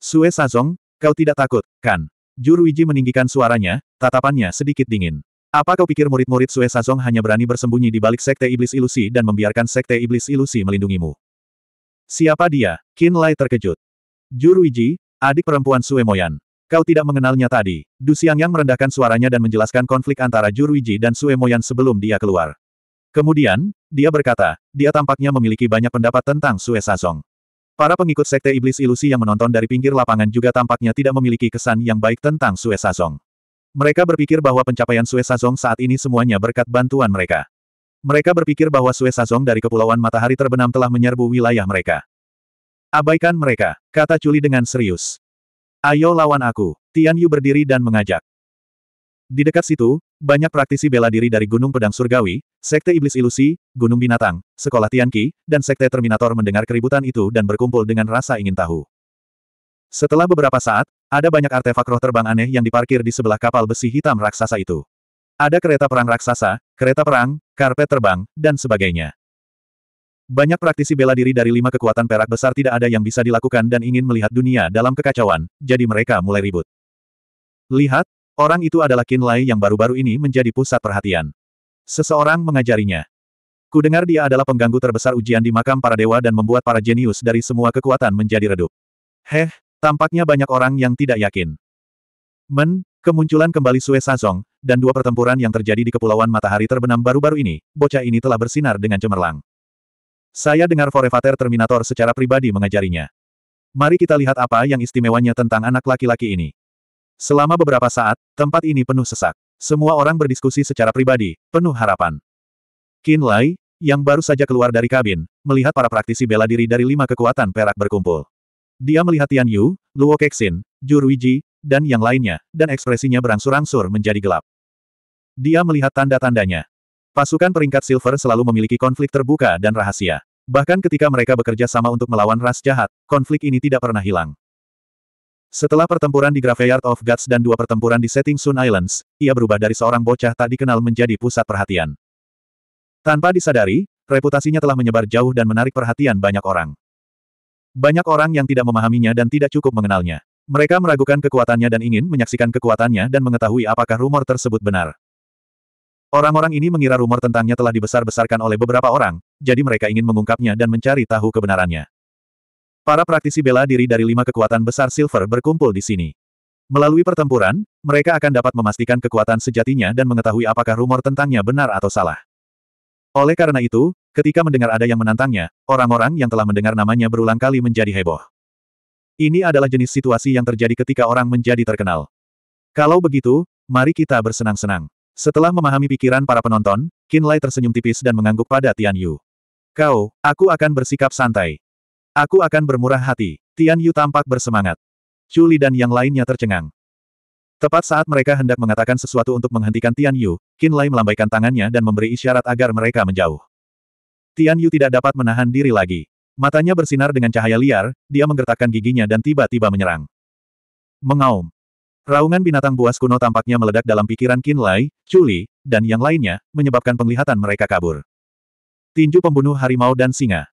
Sue Sazong, kau tidak takut, kan? Juruiji meninggikan suaranya, tatapannya sedikit dingin. Apa kau pikir murid-murid Sue Sazong hanya berani bersembunyi di balik sekte iblis ilusi dan membiarkan sekte iblis ilusi melindungimu? Siapa dia? Qin Lai terkejut. Juruiji, adik perempuan Sue Moyan. Kau tidak mengenalnya tadi. Du yang merendahkan suaranya dan menjelaskan konflik antara Juruiji dan Sue Moyan sebelum dia keluar. Kemudian, dia berkata, dia tampaknya memiliki banyak pendapat tentang Sue Sazong. Para pengikut Sekte Iblis Ilusi yang menonton dari pinggir lapangan juga tampaknya tidak memiliki kesan yang baik tentang Sue Sazong. Mereka berpikir bahwa pencapaian Sue Sazong saat ini semuanya berkat bantuan mereka. Mereka berpikir bahwa Sue Sazong dari Kepulauan Matahari Terbenam telah menyerbu wilayah mereka. Abaikan mereka, kata Culi dengan serius. Ayo lawan aku, Tian Yu berdiri dan mengajak. Di dekat situ, banyak praktisi bela diri dari Gunung Pedang Surgawi, Sekte Iblis Ilusi, Gunung Binatang, Sekolah Tianqi, dan Sekte Terminator mendengar keributan itu dan berkumpul dengan rasa ingin tahu. Setelah beberapa saat, ada banyak artefak roh terbang aneh yang diparkir di sebelah kapal besi hitam raksasa itu. Ada kereta perang raksasa, kereta perang, karpet terbang, dan sebagainya. Banyak praktisi bela diri dari lima kekuatan perak besar tidak ada yang bisa dilakukan dan ingin melihat dunia dalam kekacauan, jadi mereka mulai ribut. Lihat, Orang itu adalah Qin Lai yang baru-baru ini menjadi pusat perhatian. Seseorang mengajarinya. Ku dengar dia adalah pengganggu terbesar ujian di makam para dewa dan membuat para jenius dari semua kekuatan menjadi redup. Heh, tampaknya banyak orang yang tidak yakin. Men, kemunculan kembali Sue Sazong, dan dua pertempuran yang terjadi di Kepulauan Matahari terbenam baru-baru ini, bocah ini telah bersinar dengan cemerlang. Saya dengar Forevater Terminator secara pribadi mengajarinya. Mari kita lihat apa yang istimewanya tentang anak laki-laki ini. Selama beberapa saat, tempat ini penuh sesak. Semua orang berdiskusi secara pribadi, penuh harapan. Qin Lai, yang baru saja keluar dari kabin, melihat para praktisi bela diri dari lima kekuatan perak berkumpul. Dia melihat Tian Yu, Luo Kexin, Ju Ruiji, dan yang lainnya, dan ekspresinya berangsur-angsur menjadi gelap. Dia melihat tanda-tandanya. Pasukan peringkat silver selalu memiliki konflik terbuka dan rahasia. Bahkan ketika mereka bekerja sama untuk melawan ras jahat, konflik ini tidak pernah hilang. Setelah pertempuran di Graveyard of Gods dan dua pertempuran di Setting Sun Islands, ia berubah dari seorang bocah tak dikenal menjadi pusat perhatian. Tanpa disadari, reputasinya telah menyebar jauh dan menarik perhatian banyak orang. Banyak orang yang tidak memahaminya dan tidak cukup mengenalnya. Mereka meragukan kekuatannya dan ingin menyaksikan kekuatannya dan mengetahui apakah rumor tersebut benar. Orang-orang ini mengira rumor tentangnya telah dibesar-besarkan oleh beberapa orang, jadi mereka ingin mengungkapnya dan mencari tahu kebenarannya. Para praktisi bela diri dari lima kekuatan besar Silver berkumpul di sini. Melalui pertempuran, mereka akan dapat memastikan kekuatan sejatinya dan mengetahui apakah rumor tentangnya benar atau salah. Oleh karena itu, ketika mendengar ada yang menantangnya, orang-orang yang telah mendengar namanya berulang kali menjadi heboh. Ini adalah jenis situasi yang terjadi ketika orang menjadi terkenal. Kalau begitu, mari kita bersenang-senang. Setelah memahami pikiran para penonton, Kinlay tersenyum tipis dan mengangguk pada Tian Yu. Kau, aku akan bersikap santai. Aku akan bermurah hati. Tian Yu tampak bersemangat. Chuli dan yang lainnya tercengang. Tepat saat mereka hendak mengatakan sesuatu untuk menghentikan Tian Yu, Qin Lai melambaikan tangannya dan memberi isyarat agar mereka menjauh. Tian Yu tidak dapat menahan diri lagi. Matanya bersinar dengan cahaya liar, dia menggertakkan giginya dan tiba-tiba menyerang. Mengaum. Raungan binatang buas kuno tampaknya meledak dalam pikiran Qin Lai, Chuli, dan yang lainnya, menyebabkan penglihatan mereka kabur. Tinju pembunuh harimau dan singa.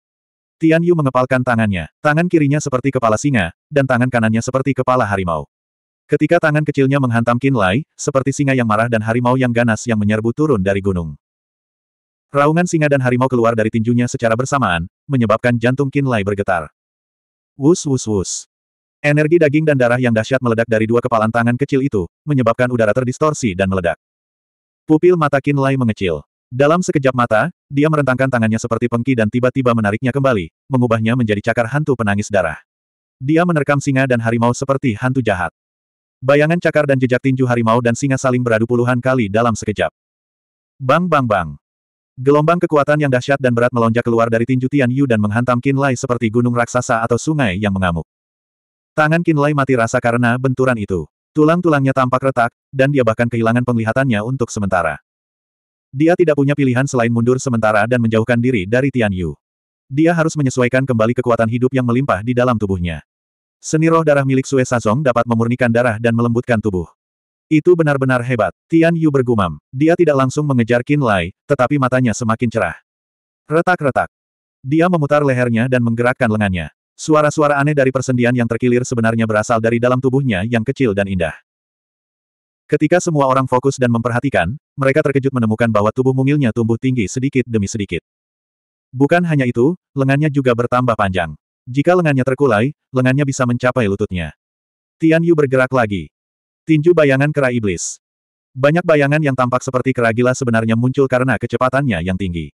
Tian Yu mengepalkan tangannya, tangan kirinya seperti kepala singa, dan tangan kanannya seperti kepala harimau. Ketika tangan kecilnya menghantam Qin Lai, seperti singa yang marah dan harimau yang ganas yang menyerbu turun dari gunung. Raungan singa dan harimau keluar dari tinjunya secara bersamaan, menyebabkan jantung Qin Lai bergetar. Wus wus wus. Energi daging dan darah yang dahsyat meledak dari dua kepalan tangan kecil itu, menyebabkan udara terdistorsi dan meledak. Pupil mata Qin Lai mengecil. Dalam sekejap mata, dia merentangkan tangannya seperti pengki dan tiba-tiba menariknya kembali, mengubahnya menjadi cakar hantu penangis darah. Dia menerkam singa dan harimau seperti hantu jahat. Bayangan cakar dan jejak tinju harimau dan singa saling beradu puluhan kali dalam sekejap. Bang bang bang. Gelombang kekuatan yang dahsyat dan berat melonjak keluar dari tinju Tian Yu dan menghantam Qin Lai seperti gunung raksasa atau sungai yang mengamuk. Tangan Qin Lai mati rasa karena benturan itu. Tulang-tulangnya tampak retak, dan dia bahkan kehilangan penglihatannya untuk sementara. Dia tidak punya pilihan selain mundur sementara dan menjauhkan diri dari Tian Yu. Dia harus menyesuaikan kembali kekuatan hidup yang melimpah di dalam tubuhnya. Seni roh darah milik Sue Sazong dapat memurnikan darah dan melembutkan tubuh. Itu benar-benar hebat, Tian Yu bergumam. Dia tidak langsung mengejar Qin Lai, tetapi matanya semakin cerah. Retak-retak. Dia memutar lehernya dan menggerakkan lengannya. Suara-suara aneh dari persendian yang terkilir sebenarnya berasal dari dalam tubuhnya yang kecil dan indah. Ketika semua orang fokus dan memperhatikan, mereka terkejut menemukan bahwa tubuh mungilnya tumbuh tinggi sedikit demi sedikit. Bukan hanya itu, lengannya juga bertambah panjang. Jika lengannya terkulai, lengannya bisa mencapai lututnya. Tian Yu bergerak lagi. Tinju bayangan kera iblis. Banyak bayangan yang tampak seperti kera gila sebenarnya muncul karena kecepatannya yang tinggi.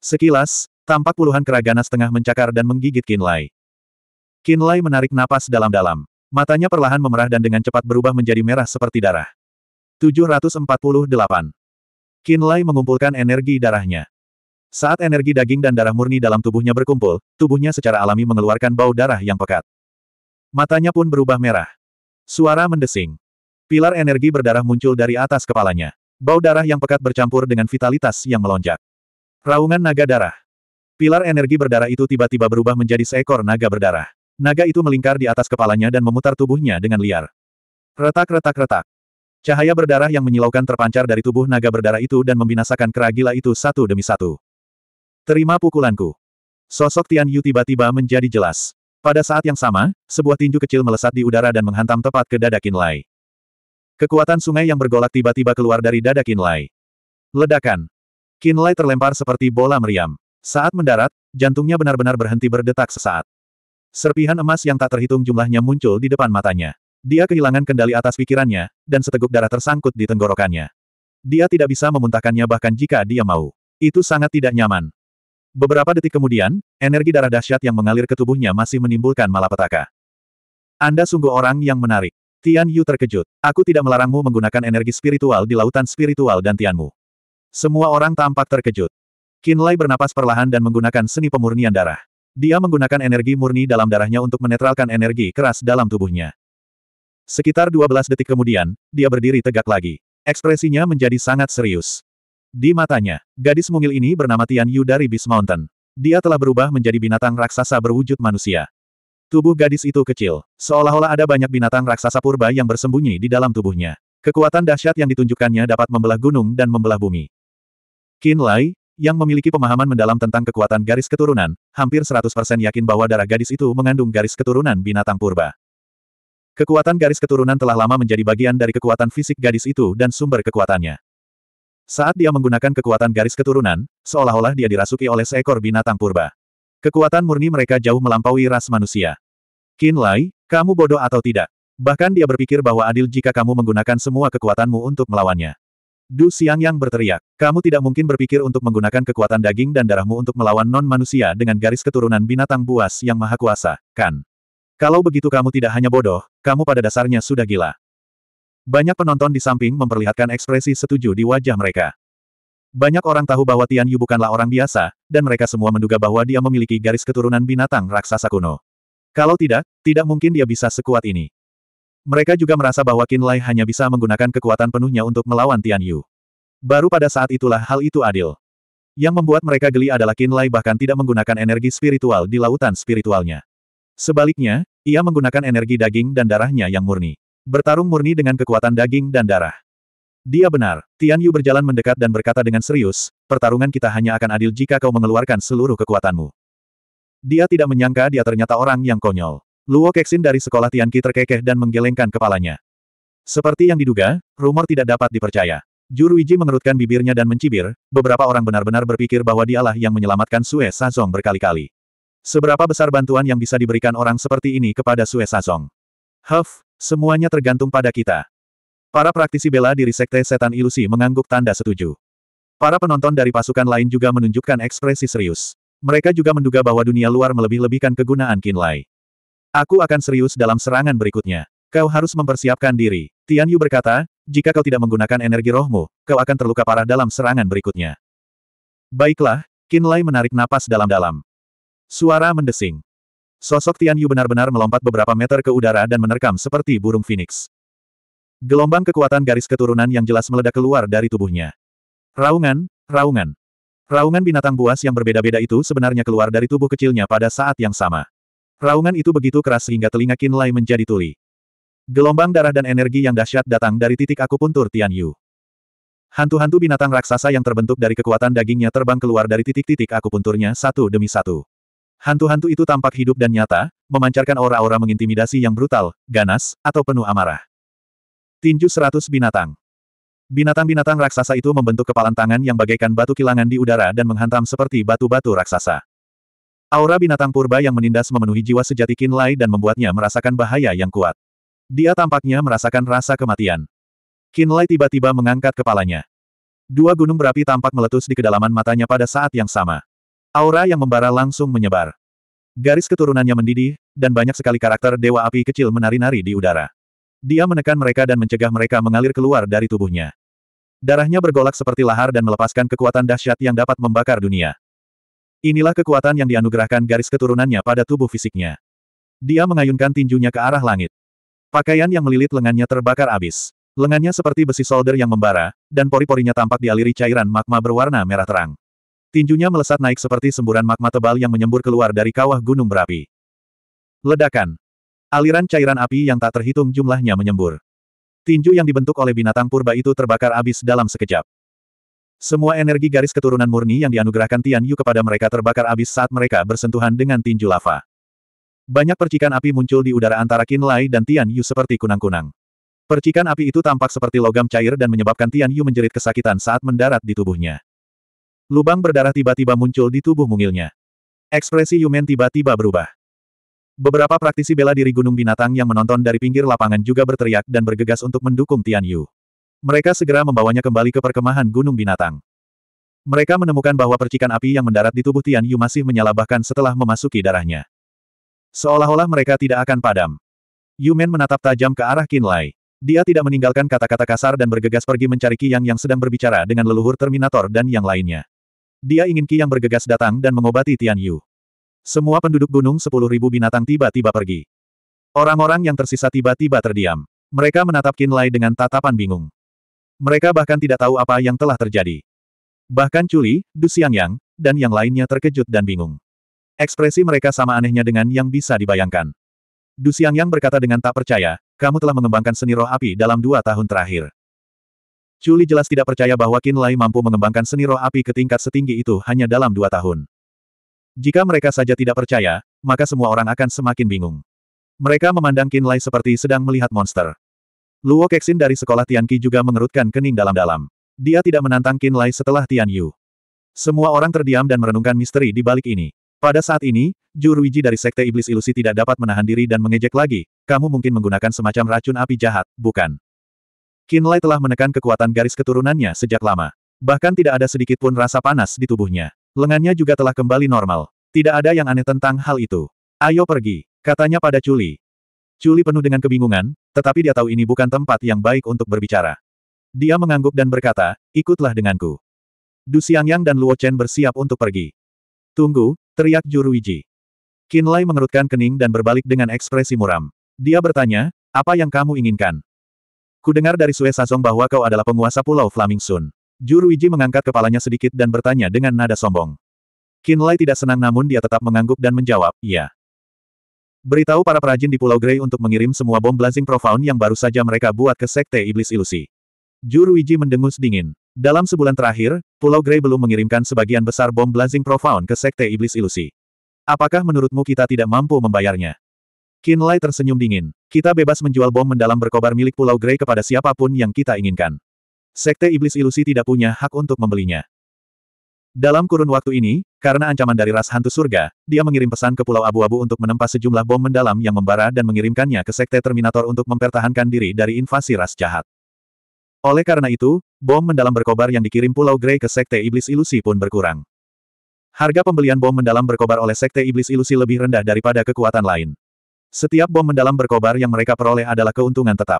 Sekilas, tampak puluhan kera ganas tengah mencakar dan menggigit Qin Kinlay menarik napas dalam-dalam. Matanya perlahan memerah dan dengan cepat berubah menjadi merah seperti darah. 748. Lai mengumpulkan energi darahnya. Saat energi daging dan darah murni dalam tubuhnya berkumpul, tubuhnya secara alami mengeluarkan bau darah yang pekat. Matanya pun berubah merah. Suara mendesing. Pilar energi berdarah muncul dari atas kepalanya. Bau darah yang pekat bercampur dengan vitalitas yang melonjak. Raungan naga darah. Pilar energi berdarah itu tiba-tiba berubah menjadi seekor naga berdarah. Naga itu melingkar di atas kepalanya dan memutar tubuhnya dengan liar. Retak-retak-retak. Cahaya berdarah yang menyilaukan terpancar dari tubuh naga berdarah itu dan membinasakan kera itu satu demi satu. Terima pukulanku. Sosok Tian Yu tiba-tiba menjadi jelas. Pada saat yang sama, sebuah tinju kecil melesat di udara dan menghantam tepat ke dada Kinlay. Kekuatan sungai yang bergolak tiba-tiba keluar dari dada Kinlay. Ledakan. Kinlay terlempar seperti bola meriam. Saat mendarat, jantungnya benar-benar berhenti berdetak sesaat. Serpihan emas yang tak terhitung jumlahnya muncul di depan matanya. Dia kehilangan kendali atas pikirannya, dan seteguk darah tersangkut di tenggorokannya. Dia tidak bisa memuntahkannya bahkan jika dia mau. Itu sangat tidak nyaman. Beberapa detik kemudian, energi darah dahsyat yang mengalir ke tubuhnya masih menimbulkan malapetaka. Anda sungguh orang yang menarik. Tian Yu terkejut. Aku tidak melarangmu menggunakan energi spiritual di lautan spiritual dan Tianmu. Semua orang tampak terkejut. Lai bernapas perlahan dan menggunakan seni pemurnian darah. Dia menggunakan energi murni dalam darahnya untuk menetralkan energi keras dalam tubuhnya. Sekitar 12 detik kemudian, dia berdiri tegak lagi. Ekspresinya menjadi sangat serius. Di matanya, gadis mungil ini bernama Tian Yu dari Beast Mountain. Dia telah berubah menjadi binatang raksasa berwujud manusia. Tubuh gadis itu kecil, seolah-olah ada banyak binatang raksasa purba yang bersembunyi di dalam tubuhnya. Kekuatan dahsyat yang ditunjukkannya dapat membelah gunung dan membelah bumi. Qin Lai, yang memiliki pemahaman mendalam tentang kekuatan garis keturunan, hampir 100% yakin bahwa darah gadis itu mengandung garis keturunan binatang purba. Kekuatan garis keturunan telah lama menjadi bagian dari kekuatan fisik gadis itu dan sumber kekuatannya. Saat dia menggunakan kekuatan garis keturunan, seolah-olah dia dirasuki oleh seekor binatang purba. Kekuatan murni mereka jauh melampaui ras manusia. Qin Lai, kamu bodoh atau tidak? Bahkan dia berpikir bahwa adil jika kamu menggunakan semua kekuatanmu untuk melawannya. Du Xiang yang berteriak, kamu tidak mungkin berpikir untuk menggunakan kekuatan daging dan darahmu untuk melawan non-manusia dengan garis keturunan binatang buas yang maha kuasa, kan? Kalau begitu kamu tidak hanya bodoh, kamu pada dasarnya sudah gila. Banyak penonton di samping memperlihatkan ekspresi setuju di wajah mereka. Banyak orang tahu bahwa Tian Yu bukanlah orang biasa, dan mereka semua menduga bahwa dia memiliki garis keturunan binatang raksasa kuno. Kalau tidak, tidak mungkin dia bisa sekuat ini. Mereka juga merasa bahwa Qin Lai hanya bisa menggunakan kekuatan penuhnya untuk melawan Tian Yu. Baru pada saat itulah hal itu adil. Yang membuat mereka geli adalah Qin Lai bahkan tidak menggunakan energi spiritual di lautan spiritualnya. Sebaliknya, ia menggunakan energi daging dan darahnya yang murni. Bertarung murni dengan kekuatan daging dan darah. Dia benar, Tian Yu berjalan mendekat dan berkata dengan serius, pertarungan kita hanya akan adil jika kau mengeluarkan seluruh kekuatanmu. Dia tidak menyangka dia ternyata orang yang konyol. Luo Kexin dari sekolah Tian Qi terkekeh dan menggelengkan kepalanya. Seperti yang diduga, rumor tidak dapat dipercaya. Juruiji mengerutkan bibirnya dan mencibir, beberapa orang benar-benar berpikir bahwa dialah yang menyelamatkan Sue Sazong berkali-kali. Seberapa besar bantuan yang bisa diberikan orang seperti ini kepada Sue Sazong? Huff, semuanya tergantung pada kita. Para praktisi bela diri Sekte Setan Ilusi mengangguk tanda setuju. Para penonton dari pasukan lain juga menunjukkan ekspresi serius. Mereka juga menduga bahwa dunia luar melebih-lebihkan kegunaan Kinlay. Aku akan serius dalam serangan berikutnya. Kau harus mempersiapkan diri. Tian Yu berkata, jika kau tidak menggunakan energi rohmu, kau akan terluka parah dalam serangan berikutnya. Baiklah, Kinlay menarik napas dalam-dalam. Suara mendesing. Sosok Tian Yu benar-benar melompat beberapa meter ke udara dan menerkam seperti burung phoenix. Gelombang kekuatan garis keturunan yang jelas meledak keluar dari tubuhnya. Raungan, raungan. Raungan binatang buas yang berbeda-beda itu sebenarnya keluar dari tubuh kecilnya pada saat yang sama. Raungan itu begitu keras sehingga telinga Lai menjadi tuli. Gelombang darah dan energi yang dahsyat datang dari titik akupuntur Tian Yu. Hantu-hantu binatang raksasa yang terbentuk dari kekuatan dagingnya terbang keluar dari titik-titik akupunturnya satu demi satu. Hantu-hantu itu tampak hidup dan nyata, memancarkan aura-aura mengintimidasi yang brutal, ganas, atau penuh amarah. Tinju seratus binatang. Binatang-binatang raksasa itu membentuk kepalan tangan yang bagaikan batu kilangan di udara dan menghantam seperti batu-batu raksasa. Aura binatang purba yang menindas memenuhi jiwa sejati Lai dan membuatnya merasakan bahaya yang kuat. Dia tampaknya merasakan rasa kematian. Lai tiba-tiba mengangkat kepalanya. Dua gunung berapi tampak meletus di kedalaman matanya pada saat yang sama. Aura yang membara langsung menyebar. Garis keturunannya mendidih, dan banyak sekali karakter Dewa Api kecil menari-nari di udara. Dia menekan mereka dan mencegah mereka mengalir keluar dari tubuhnya. Darahnya bergolak seperti lahar dan melepaskan kekuatan dahsyat yang dapat membakar dunia. Inilah kekuatan yang dianugerahkan garis keturunannya pada tubuh fisiknya. Dia mengayunkan tinjunya ke arah langit. Pakaian yang melilit lengannya terbakar abis. Lengannya seperti besi solder yang membara, dan pori-porinya tampak dialiri cairan magma berwarna merah terang. Tinjunya melesat naik seperti semburan magma tebal yang menyembur keluar dari kawah gunung berapi. Ledakan. Aliran cairan api yang tak terhitung jumlahnya menyembur. Tinju yang dibentuk oleh binatang purba itu terbakar abis dalam sekejap. Semua energi garis keturunan murni yang dianugerahkan Tian Yu kepada mereka terbakar abis saat mereka bersentuhan dengan tinju lava. Banyak percikan api muncul di udara antara Qin Lai dan Tian Yu seperti kunang-kunang. Percikan api itu tampak seperti logam cair dan menyebabkan Tian Yu menjerit kesakitan saat mendarat di tubuhnya. Lubang berdarah tiba-tiba muncul di tubuh mungilnya. Ekspresi Yumen tiba-tiba berubah. Beberapa praktisi bela diri Gunung Binatang yang menonton dari pinggir lapangan juga berteriak dan bergegas untuk mendukung Tian Yu. Mereka segera membawanya kembali ke perkemahan Gunung Binatang. Mereka menemukan bahwa percikan api yang mendarat di tubuh Tian Yu masih menyala bahkan setelah memasuki darahnya. Seolah-olah mereka tidak akan padam. Yumen menatap tajam ke arah Qin Lai. Dia tidak meninggalkan kata-kata kasar dan bergegas pergi mencari Qi Yang yang sedang berbicara dengan leluhur Terminator dan yang lainnya. Dia ingin Ki yang bergegas datang dan mengobati Tian Yu. Semua penduduk gunung sepuluh ribu binatang tiba-tiba pergi. Orang-orang yang tersisa tiba-tiba terdiam. Mereka menatap Qin Lai dengan tatapan bingung. Mereka bahkan tidak tahu apa yang telah terjadi. Bahkan Culi, Du Xiangyang, dan yang lainnya terkejut dan bingung. Ekspresi mereka sama anehnya dengan yang bisa dibayangkan. Du Xiangyang berkata dengan tak percaya, kamu telah mengembangkan seni roh api dalam dua tahun terakhir. Chuli jelas tidak percaya bahwa Qin Lai mampu mengembangkan seni roh api ke tingkat setinggi itu hanya dalam dua tahun. Jika mereka saja tidak percaya, maka semua orang akan semakin bingung. Mereka memandang Qin Lai seperti sedang melihat monster. Luo Kexin dari sekolah Tianqi juga mengerutkan kening dalam-dalam. Dia tidak menantang Qin Lai setelah Tian Yu. Semua orang terdiam dan merenungkan misteri di balik ini. Pada saat ini, Juruiji dari Sekte Iblis Ilusi tidak dapat menahan diri dan mengejek lagi, kamu mungkin menggunakan semacam racun api jahat, bukan? Kinlay telah menekan kekuatan garis keturunannya sejak lama. Bahkan tidak ada sedikit pun rasa panas di tubuhnya. Lengannya juga telah kembali normal. Tidak ada yang aneh tentang hal itu. Ayo pergi, katanya pada Culi. Culi penuh dengan kebingungan, tetapi dia tahu ini bukan tempat yang baik untuk berbicara. Dia mengangguk dan berkata, ikutlah denganku. Du Xiangyang dan Luo Chen bersiap untuk pergi. Tunggu, teriak Juru Juruiji. Kinlay mengerutkan kening dan berbalik dengan ekspresi muram. Dia bertanya, apa yang kamu inginkan? Kudengar dari Sue Sazong bahwa kau adalah penguasa Pulau Flaming Sun. Juruiji mengangkat kepalanya sedikit dan bertanya dengan nada sombong. Kinlay tidak senang namun dia tetap mengangguk dan menjawab, iya. Beritahu para perajin di Pulau Grey untuk mengirim semua bom blazing profound yang baru saja mereka buat ke Sekte Iblis Ilusi. Juruiji mendengus dingin. Dalam sebulan terakhir, Pulau Grey belum mengirimkan sebagian besar bom blazing profound ke Sekte Iblis Ilusi. Apakah menurutmu kita tidak mampu membayarnya? Kinlay tersenyum dingin. Kita bebas menjual bom mendalam berkobar milik Pulau Grey kepada siapapun yang kita inginkan. Sekte Iblis Ilusi tidak punya hak untuk membelinya. Dalam kurun waktu ini, karena ancaman dari ras hantu surga, dia mengirim pesan ke Pulau Abu-Abu untuk menempa sejumlah bom mendalam yang membara dan mengirimkannya ke Sekte Terminator untuk mempertahankan diri dari invasi ras jahat. Oleh karena itu, bom mendalam berkobar yang dikirim Pulau Grey ke Sekte Iblis Ilusi pun berkurang. Harga pembelian bom mendalam berkobar oleh Sekte Iblis Ilusi lebih rendah daripada kekuatan lain. Setiap bom mendalam berkobar yang mereka peroleh adalah keuntungan tetap.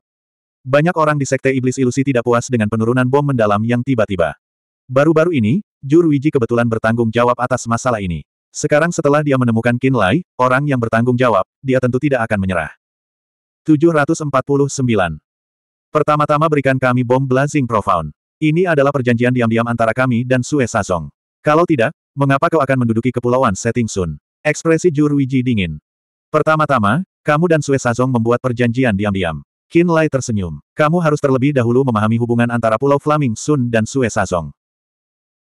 Banyak orang di Sekte Iblis Ilusi tidak puas dengan penurunan bom mendalam yang tiba-tiba. Baru-baru ini, Juruiji kebetulan bertanggung jawab atas masalah ini. Sekarang setelah dia menemukan Kinlay, orang yang bertanggung jawab, dia tentu tidak akan menyerah. 749. Pertama-tama berikan kami bom Blazing Profound. Ini adalah perjanjian diam-diam antara kami dan Sue Sazong. Kalau tidak, mengapa kau akan menduduki kepulauan Setting Sun? Ekspresi Juruiji dingin. Pertama-tama, kamu dan Sue Sazong membuat perjanjian diam-diam. Qin Lai tersenyum. Kamu harus terlebih dahulu memahami hubungan antara Pulau Flaming Sun dan Sue Sazong.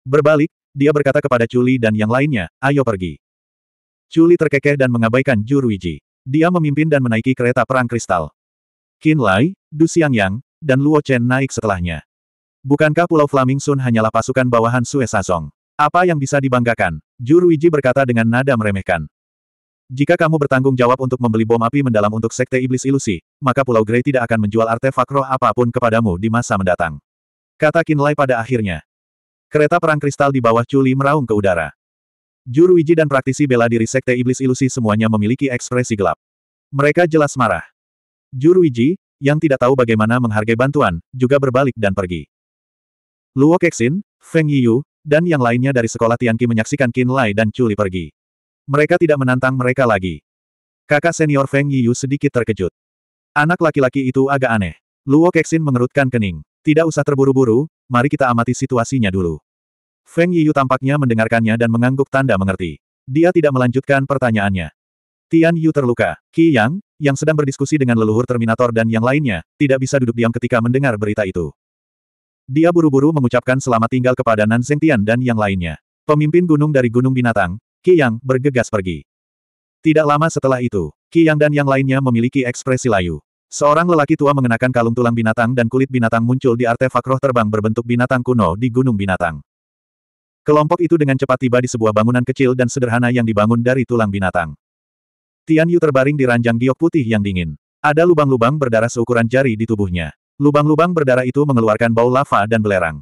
Berbalik, dia berkata kepada Chuli dan yang lainnya, ayo pergi. Chuli terkekeh dan mengabaikan Juruiji. Dia memimpin dan menaiki kereta perang kristal. Qin Lai, Du Xiangyang, dan Luo Chen naik setelahnya. Bukankah Pulau Flaming Sun hanyalah pasukan bawahan Sue Sazong? Apa yang bisa dibanggakan? Juruiji berkata dengan nada meremehkan. Jika kamu bertanggung jawab untuk membeli bom api mendalam untuk Sekte Iblis Ilusi, maka Pulau Grey tidak akan menjual artefak roh apapun kepadamu di masa mendatang. Kata Kinlay pada akhirnya. Kereta perang kristal di bawah Chuli meraung ke udara. Juru wiji dan praktisi bela diri Sekte Iblis Ilusi semuanya memiliki ekspresi gelap. Mereka jelas marah. Juru wiji, yang tidak tahu bagaimana menghargai bantuan, juga berbalik dan pergi. Luo Kexin, Feng Yiyu, dan yang lainnya dari sekolah Tianqi menyaksikan Kinlay dan Chuli pergi. Mereka tidak menantang mereka lagi. Kakak senior Feng Yiyu sedikit terkejut. Anak laki-laki itu agak aneh. Luo Kexin mengerutkan kening. Tidak usah terburu-buru, mari kita amati situasinya dulu. Feng Yiyu tampaknya mendengarkannya dan mengangguk tanda mengerti. Dia tidak melanjutkan pertanyaannya. Tian Yu terluka. Qi Yang, yang sedang berdiskusi dengan leluhur Terminator dan yang lainnya, tidak bisa duduk diam ketika mendengar berita itu. Dia buru-buru mengucapkan selamat tinggal kepada Nan Zeng Tian dan yang lainnya. Pemimpin gunung dari Gunung Binatang, yang bergegas pergi. Tidak lama setelah itu, Yang dan yang lainnya memiliki ekspresi layu. Seorang lelaki tua mengenakan kalung tulang binatang dan kulit binatang muncul di artefak roh terbang berbentuk binatang kuno di Gunung Binatang. Kelompok itu dengan cepat tiba di sebuah bangunan kecil dan sederhana yang dibangun dari tulang binatang. Tian Yu terbaring di ranjang giok putih yang dingin. Ada lubang-lubang berdarah seukuran jari di tubuhnya. Lubang-lubang berdarah itu mengeluarkan bau lava dan belerang.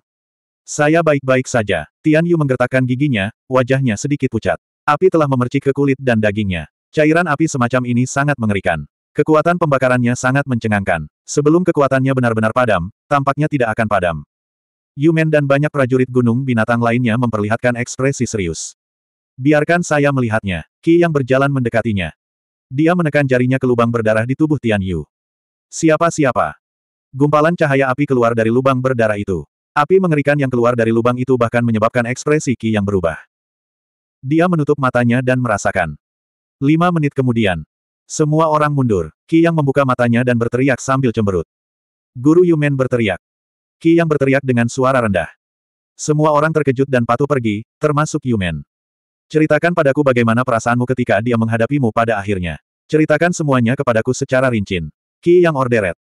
Saya baik-baik saja. Tian Yu menggertakkan giginya, wajahnya sedikit pucat. Api telah memercik ke kulit dan dagingnya. Cairan api semacam ini sangat mengerikan. Kekuatan pembakarannya sangat mencengangkan. Sebelum kekuatannya benar-benar padam, tampaknya tidak akan padam. Yumen dan banyak prajurit gunung binatang lainnya memperlihatkan ekspresi serius. Biarkan saya melihatnya. Ki yang berjalan mendekatinya. Dia menekan jarinya ke lubang berdarah di tubuh Tian Yu. Siapa-siapa? Gumpalan cahaya api keluar dari lubang berdarah itu. Api mengerikan yang keluar dari lubang itu bahkan menyebabkan ekspresi Ki yang berubah. Dia menutup matanya dan merasakan. Lima menit kemudian, semua orang mundur. Ki yang membuka matanya dan berteriak sambil cemberut. Guru Yumen berteriak. Ki yang berteriak dengan suara rendah. Semua orang terkejut dan patuh pergi, termasuk Yumen. Ceritakan padaku bagaimana perasaanmu ketika dia menghadapimu pada akhirnya. Ceritakan semuanya kepadaku secara rinci. Ki yang orderet.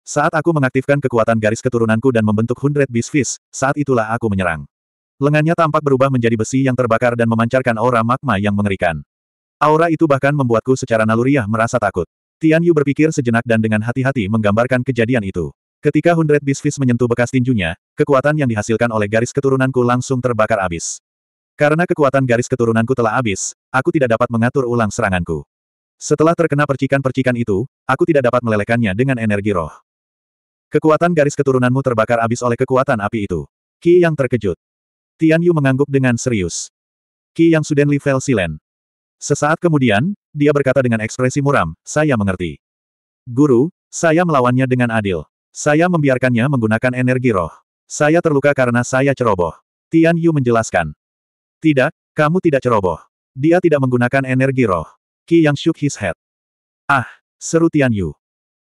Saat aku mengaktifkan kekuatan garis keturunanku dan membentuk Hundred Beast Fist, saat itulah aku menyerang. Lengannya tampak berubah menjadi besi yang terbakar dan memancarkan aura magma yang mengerikan. Aura itu bahkan membuatku secara naluriah merasa takut. Tian Yu berpikir sejenak dan dengan hati-hati menggambarkan kejadian itu. Ketika Hundred Beast Fist menyentuh bekas tinjunya, kekuatan yang dihasilkan oleh garis keturunanku langsung terbakar abis. Karena kekuatan garis keturunanku telah abis, aku tidak dapat mengatur ulang seranganku. Setelah terkena percikan-percikan itu, aku tidak dapat melelehkannya dengan energi roh. Kekuatan garis keturunanmu terbakar abis oleh kekuatan api itu. Ki yang terkejut. Tian Yu mengangguk dengan serius. Ki yang Suden Li fell silent. Sesaat kemudian, dia berkata dengan ekspresi muram, saya mengerti. Guru, saya melawannya dengan adil. Saya membiarkannya menggunakan energi roh. Saya terluka karena saya ceroboh. Tian Yu menjelaskan. Tidak, kamu tidak ceroboh. Dia tidak menggunakan energi roh. Ki yang shook his head. Ah, seru Tian Yu.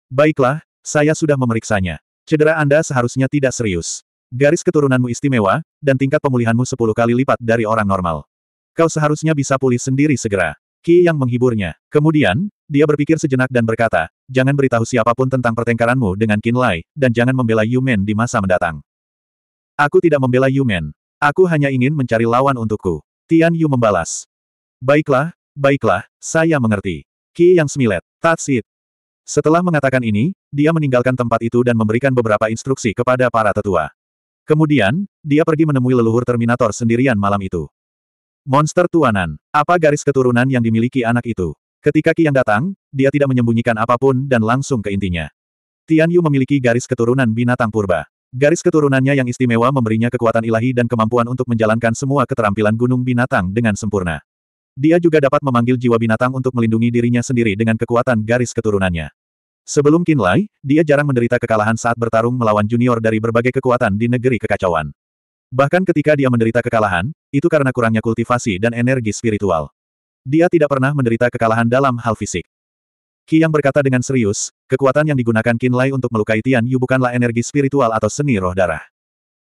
Baiklah, saya sudah memeriksanya. Cedera Anda seharusnya tidak serius. Garis keturunanmu istimewa, dan tingkat pemulihanmu sepuluh kali lipat dari orang normal. Kau seharusnya bisa pulih sendiri segera. Ki yang menghiburnya. Kemudian, dia berpikir sejenak dan berkata, jangan beritahu siapapun tentang pertengkaranmu dengan Qin Lai, dan jangan membela Yumen di masa mendatang. Aku tidak membela Yumen. Aku hanya ingin mencari lawan untukku. Tian Yu membalas. Baiklah, baiklah, saya mengerti. Ki yang semilet. That's setelah mengatakan ini, dia meninggalkan tempat itu dan memberikan beberapa instruksi kepada para tetua. Kemudian, dia pergi menemui leluhur Terminator sendirian malam itu. Monster tuanan, apa garis keturunan yang dimiliki anak itu? Ketika Qi yang datang, dia tidak menyembunyikan apapun dan langsung ke intinya. Tian Yu memiliki garis keturunan binatang purba. Garis keturunannya yang istimewa memberinya kekuatan ilahi dan kemampuan untuk menjalankan semua keterampilan gunung binatang dengan sempurna. Dia juga dapat memanggil jiwa binatang untuk melindungi dirinya sendiri dengan kekuatan garis keturunannya. Sebelum Kinlay, dia jarang menderita kekalahan saat bertarung melawan junior dari berbagai kekuatan di negeri kekacauan. Bahkan ketika dia menderita kekalahan, itu karena kurangnya kultivasi dan energi spiritual. Dia tidak pernah menderita kekalahan dalam hal fisik. Qi yang berkata dengan serius, kekuatan yang digunakan Kinlay untuk melukai Tian Yu bukanlah energi spiritual atau seni roh darah.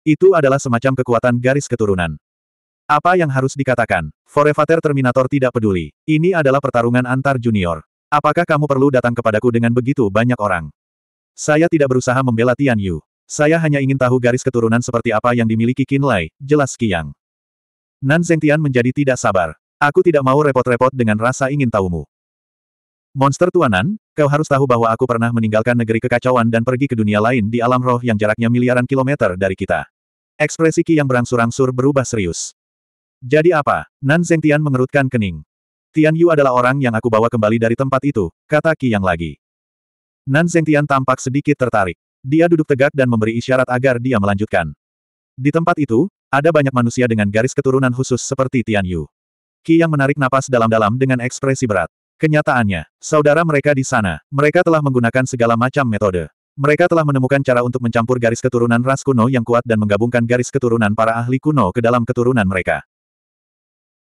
Itu adalah semacam kekuatan garis keturunan. Apa yang harus dikatakan? Forevater Terminator tidak peduli. Ini adalah pertarungan antar junior. Apakah kamu perlu datang kepadaku dengan begitu banyak orang? Saya tidak berusaha membela Tian Yu. Saya hanya ingin tahu garis keturunan seperti apa yang dimiliki Qin Lai, jelas Qiang. Nan Tian menjadi tidak sabar. Aku tidak mau repot-repot dengan rasa ingin tahumu. Monster Tuanan, kau harus tahu bahwa aku pernah meninggalkan negeri kekacauan dan pergi ke dunia lain di alam roh yang jaraknya miliaran kilometer dari kita. Ekspresi Qi yang berangsur-angsur berubah serius. Jadi apa? Nan Tian mengerutkan kening. Tian Yu adalah orang yang aku bawa kembali dari tempat itu, kata Qi Yang lagi. Nan Tian tampak sedikit tertarik. Dia duduk tegak dan memberi isyarat agar dia melanjutkan. Di tempat itu, ada banyak manusia dengan garis keturunan khusus seperti Tian Yu. Qi Yang menarik napas dalam-dalam dengan ekspresi berat. Kenyataannya, saudara mereka di sana, mereka telah menggunakan segala macam metode. Mereka telah menemukan cara untuk mencampur garis keturunan ras kuno yang kuat dan menggabungkan garis keturunan para ahli kuno ke dalam keturunan mereka.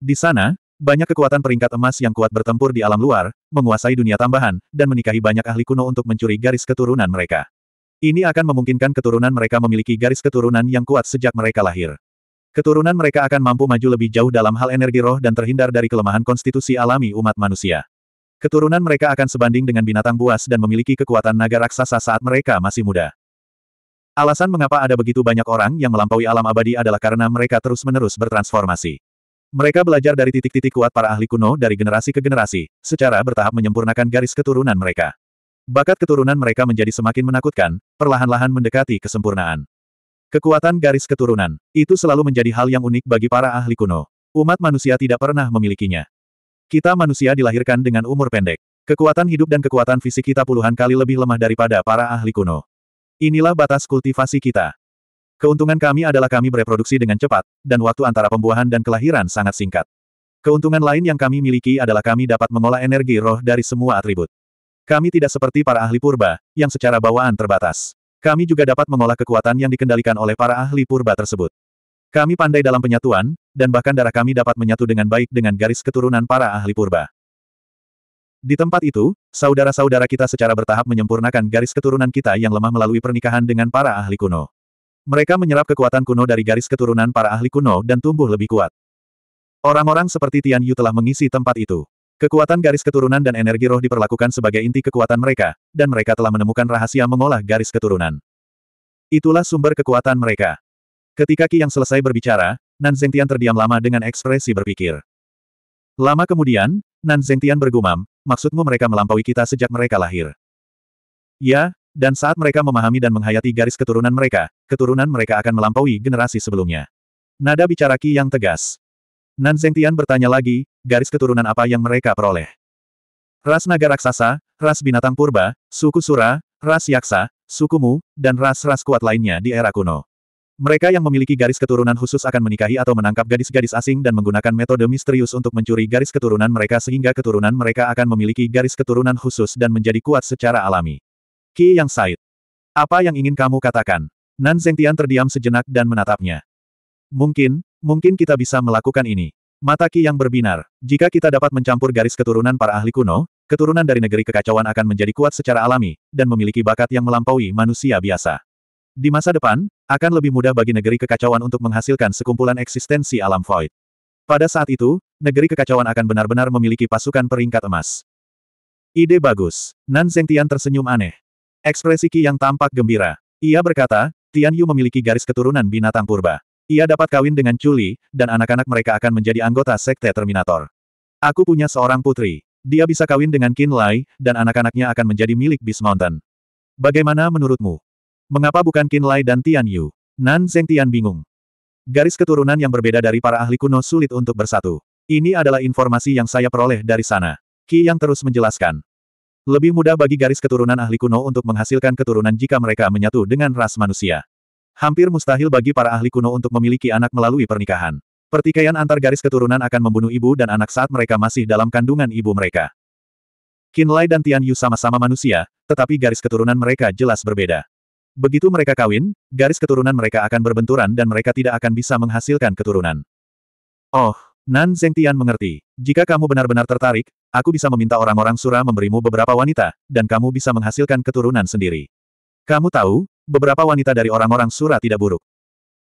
Di sana, banyak kekuatan peringkat emas yang kuat bertempur di alam luar, menguasai dunia tambahan, dan menikahi banyak ahli kuno untuk mencuri garis keturunan mereka. Ini akan memungkinkan keturunan mereka memiliki garis keturunan yang kuat sejak mereka lahir. Keturunan mereka akan mampu maju lebih jauh dalam hal energi roh dan terhindar dari kelemahan konstitusi alami umat manusia. Keturunan mereka akan sebanding dengan binatang buas dan memiliki kekuatan naga raksasa saat mereka masih muda. Alasan mengapa ada begitu banyak orang yang melampaui alam abadi adalah karena mereka terus-menerus bertransformasi. Mereka belajar dari titik-titik kuat para ahli kuno dari generasi ke generasi, secara bertahap menyempurnakan garis keturunan mereka. Bakat keturunan mereka menjadi semakin menakutkan, perlahan-lahan mendekati kesempurnaan. Kekuatan garis keturunan, itu selalu menjadi hal yang unik bagi para ahli kuno. Umat manusia tidak pernah memilikinya. Kita manusia dilahirkan dengan umur pendek. Kekuatan hidup dan kekuatan fisik kita puluhan kali lebih lemah daripada para ahli kuno. Inilah batas kultivasi kita. Keuntungan kami adalah kami bereproduksi dengan cepat, dan waktu antara pembuahan dan kelahiran sangat singkat. Keuntungan lain yang kami miliki adalah kami dapat mengolah energi roh dari semua atribut. Kami tidak seperti para ahli purba, yang secara bawaan terbatas. Kami juga dapat mengolah kekuatan yang dikendalikan oleh para ahli purba tersebut. Kami pandai dalam penyatuan, dan bahkan darah kami dapat menyatu dengan baik dengan garis keturunan para ahli purba. Di tempat itu, saudara-saudara kita secara bertahap menyempurnakan garis keturunan kita yang lemah melalui pernikahan dengan para ahli kuno. Mereka menyerap kekuatan kuno dari garis keturunan para ahli kuno dan tumbuh lebih kuat. Orang-orang seperti Tian Yu telah mengisi tempat itu. Kekuatan garis keturunan dan energi roh diperlakukan sebagai inti kekuatan mereka, dan mereka telah menemukan rahasia mengolah garis keturunan. Itulah sumber kekuatan mereka. Ketika Qi yang selesai berbicara, Nan Tian terdiam lama dengan ekspresi berpikir. Lama kemudian, Nan Tian bergumam, maksudmu mereka melampaui kita sejak mereka lahir. Ya, dan saat mereka memahami dan menghayati garis keturunan mereka, keturunan mereka akan melampaui generasi sebelumnya. Nada bicara Qi yang tegas. Nan Zengtian bertanya lagi, garis keturunan apa yang mereka peroleh? Ras naga raksasa, ras binatang purba, suku sura, ras yaksa, suku mu, dan ras-ras kuat lainnya di era kuno. Mereka yang memiliki garis keturunan khusus akan menikahi atau menangkap gadis-gadis asing dan menggunakan metode misterius untuk mencuri garis keturunan mereka sehingga keturunan mereka akan memiliki garis keturunan khusus dan menjadi kuat secara alami. Ki Yang Said. Apa yang ingin kamu katakan? Nan Zengtian terdiam sejenak dan menatapnya. Mungkin, mungkin kita bisa melakukan ini. Mata Ki yang berbinar. Jika kita dapat mencampur garis keturunan para ahli kuno, keturunan dari negeri kekacauan akan menjadi kuat secara alami, dan memiliki bakat yang melampaui manusia biasa. Di masa depan, akan lebih mudah bagi negeri kekacauan untuk menghasilkan sekumpulan eksistensi alam void. Pada saat itu, negeri kekacauan akan benar-benar memiliki pasukan peringkat emas. Ide bagus. Nan Zengtian tersenyum aneh. Ekspresi Qi yang tampak gembira. Ia berkata, Tian Yu memiliki garis keturunan binatang purba. Ia dapat kawin dengan Chuli, dan anak-anak mereka akan menjadi anggota sekte Terminator. Aku punya seorang putri. Dia bisa kawin dengan Qin Lai, dan anak-anaknya akan menjadi milik Beast Mountain. Bagaimana menurutmu? Mengapa bukan Qin Lai dan Tian Yu? Nan Zeng Tian bingung. Garis keturunan yang berbeda dari para ahli kuno sulit untuk bersatu. Ini adalah informasi yang saya peroleh dari sana. Qi yang terus menjelaskan. Lebih mudah bagi garis keturunan ahli kuno untuk menghasilkan keturunan jika mereka menyatu dengan ras manusia. Hampir mustahil bagi para ahli kuno untuk memiliki anak melalui pernikahan. Pertikaian antar garis keturunan akan membunuh ibu dan anak saat mereka masih dalam kandungan ibu mereka. Lai dan Tian Yu sama-sama manusia, tetapi garis keturunan mereka jelas berbeda. Begitu mereka kawin, garis keturunan mereka akan berbenturan dan mereka tidak akan bisa menghasilkan keturunan. Oh, Nan Zengtian mengerti. Jika kamu benar-benar tertarik, aku bisa meminta orang-orang Sura memberimu beberapa wanita, dan kamu bisa menghasilkan keturunan sendiri. Kamu tahu, beberapa wanita dari orang-orang Sura tidak buruk.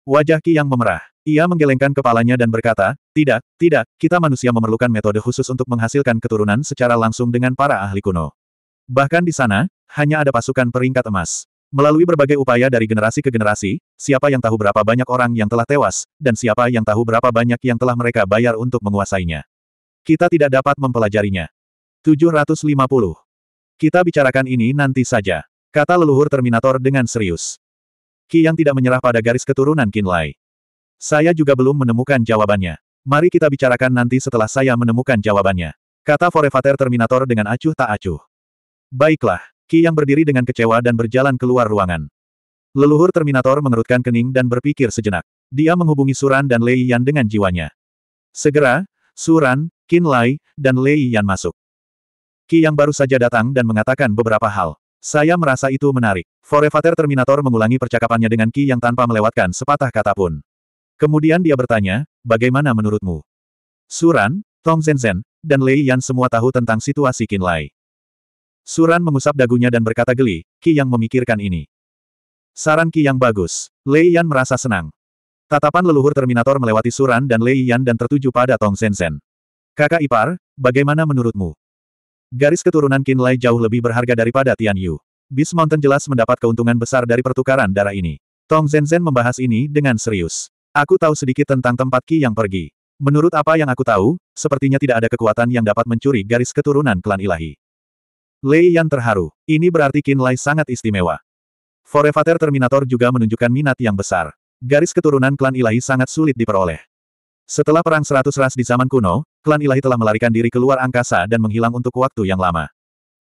Wajah Ki yang memerah. Ia menggelengkan kepalanya dan berkata, tidak, tidak, kita manusia memerlukan metode khusus untuk menghasilkan keturunan secara langsung dengan para ahli kuno. Bahkan di sana, hanya ada pasukan peringkat emas. Melalui berbagai upaya dari generasi ke generasi, siapa yang tahu berapa banyak orang yang telah tewas, dan siapa yang tahu berapa banyak yang telah mereka bayar untuk menguasainya. Kita tidak dapat mempelajarinya. 750. Kita bicarakan ini nanti saja. Kata leluhur Terminator dengan serius. Ki yang tidak menyerah pada garis keturunan Kinlay. Saya juga belum menemukan jawabannya. Mari kita bicarakan nanti setelah saya menemukan jawabannya. Kata Forevater Terminator dengan acuh tak acuh. Baiklah. Ki yang berdiri dengan kecewa dan berjalan keluar ruangan. Leluhur Terminator mengerutkan kening dan berpikir sejenak. Dia menghubungi Suran dan Lei Yan dengan jiwanya. Segera, Suran, Qin Lai, dan Lei Yan masuk. Ki yang baru saja datang dan mengatakan beberapa hal. Saya merasa itu menarik. Forevater Terminator mengulangi percakapannya dengan Ki yang tanpa melewatkan sepatah kata pun. Kemudian dia bertanya, bagaimana menurutmu? Suran, Tong Zhen dan Lei Yan semua tahu tentang situasi Qin Lai. Suran mengusap dagunya dan berkata geli, Ki yang memikirkan ini. Saran Ki yang bagus. Lei Yan merasa senang. Tatapan leluhur Terminator melewati Suran dan Lei Yan dan tertuju pada Tong Zhen. Kakak ipar, bagaimana menurutmu? Garis keturunan Qin Lai jauh lebih berharga daripada Tian Yu. Beast Mountain jelas mendapat keuntungan besar dari pertukaran darah ini. Tong Zhen membahas ini dengan serius. Aku tahu sedikit tentang tempat Ki yang pergi. Menurut apa yang aku tahu, sepertinya tidak ada kekuatan yang dapat mencuri garis keturunan klan ilahi. Lei Yan terharu. Ini berarti Qin Lai sangat istimewa. Forevater Terminator juga menunjukkan minat yang besar. Garis keturunan klan ilahi sangat sulit diperoleh. Setelah perang seratus ras di zaman kuno, klan ilahi telah melarikan diri keluar angkasa dan menghilang untuk waktu yang lama.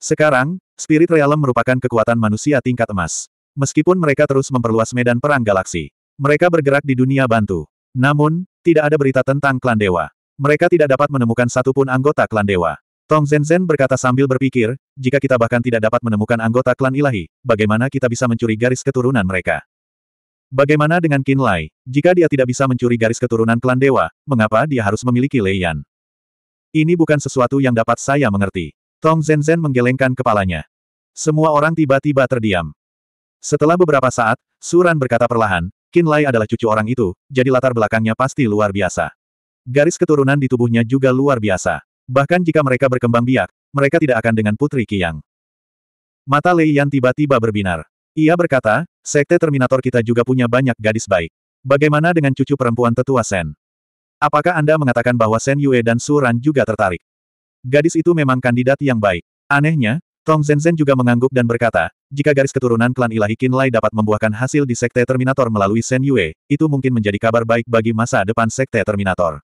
Sekarang, Spirit Realm merupakan kekuatan manusia tingkat emas. Meskipun mereka terus memperluas medan perang galaksi, mereka bergerak di dunia bantu. Namun, tidak ada berita tentang klan dewa. Mereka tidak dapat menemukan satupun anggota klan dewa. Tong Zhen berkata sambil berpikir, jika kita bahkan tidak dapat menemukan anggota klan ilahi, bagaimana kita bisa mencuri garis keturunan mereka? Bagaimana dengan Qin Lai? Jika dia tidak bisa mencuri garis keturunan klan dewa, mengapa dia harus memiliki Lei Yan? Ini bukan sesuatu yang dapat saya mengerti. Tong Zhen menggelengkan kepalanya. Semua orang tiba-tiba terdiam. Setelah beberapa saat, Suran berkata perlahan, Qin Lai adalah cucu orang itu, jadi latar belakangnya pasti luar biasa. Garis keturunan di tubuhnya juga luar biasa. Bahkan jika mereka berkembang biak, mereka tidak akan dengan Putri Kiang. Mata Lei Yan tiba-tiba berbinar. Ia berkata, sekte Terminator kita juga punya banyak gadis baik. Bagaimana dengan cucu perempuan tetua Sen? Apakah Anda mengatakan bahwa Sen Yue dan Su Ran juga tertarik? Gadis itu memang kandidat yang baik. Anehnya, Tong Zhen juga mengangguk dan berkata, jika garis keturunan klan ilahi Qinlai dapat membuahkan hasil di sekte Terminator melalui Sen Yue, itu mungkin menjadi kabar baik bagi masa depan sekte Terminator.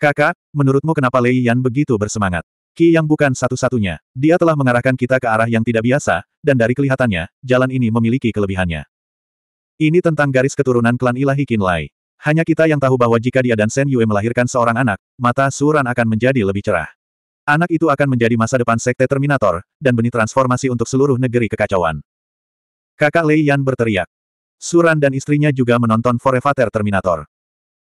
Kakak, menurutmu kenapa Lei Yan begitu bersemangat? Ki yang bukan satu-satunya, dia telah mengarahkan kita ke arah yang tidak biasa, dan dari kelihatannya, jalan ini memiliki kelebihannya. Ini tentang garis keturunan klan ilahi Lai. Hanya kita yang tahu bahwa jika dia dan Shen Yue melahirkan seorang anak, mata Suran akan menjadi lebih cerah. Anak itu akan menjadi masa depan sekte Terminator, dan benih transformasi untuk seluruh negeri kekacauan. Kakak Lei Yan berteriak. Suran dan istrinya juga menonton Forevater Terminator.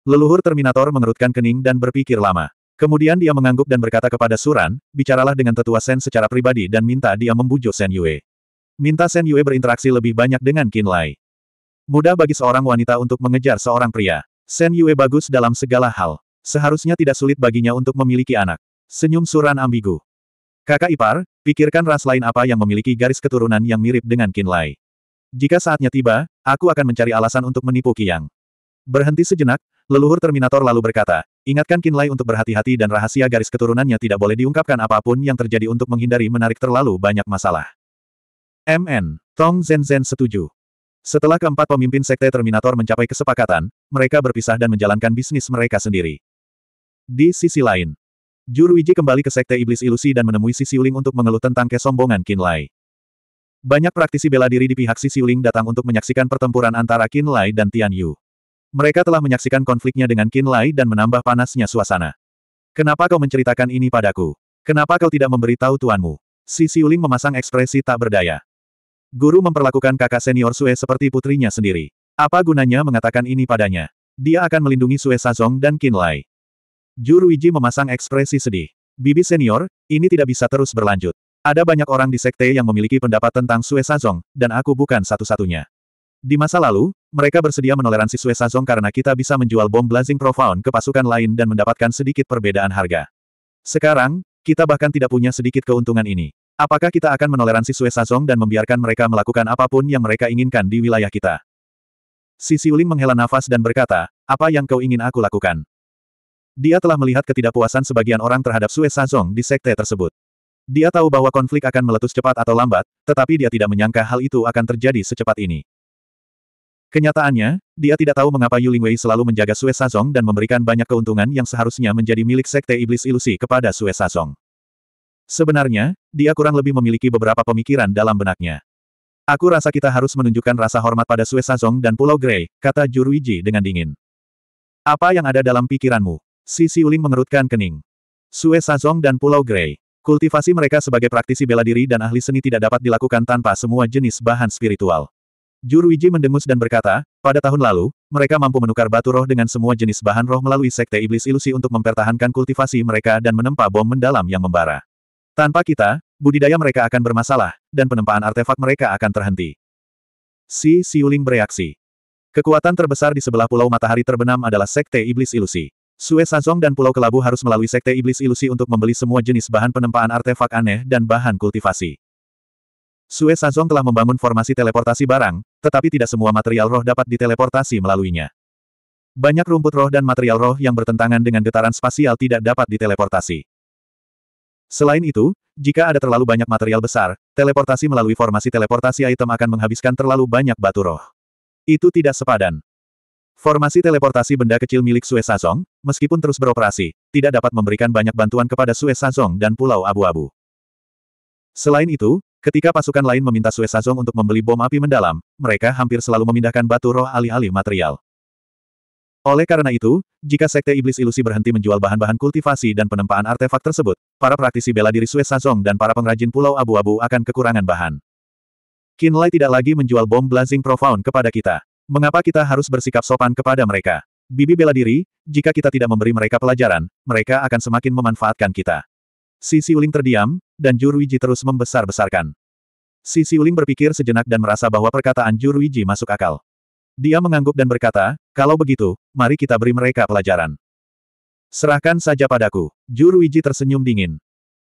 Leluhur Terminator mengerutkan kening dan berpikir lama. Kemudian dia mengangguk dan berkata kepada Suran, bicaralah dengan tetua Sen secara pribadi dan minta dia membujuk Sen Yue. Minta Sen Yue berinteraksi lebih banyak dengan Qin Lai. Mudah bagi seorang wanita untuk mengejar seorang pria. Sen Yue bagus dalam segala hal. Seharusnya tidak sulit baginya untuk memiliki anak. Senyum Suran ambigu. Kakak ipar, pikirkan ras lain apa yang memiliki garis keturunan yang mirip dengan Qin Lai. Jika saatnya tiba, aku akan mencari alasan untuk menipu Yang. Berhenti sejenak, Leluhur Terminator lalu berkata, ingatkan Kinlai untuk berhati-hati dan rahasia garis keturunannya tidak boleh diungkapkan apapun yang terjadi untuk menghindari menarik terlalu banyak masalah. MN. Tong Zenzhen setuju. Setelah keempat pemimpin Sekte Terminator mencapai kesepakatan, mereka berpisah dan menjalankan bisnis mereka sendiri. Di sisi lain, Juruiji kembali ke Sekte Iblis Ilusi dan menemui Sisi Uling untuk mengeluh tentang kesombongan Kinlai. Banyak praktisi bela diri di pihak Sisi Uling datang untuk menyaksikan pertempuran antara Kinlai dan Tian Yu. Mereka telah menyaksikan konfliknya dengan Qin Lai dan menambah panasnya suasana. Kenapa kau menceritakan ini padaku? Kenapa kau tidak memberitahu tuanmu? Si Siuling memasang ekspresi tak berdaya. Guru memperlakukan kakak senior Sue seperti putrinya sendiri. Apa gunanya mengatakan ini padanya? Dia akan melindungi Sue Sazong dan Qin Lai. Juruiji memasang ekspresi sedih. Bibi senior, ini tidak bisa terus berlanjut. Ada banyak orang di sekte yang memiliki pendapat tentang Sue Sazong, dan aku bukan satu-satunya. Di masa lalu, mereka bersedia menoleransi Sue Sazong karena kita bisa menjual bom Blazing Profound ke pasukan lain dan mendapatkan sedikit perbedaan harga. Sekarang, kita bahkan tidak punya sedikit keuntungan ini. Apakah kita akan menoleransi Sue Sazong dan membiarkan mereka melakukan apapun yang mereka inginkan di wilayah kita? Sisi Siuling menghela nafas dan berkata, apa yang kau ingin aku lakukan? Dia telah melihat ketidakpuasan sebagian orang terhadap Sue Sazong di sekte tersebut. Dia tahu bahwa konflik akan meletus cepat atau lambat, tetapi dia tidak menyangka hal itu akan terjadi secepat ini. Kenyataannya, dia tidak tahu mengapa Yu Lingwei selalu menjaga Sue Sazong dan memberikan banyak keuntungan yang seharusnya menjadi milik Sekte Iblis Ilusi kepada Sue Sazong. Sebenarnya, dia kurang lebih memiliki beberapa pemikiran dalam benaknya. Aku rasa kita harus menunjukkan rasa hormat pada Sue Sazong dan Pulau Grey, kata Juruiji dengan dingin. Apa yang ada dalam pikiranmu? Si Siuling mengerutkan kening. Sue Sazong dan Pulau Grey. Kultivasi mereka sebagai praktisi bela diri dan ahli seni tidak dapat dilakukan tanpa semua jenis bahan spiritual. Juruiji mendengus dan berkata, pada tahun lalu, mereka mampu menukar batu roh dengan semua jenis bahan roh melalui sekte iblis ilusi untuk mempertahankan kultivasi mereka dan menempa bom mendalam yang membara. Tanpa kita, budidaya mereka akan bermasalah, dan penempaan artefak mereka akan terhenti. Si Siuling bereaksi. Kekuatan terbesar di sebelah pulau matahari terbenam adalah sekte iblis ilusi. Sue Sazong dan Pulau Kelabu harus melalui sekte iblis ilusi untuk membeli semua jenis bahan penempaan artefak aneh dan bahan kultivasi. Sue Sazong telah membangun formasi teleportasi barang, tetapi tidak semua material roh dapat diteleportasi melaluinya. Banyak rumput roh dan material roh yang bertentangan dengan getaran spasial tidak dapat diteleportasi. Selain itu, jika ada terlalu banyak material besar, teleportasi melalui formasi teleportasi item akan menghabiskan terlalu banyak batu roh. Itu tidak sepadan. Formasi teleportasi benda kecil milik Sue Sazong, meskipun terus beroperasi, tidak dapat memberikan banyak bantuan kepada Sue Sazong dan Pulau Abu-Abu. Selain itu, Ketika pasukan lain meminta Sue Sazong untuk membeli bom api mendalam, mereka hampir selalu memindahkan batu roh alih-alih material. Oleh karena itu, jika Sekte Iblis Ilusi berhenti menjual bahan-bahan kultivasi dan penempaan artefak tersebut, para praktisi bela diri Sue Sazong dan para pengrajin Pulau Abu-Abu akan kekurangan bahan. Lai tidak lagi menjual bom Blazing Profound kepada kita. Mengapa kita harus bersikap sopan kepada mereka? Bibi bela diri, jika kita tidak memberi mereka pelajaran, mereka akan semakin memanfaatkan kita. Si Siuling terdiam, dan Jurwiji terus membesar-besarkan. Si Siuling berpikir sejenak dan merasa bahwa perkataan Jurwiji masuk akal. Dia mengangguk dan berkata, kalau begitu, mari kita beri mereka pelajaran. Serahkan saja padaku. Jurwiji tersenyum dingin.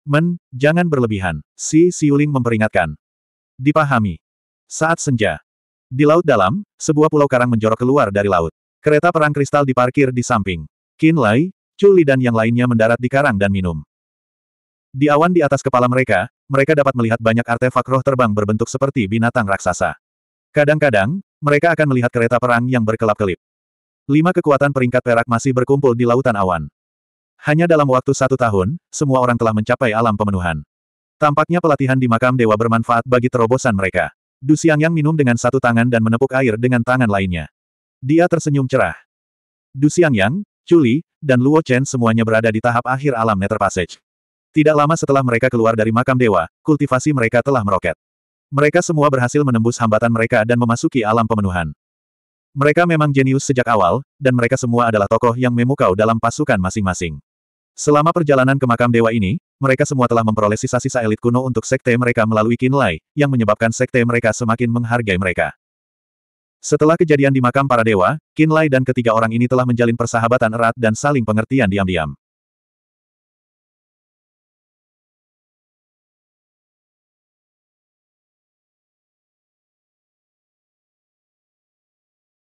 Men, jangan berlebihan. Si Siuling memperingatkan. Dipahami. Saat senja. Di laut dalam, sebuah pulau karang menjorok keluar dari laut. Kereta perang kristal diparkir di samping. Kin Lai, Chuli dan yang lainnya mendarat di karang dan minum. Di awan di atas kepala mereka, mereka dapat melihat banyak artefak roh terbang berbentuk seperti binatang raksasa. Kadang-kadang, mereka akan melihat kereta perang yang berkelap-kelip. Lima kekuatan peringkat perak masih berkumpul di lautan awan. Hanya dalam waktu satu tahun, semua orang telah mencapai alam pemenuhan. Tampaknya pelatihan di makam dewa bermanfaat bagi terobosan mereka. Du yang minum dengan satu tangan dan menepuk air dengan tangan lainnya. Dia tersenyum cerah. Du Yang, Chuli, dan Luo Chen semuanya berada di tahap akhir alam Nether Passage. Tidak lama setelah mereka keluar dari makam dewa, kultivasi mereka telah meroket. Mereka semua berhasil menembus hambatan mereka dan memasuki alam pemenuhan. Mereka memang jenius sejak awal, dan mereka semua adalah tokoh yang memukau dalam pasukan masing-masing. Selama perjalanan ke makam dewa ini, mereka semua telah memperoleh sisa-sisa elit kuno untuk sekte mereka melalui kinlay, yang menyebabkan sekte mereka semakin menghargai mereka. Setelah kejadian di makam para dewa, kinlay dan ketiga orang ini telah menjalin persahabatan erat dan saling pengertian diam-diam.